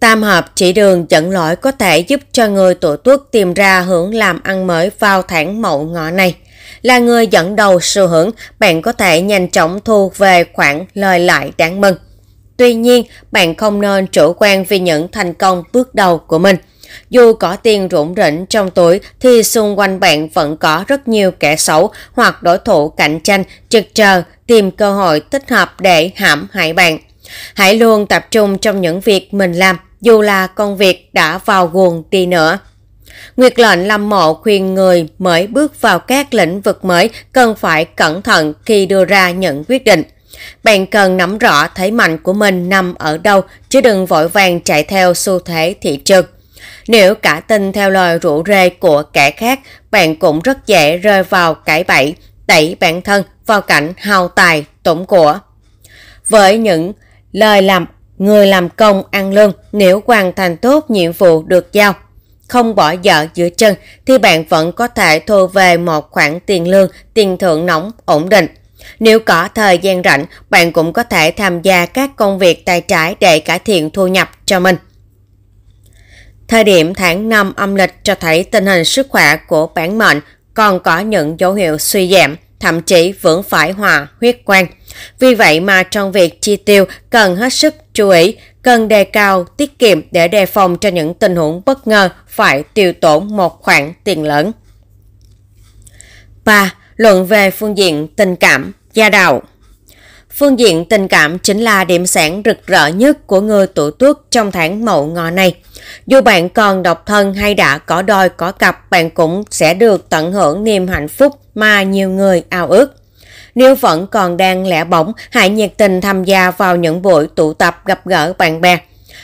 Tam hợp chỉ đường dẫn lỗi có thể giúp cho người tuổi tuất tìm ra hướng làm ăn mới vào tháng mậu ngọ này. Là người dẫn đầu xu hướng, bạn có thể nhanh chóng thu về khoản lời lại đáng mừng. Tuy nhiên, bạn không nên chủ quan vì những thành công bước đầu của mình. Dù có tiền rủng rỉnh trong túi thì xung quanh bạn vẫn có rất nhiều kẻ xấu hoặc đối thủ cạnh tranh trực chờ tìm cơ hội thích hợp để hãm hại bạn. Hãy luôn tập trung trong những việc mình làm, dù là công việc đã vào guồng đi nữa. Nguyệt lệnh lâm mộ khuyên người mới bước vào các lĩnh vực mới cần phải cẩn thận khi đưa ra những quyết định. Bạn cần nắm rõ thế mạnh của mình nằm ở đâu, chứ đừng vội vàng chạy theo xu thế thị trường. Nếu cả tin theo lời rủ rê của kẻ khác, bạn cũng rất dễ rơi vào cái bẫy, đẩy bản thân vào cảnh hào tài, tổn của. Với những lời làm người làm công ăn lương nếu hoàn thành tốt nhiệm vụ được giao, không bỏ dở giữa chân thì bạn vẫn có thể thu về một khoản tiền lương, tiền thưởng nóng ổn định. Nếu có thời gian rảnh, bạn cũng có thể tham gia các công việc tài trái để cải thiện thu nhập cho mình. Thời điểm tháng 5 âm lịch cho thấy tình hình sức khỏe của bản mệnh còn có những dấu hiệu suy giảm thậm chí vẫn phải hòa huyết quan. Vì vậy mà trong việc chi tiêu cần hết sức chú ý, cần đề cao tiết kiệm để đề phòng cho những tình huống bất ngờ phải tiêu tổn một khoản tiền lớn. 3. Luận về phương diện tình cảm, gia đạo Phương diện tình cảm chính là điểm sáng rực rỡ nhất của người tuổi tuất trong tháng mậu ngọ này. Dù bạn còn độc thân hay đã có đôi có cặp, bạn cũng sẽ được tận hưởng niềm hạnh phúc mà nhiều người ao ước. Nếu vẫn còn đang lẻ bỏng, hãy nhiệt tình tham gia vào những buổi tụ tập gặp gỡ bạn bè.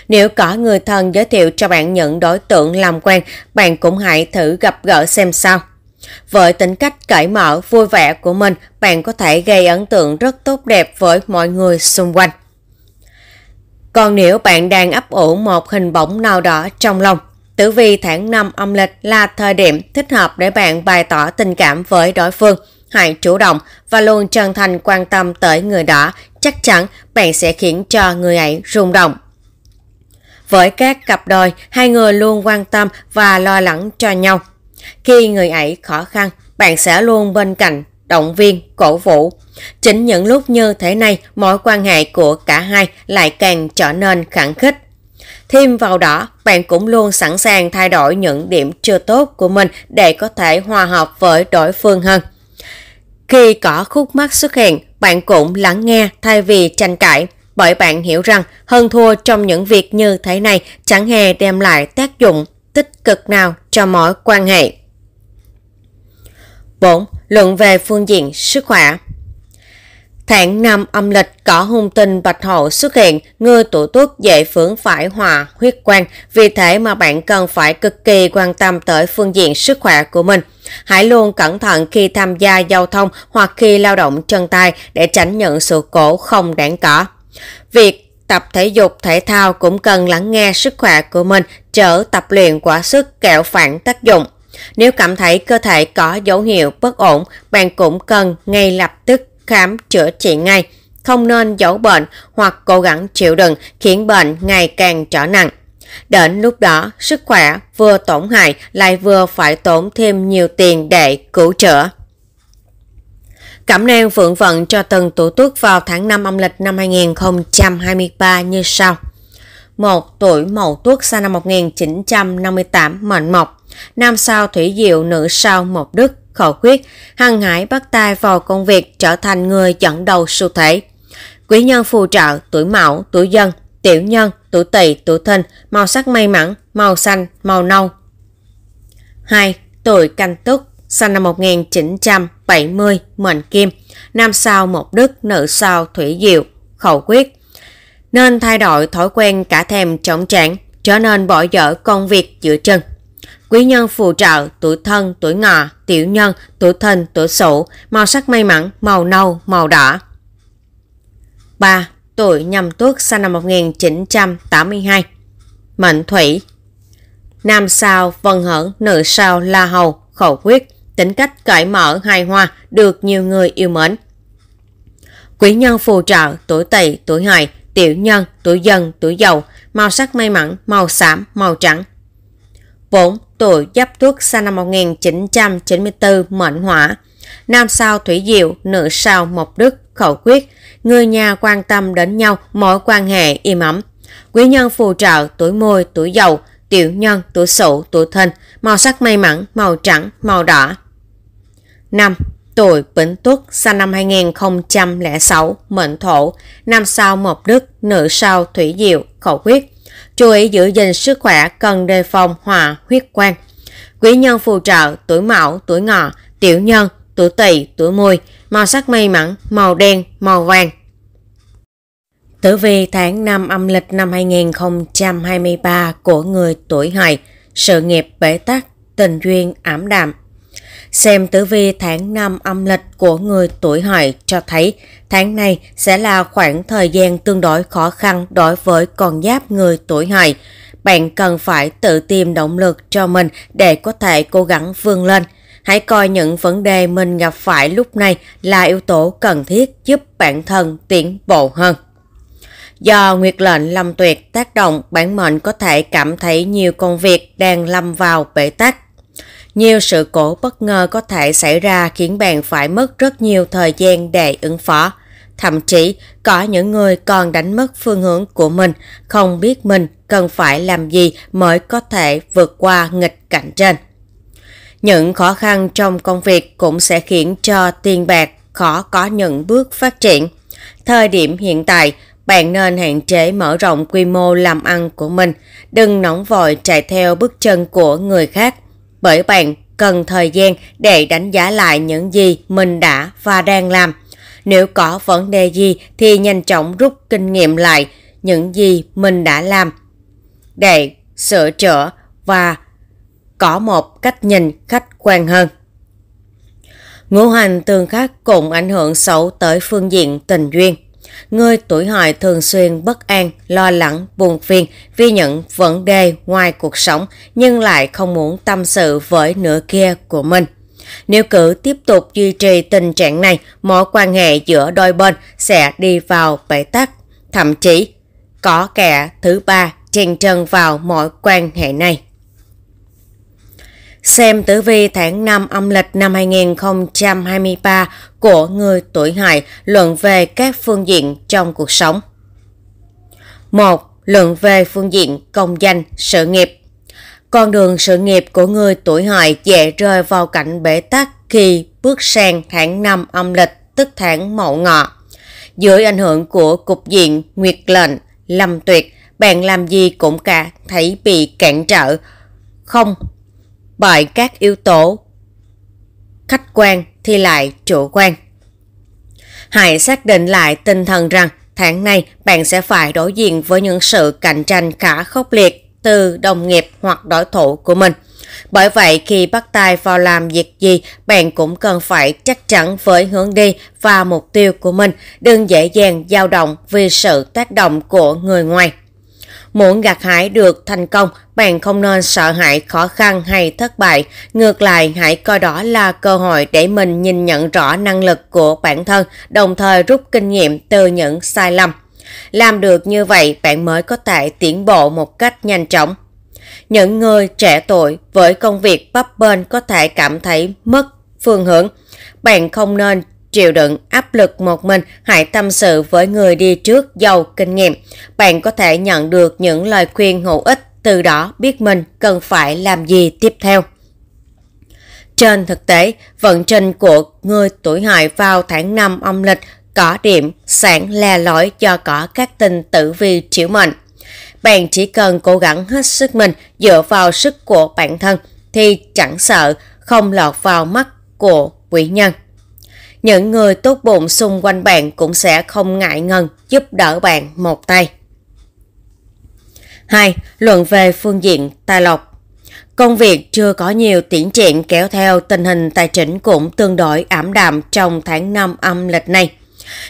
Nếu có người thân giới thiệu cho bạn những đối tượng làm quen, bạn cũng hãy thử gặp gỡ xem sao. Với tính cách cởi mở, vui vẻ của mình, bạn có thể gây ấn tượng rất tốt đẹp với mọi người xung quanh. Còn nếu bạn đang ấp ủ một hình bóng nào đó trong lòng, Tử vi tháng 5 âm lịch là thời điểm thích hợp để bạn bày tỏ tình cảm với đối phương. Hãy chủ động và luôn chân thành quan tâm tới người đó, chắc chắn bạn sẽ khiến cho người ấy rung động. Với các cặp đôi, hai người luôn quan tâm và lo lắng cho nhau. Khi người ấy khó khăn, bạn sẽ luôn bên cạnh, động viên, cổ vũ. Chính những lúc như thế này, mối quan hệ của cả hai lại càng trở nên khẳng khích. Thêm vào đó, bạn cũng luôn sẵn sàng thay đổi những điểm chưa tốt của mình để có thể hòa hợp với đối phương hơn. Khi có khúc mắc xuất hiện, bạn cũng lắng nghe thay vì tranh cãi, bởi bạn hiểu rằng hơn thua trong những việc như thế này chẳng hề đem lại tác dụng tích cực nào cho mối quan hệ. 4. Luận về phương diện sức khỏe Tháng năm âm lịch, có hung tinh bạch hổ xuất hiện, người tuổi tuất dễ vướng phải hòa huyết quan, vì thế mà bạn cần phải cực kỳ quan tâm tới phương diện sức khỏe của mình. Hãy luôn cẩn thận khi tham gia giao thông hoặc khi lao động chân tay để tránh những sự cố không đáng có. Việc tập thể dục thể thao cũng cần lắng nghe sức khỏe của mình, chở tập luyện quá sức kẹo phản tác dụng. Nếu cảm thấy cơ thể có dấu hiệu bất ổn, bạn cũng cần ngay lập tức khám chữa trị ngay, không nên giấu bệnh hoặc cố gắng chịu đựng khiến bệnh ngày càng trở nặng. Đến lúc đó, sức khỏe vừa tổn hại lại vừa phải tốn thêm nhiều tiền để cứu chữa. Cẩm nang phượng vận cho từng tuổi tuất vào tháng 5 âm lịch năm 2023 như sau. 1. Tuổi Mậu Tuất sinh năm 1958 mệnh mộc, nam sao thủy diệu nữ sao mộc đức khẩu quyết, hăng hải bắt tay vào công việc trở thành người dẫn đầu xu thể. Quý nhân phù trợ tuổi mão, tuổi dân, tiểu nhân, tuổi tỵ, tuổi thìn, màu sắc may mắn, màu xanh, màu nâu. 2. Tuổi canh túc, sinh năm 1970, mệnh kim, nam sao một đức, nữ sao thủy diệu, khẩu quyết. Nên thay đổi thói quen cả thèm trọng trạng, trở nên bỏ dở công việc giữa chân quý nhân phù trợ, tuổi thân, tuổi ngọ, tiểu nhân, tuổi thân, tuổi sửu, màu sắc may mắn, màu nâu, màu đỏ. 3. Tuổi nhâm tuất sinh năm 1982 Mệnh thủy Nam sao vân hởn, nữ sao la hầu, khẩu quyết, tính cách cởi mở, hài hòa, được nhiều người yêu mến. Quý nhân phù trợ, tuổi tỵ, tuổi hợi, tiểu nhân, tuổi dần, tuổi dậu màu sắc may mắn, màu xám, màu trắng. 4 tuổi giáp tuất sinh năm 1994 mệnh hỏa. Nam sao thủy diệu, nữ sao mộc đức, khẩu quyết. Người nhà quan tâm đến nhau, mối quan hệ im ấm. Quý nhân phù trợ, tuổi môi, tuổi dầu, tiểu nhân, tuổi sửu, tuổi thìn, màu sắc may mắn, màu trắng, màu đỏ. năm Tuổi Bính Tuất sinh năm 2006, mệnh thổ, nam sao mộc đức, nữ sao thủy diệu, khẩu quyết chú ý giữ gìn sức khỏe cần đề phòng hỏa huyết quan. Quý nhân phù trợ tuổi mão, tuổi ngọ, tiểu nhân, tuổi tỵ, tuổi mùi, màu sắc may mắn, màu đen, màu vàng. Tử vi tháng 5 âm lịch năm 2023 của người tuổi hợi, sự nghiệp bể tắc, tình duyên ảm đạm, Xem tử vi tháng 5 âm lịch của người tuổi hợi cho thấy tháng này sẽ là khoảng thời gian tương đối khó khăn đối với con giáp người tuổi hợi. Bạn cần phải tự tìm động lực cho mình để có thể cố gắng vươn lên. Hãy coi những vấn đề mình gặp phải lúc này là yếu tố cần thiết giúp bản thân tiến bộ hơn. Do nguyệt lệnh lâm tuyệt tác động, bản mệnh có thể cảm thấy nhiều công việc đang lâm vào bể tắc nhiều sự cố bất ngờ có thể xảy ra khiến bạn phải mất rất nhiều thời gian để ứng phó. Thậm chí, có những người còn đánh mất phương hướng của mình, không biết mình cần phải làm gì mới có thể vượt qua nghịch cảnh trên. Những khó khăn trong công việc cũng sẽ khiến cho tiền bạc khó có những bước phát triển. Thời điểm hiện tại, bạn nên hạn chế mở rộng quy mô làm ăn của mình, đừng nóng vội chạy theo bước chân của người khác bởi bạn cần thời gian để đánh giá lại những gì mình đã và đang làm. Nếu có vấn đề gì thì nhanh chóng rút kinh nghiệm lại những gì mình đã làm để sửa chữa và có một cách nhìn khách quan hơn. Ngũ hành tương khắc cũng ảnh hưởng xấu tới phương diện tình duyên. Người tuổi hợi thường xuyên bất an, lo lắng, buồn phiền vì những vấn đề ngoài cuộc sống nhưng lại không muốn tâm sự với nửa kia của mình. Nếu cứ tiếp tục duy trì tình trạng này, mối quan hệ giữa đôi bên sẽ đi vào bể tắc, thậm chí có kẻ thứ ba chen chân vào mối quan hệ này xem tử vi tháng 5 âm lịch năm 2023 của người tuổi hợi luận về các phương diện trong cuộc sống. 1. Luận về phương diện công danh, sự nghiệp Con đường sự nghiệp của người tuổi hợi dễ rơi vào cảnh bể tắc khi bước sang tháng 5 âm lịch tức tháng mậu ngọ. Dưới ảnh hưởng của cục diện nguyệt lệnh, lâm tuyệt, bạn làm gì cũng cả thấy bị cản trở, không bởi các yếu tố khách quan thì lại chủ quan. Hãy xác định lại tinh thần rằng tháng này bạn sẽ phải đối diện với những sự cạnh tranh khá khốc liệt từ đồng nghiệp hoặc đối thủ của mình. Bởi vậy khi bắt tay vào làm việc gì, bạn cũng cần phải chắc chắn với hướng đi và mục tiêu của mình, đừng dễ dàng dao động vì sự tác động của người ngoài. Muốn gặt hái được thành công, bạn không nên sợ hãi khó khăn hay thất bại. Ngược lại, hãy coi đó là cơ hội để mình nhìn nhận rõ năng lực của bản thân, đồng thời rút kinh nghiệm từ những sai lầm. Làm được như vậy, bạn mới có thể tiến bộ một cách nhanh chóng. Những người trẻ tuổi với công việc bấp bênh có thể cảm thấy mất phương hướng. Bạn không nên chịu đựng áp lực một mình, hãy tâm sự với người đi trước giàu kinh nghiệm. Bạn có thể nhận được những lời khuyên hữu ích, từ đó biết mình cần phải làm gì tiếp theo. Trên thực tế, vận trình của người tuổi hại vào tháng 5 âm lịch có điểm sẵn là lỗi do có các tình tử vi chiếu mệnh. Bạn chỉ cần cố gắng hết sức mình dựa vào sức của bản thân thì chẳng sợ không lọt vào mắt của quỷ nhân những người tốt bụng xung quanh bạn cũng sẽ không ngại ngần giúp đỡ bạn một tay. 2. Luận về phương diện tài lộc Công việc chưa có nhiều tiến triển kéo theo tình hình tài chính cũng tương đối ảm đạm trong tháng 5 âm lịch này.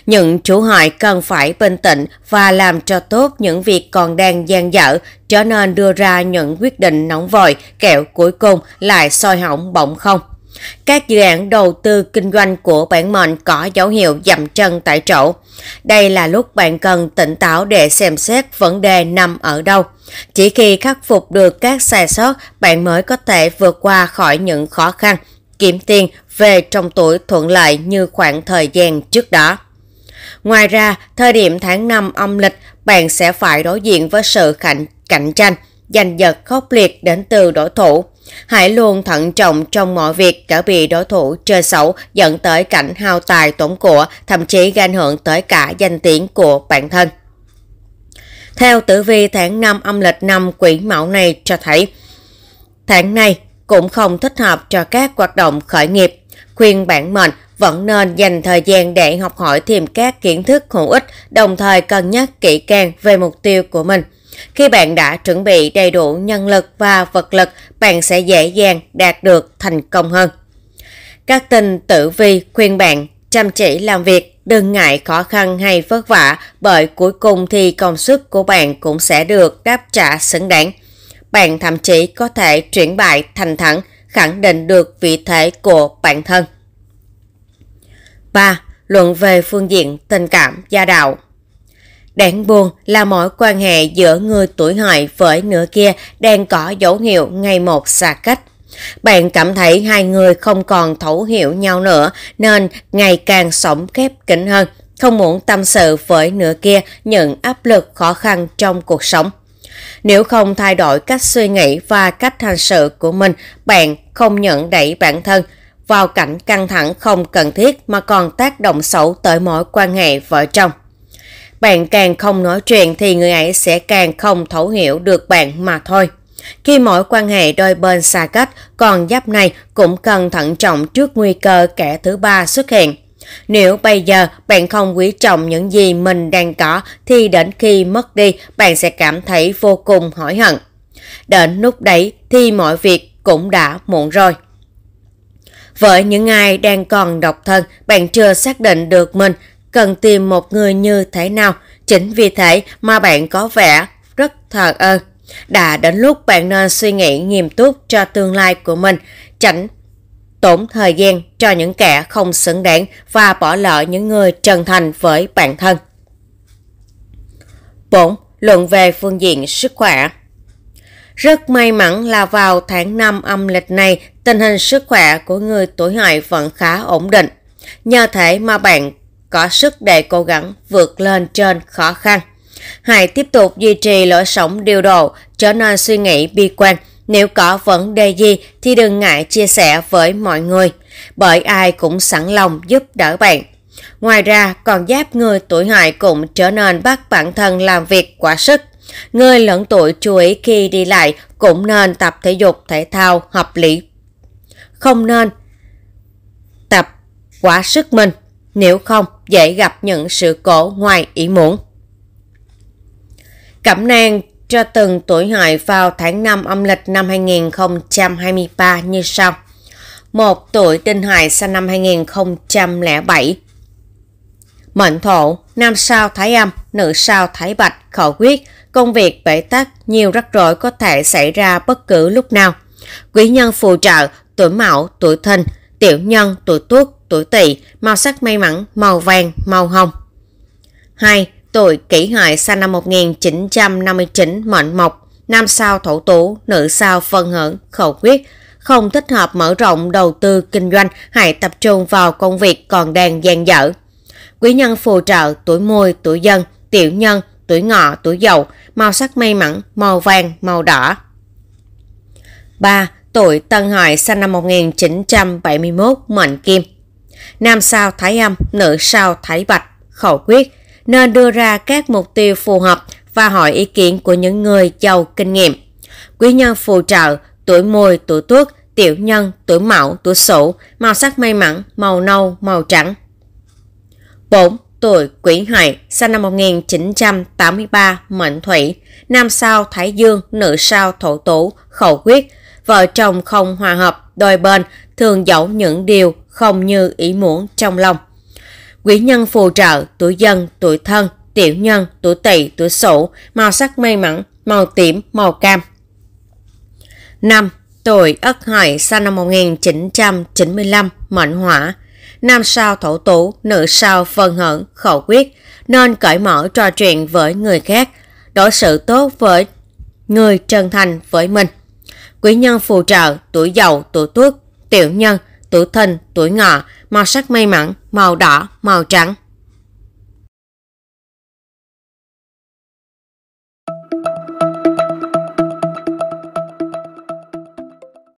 Những chủ hỏi cần phải bình tĩnh và làm cho tốt những việc còn đang gian dở, cho nên đưa ra những quyết định nóng vội, kẹo cuối cùng lại soi hỏng bỗng không. Các dự án đầu tư kinh doanh của bạn mình có dấu hiệu dậm chân tại chỗ. Đây là lúc bạn cần tỉnh táo để xem xét vấn đề nằm ở đâu. Chỉ khi khắc phục được các sai sót, bạn mới có thể vượt qua khỏi những khó khăn, kiếm tiền về trong tuổi thuận lợi như khoảng thời gian trước đó. Ngoài ra, thời điểm tháng 5 âm lịch, bạn sẽ phải đối diện với sự cạnh, cạnh tranh, giành giật khốc liệt đến từ đối thủ. Hãy luôn thận trọng trong mọi việc cả bị đối thủ chơi xấu dẫn tới cảnh hao tài tổn của, thậm chí gây ảnh hưởng tới cả danh tiếng của bản thân. Theo tử vi tháng 5 âm lịch năm quỷ mão này cho thấy, tháng này cũng không thích hợp cho các hoạt động khởi nghiệp. Khuyên bản mệnh vẫn nên dành thời gian để học hỏi thêm các kiến thức hữu ích, đồng thời cân nhắc kỹ càng về mục tiêu của mình. Khi bạn đã chuẩn bị đầy đủ nhân lực và vật lực, bạn sẽ dễ dàng đạt được thành công hơn. Các tình tử vi khuyên bạn chăm chỉ làm việc, đừng ngại khó khăn hay vất vả bởi cuối cùng thì công sức của bạn cũng sẽ được đáp trả xứng đáng. Bạn thậm chí có thể chuyển bại thành thắng, khẳng định được vị thế của bản thân. 3. Luận về phương diện tình cảm gia đạo Đáng buồn là mối quan hệ giữa người tuổi hợi với nửa kia đang có dấu hiệu ngày một xa cách. Bạn cảm thấy hai người không còn thấu hiểu nhau nữa nên ngày càng sống khép kín hơn, không muốn tâm sự với nửa kia những áp lực khó khăn trong cuộc sống. Nếu không thay đổi cách suy nghĩ và cách hành sự của mình, bạn không nhận đẩy bản thân vào cảnh căng thẳng không cần thiết mà còn tác động xấu tới mối quan hệ vợ chồng. Bạn càng không nói chuyện thì người ấy sẽ càng không thấu hiểu được bạn mà thôi. Khi mỗi quan hệ đôi bên xa cách, còn giáp này cũng cần thận trọng trước nguy cơ kẻ thứ ba xuất hiện. Nếu bây giờ bạn không quý trọng những gì mình đang có thì đến khi mất đi bạn sẽ cảm thấy vô cùng hối hận. Đến lúc đấy thì mọi việc cũng đã muộn rồi. Với những ai đang còn độc thân, bạn chưa xác định được mình cần tìm một người như thế nào. Chính vì thế mà bạn có vẻ rất thờ ơ. Đã đến lúc bạn nên suy nghĩ nghiêm túc cho tương lai của mình, tránh tốn thời gian cho những kẻ không xứng đáng và bỏ lỡ những người chân thành với bản thân. 4. Luận về phương diện sức khỏe Rất may mắn là vào tháng 5 âm lịch này, tình hình sức khỏe của người tuổi hại vẫn khá ổn định. Nhờ thế mà bạn có sức để cố gắng vượt lên trên khó khăn. Hãy tiếp tục duy trì lối sống điều độ, trở nên suy nghĩ bi quan. Nếu có vấn đề gì thì đừng ngại chia sẻ với mọi người, bởi ai cũng sẵn lòng giúp đỡ bạn. Ngoài ra, còn giáp người tuổi hợi cũng trở nên bắt bản thân làm việc quá sức. Người lẫn tuổi chú ý khi đi lại cũng nên tập thể dục thể thao hợp lý. Không nên tập quá sức mình, nếu không dễ gặp những sự cố ngoài ý muốn. Cẩm nang cho từng tuổi hợi vào tháng 5 âm lịch năm 2023 như sau. Một tuổi đinh hợi sinh năm 2007. Mệnh thổ, nam sao thái âm, nữ sao thái bạch, khẩu quyết, công việc bể tắc, nhiều rắc rối có thể xảy ra bất cứ lúc nào. Quý nhân phù trợ, tuổi mão, tuổi thìn, tiểu nhân, tuổi tuất tuổi tỵ, màu sắc may mắn, màu vàng, màu hồng. 2. Tuổi kỷ hợi sinh năm 1959, mệnh mộc, nam sao thổ tú, nữ sao phân hưởng, khẩu quyết, không thích hợp mở rộng đầu tư kinh doanh, hãy tập trung vào công việc còn đang dang dở. Quý nhân phù trợ tuổi mùi, tuổi dân, tiểu nhân, tuổi ngọ, tuổi dậu, màu sắc may mắn, màu vàng, màu đỏ. 3 tuổi Tân Hợi sinh năm 1971, mệnh kim. Nam sao thái âm, nữ sao thái bạch, khẩu quyết, nên đưa ra các mục tiêu phù hợp và hỏi ý kiến của những người giàu kinh nghiệm. Quý nhân phù trợ, tuổi mùi, tuổi tuất, tiểu nhân, tuổi mão, tuổi sửu, màu sắc may mắn, màu nâu, màu trắng. 4. Tuổi Quỷ Hợi, sinh năm 1983, mệnh thủy, nam sao Thái Dương, nữ sao Thổ Tủ, khẩu quyết, vợ chồng không hòa hợp, đôi bên thường dẫu những điều không như ý muốn trong lòng. Quý nhân phù trợ, tuổi dân, tuổi thân, tiểu nhân, tuổi tỵ, tuổi sửu, màu sắc may mắn, màu tím, màu cam. 5. Tuổi Ất Hợi sinh năm 1995, mệnh hỏa. Nam sao thổ tú, nữ sao phân hận, khẩu quyết, nên cởi mở trò chuyện với người khác, đối xử tốt với người chân thành với mình quý nhân phù trợ, tuổi giàu tuổi tuất, tiểu nhân, tuổi thìn, tuổi ngọ, màu sắc may mắn, màu đỏ, màu trắng.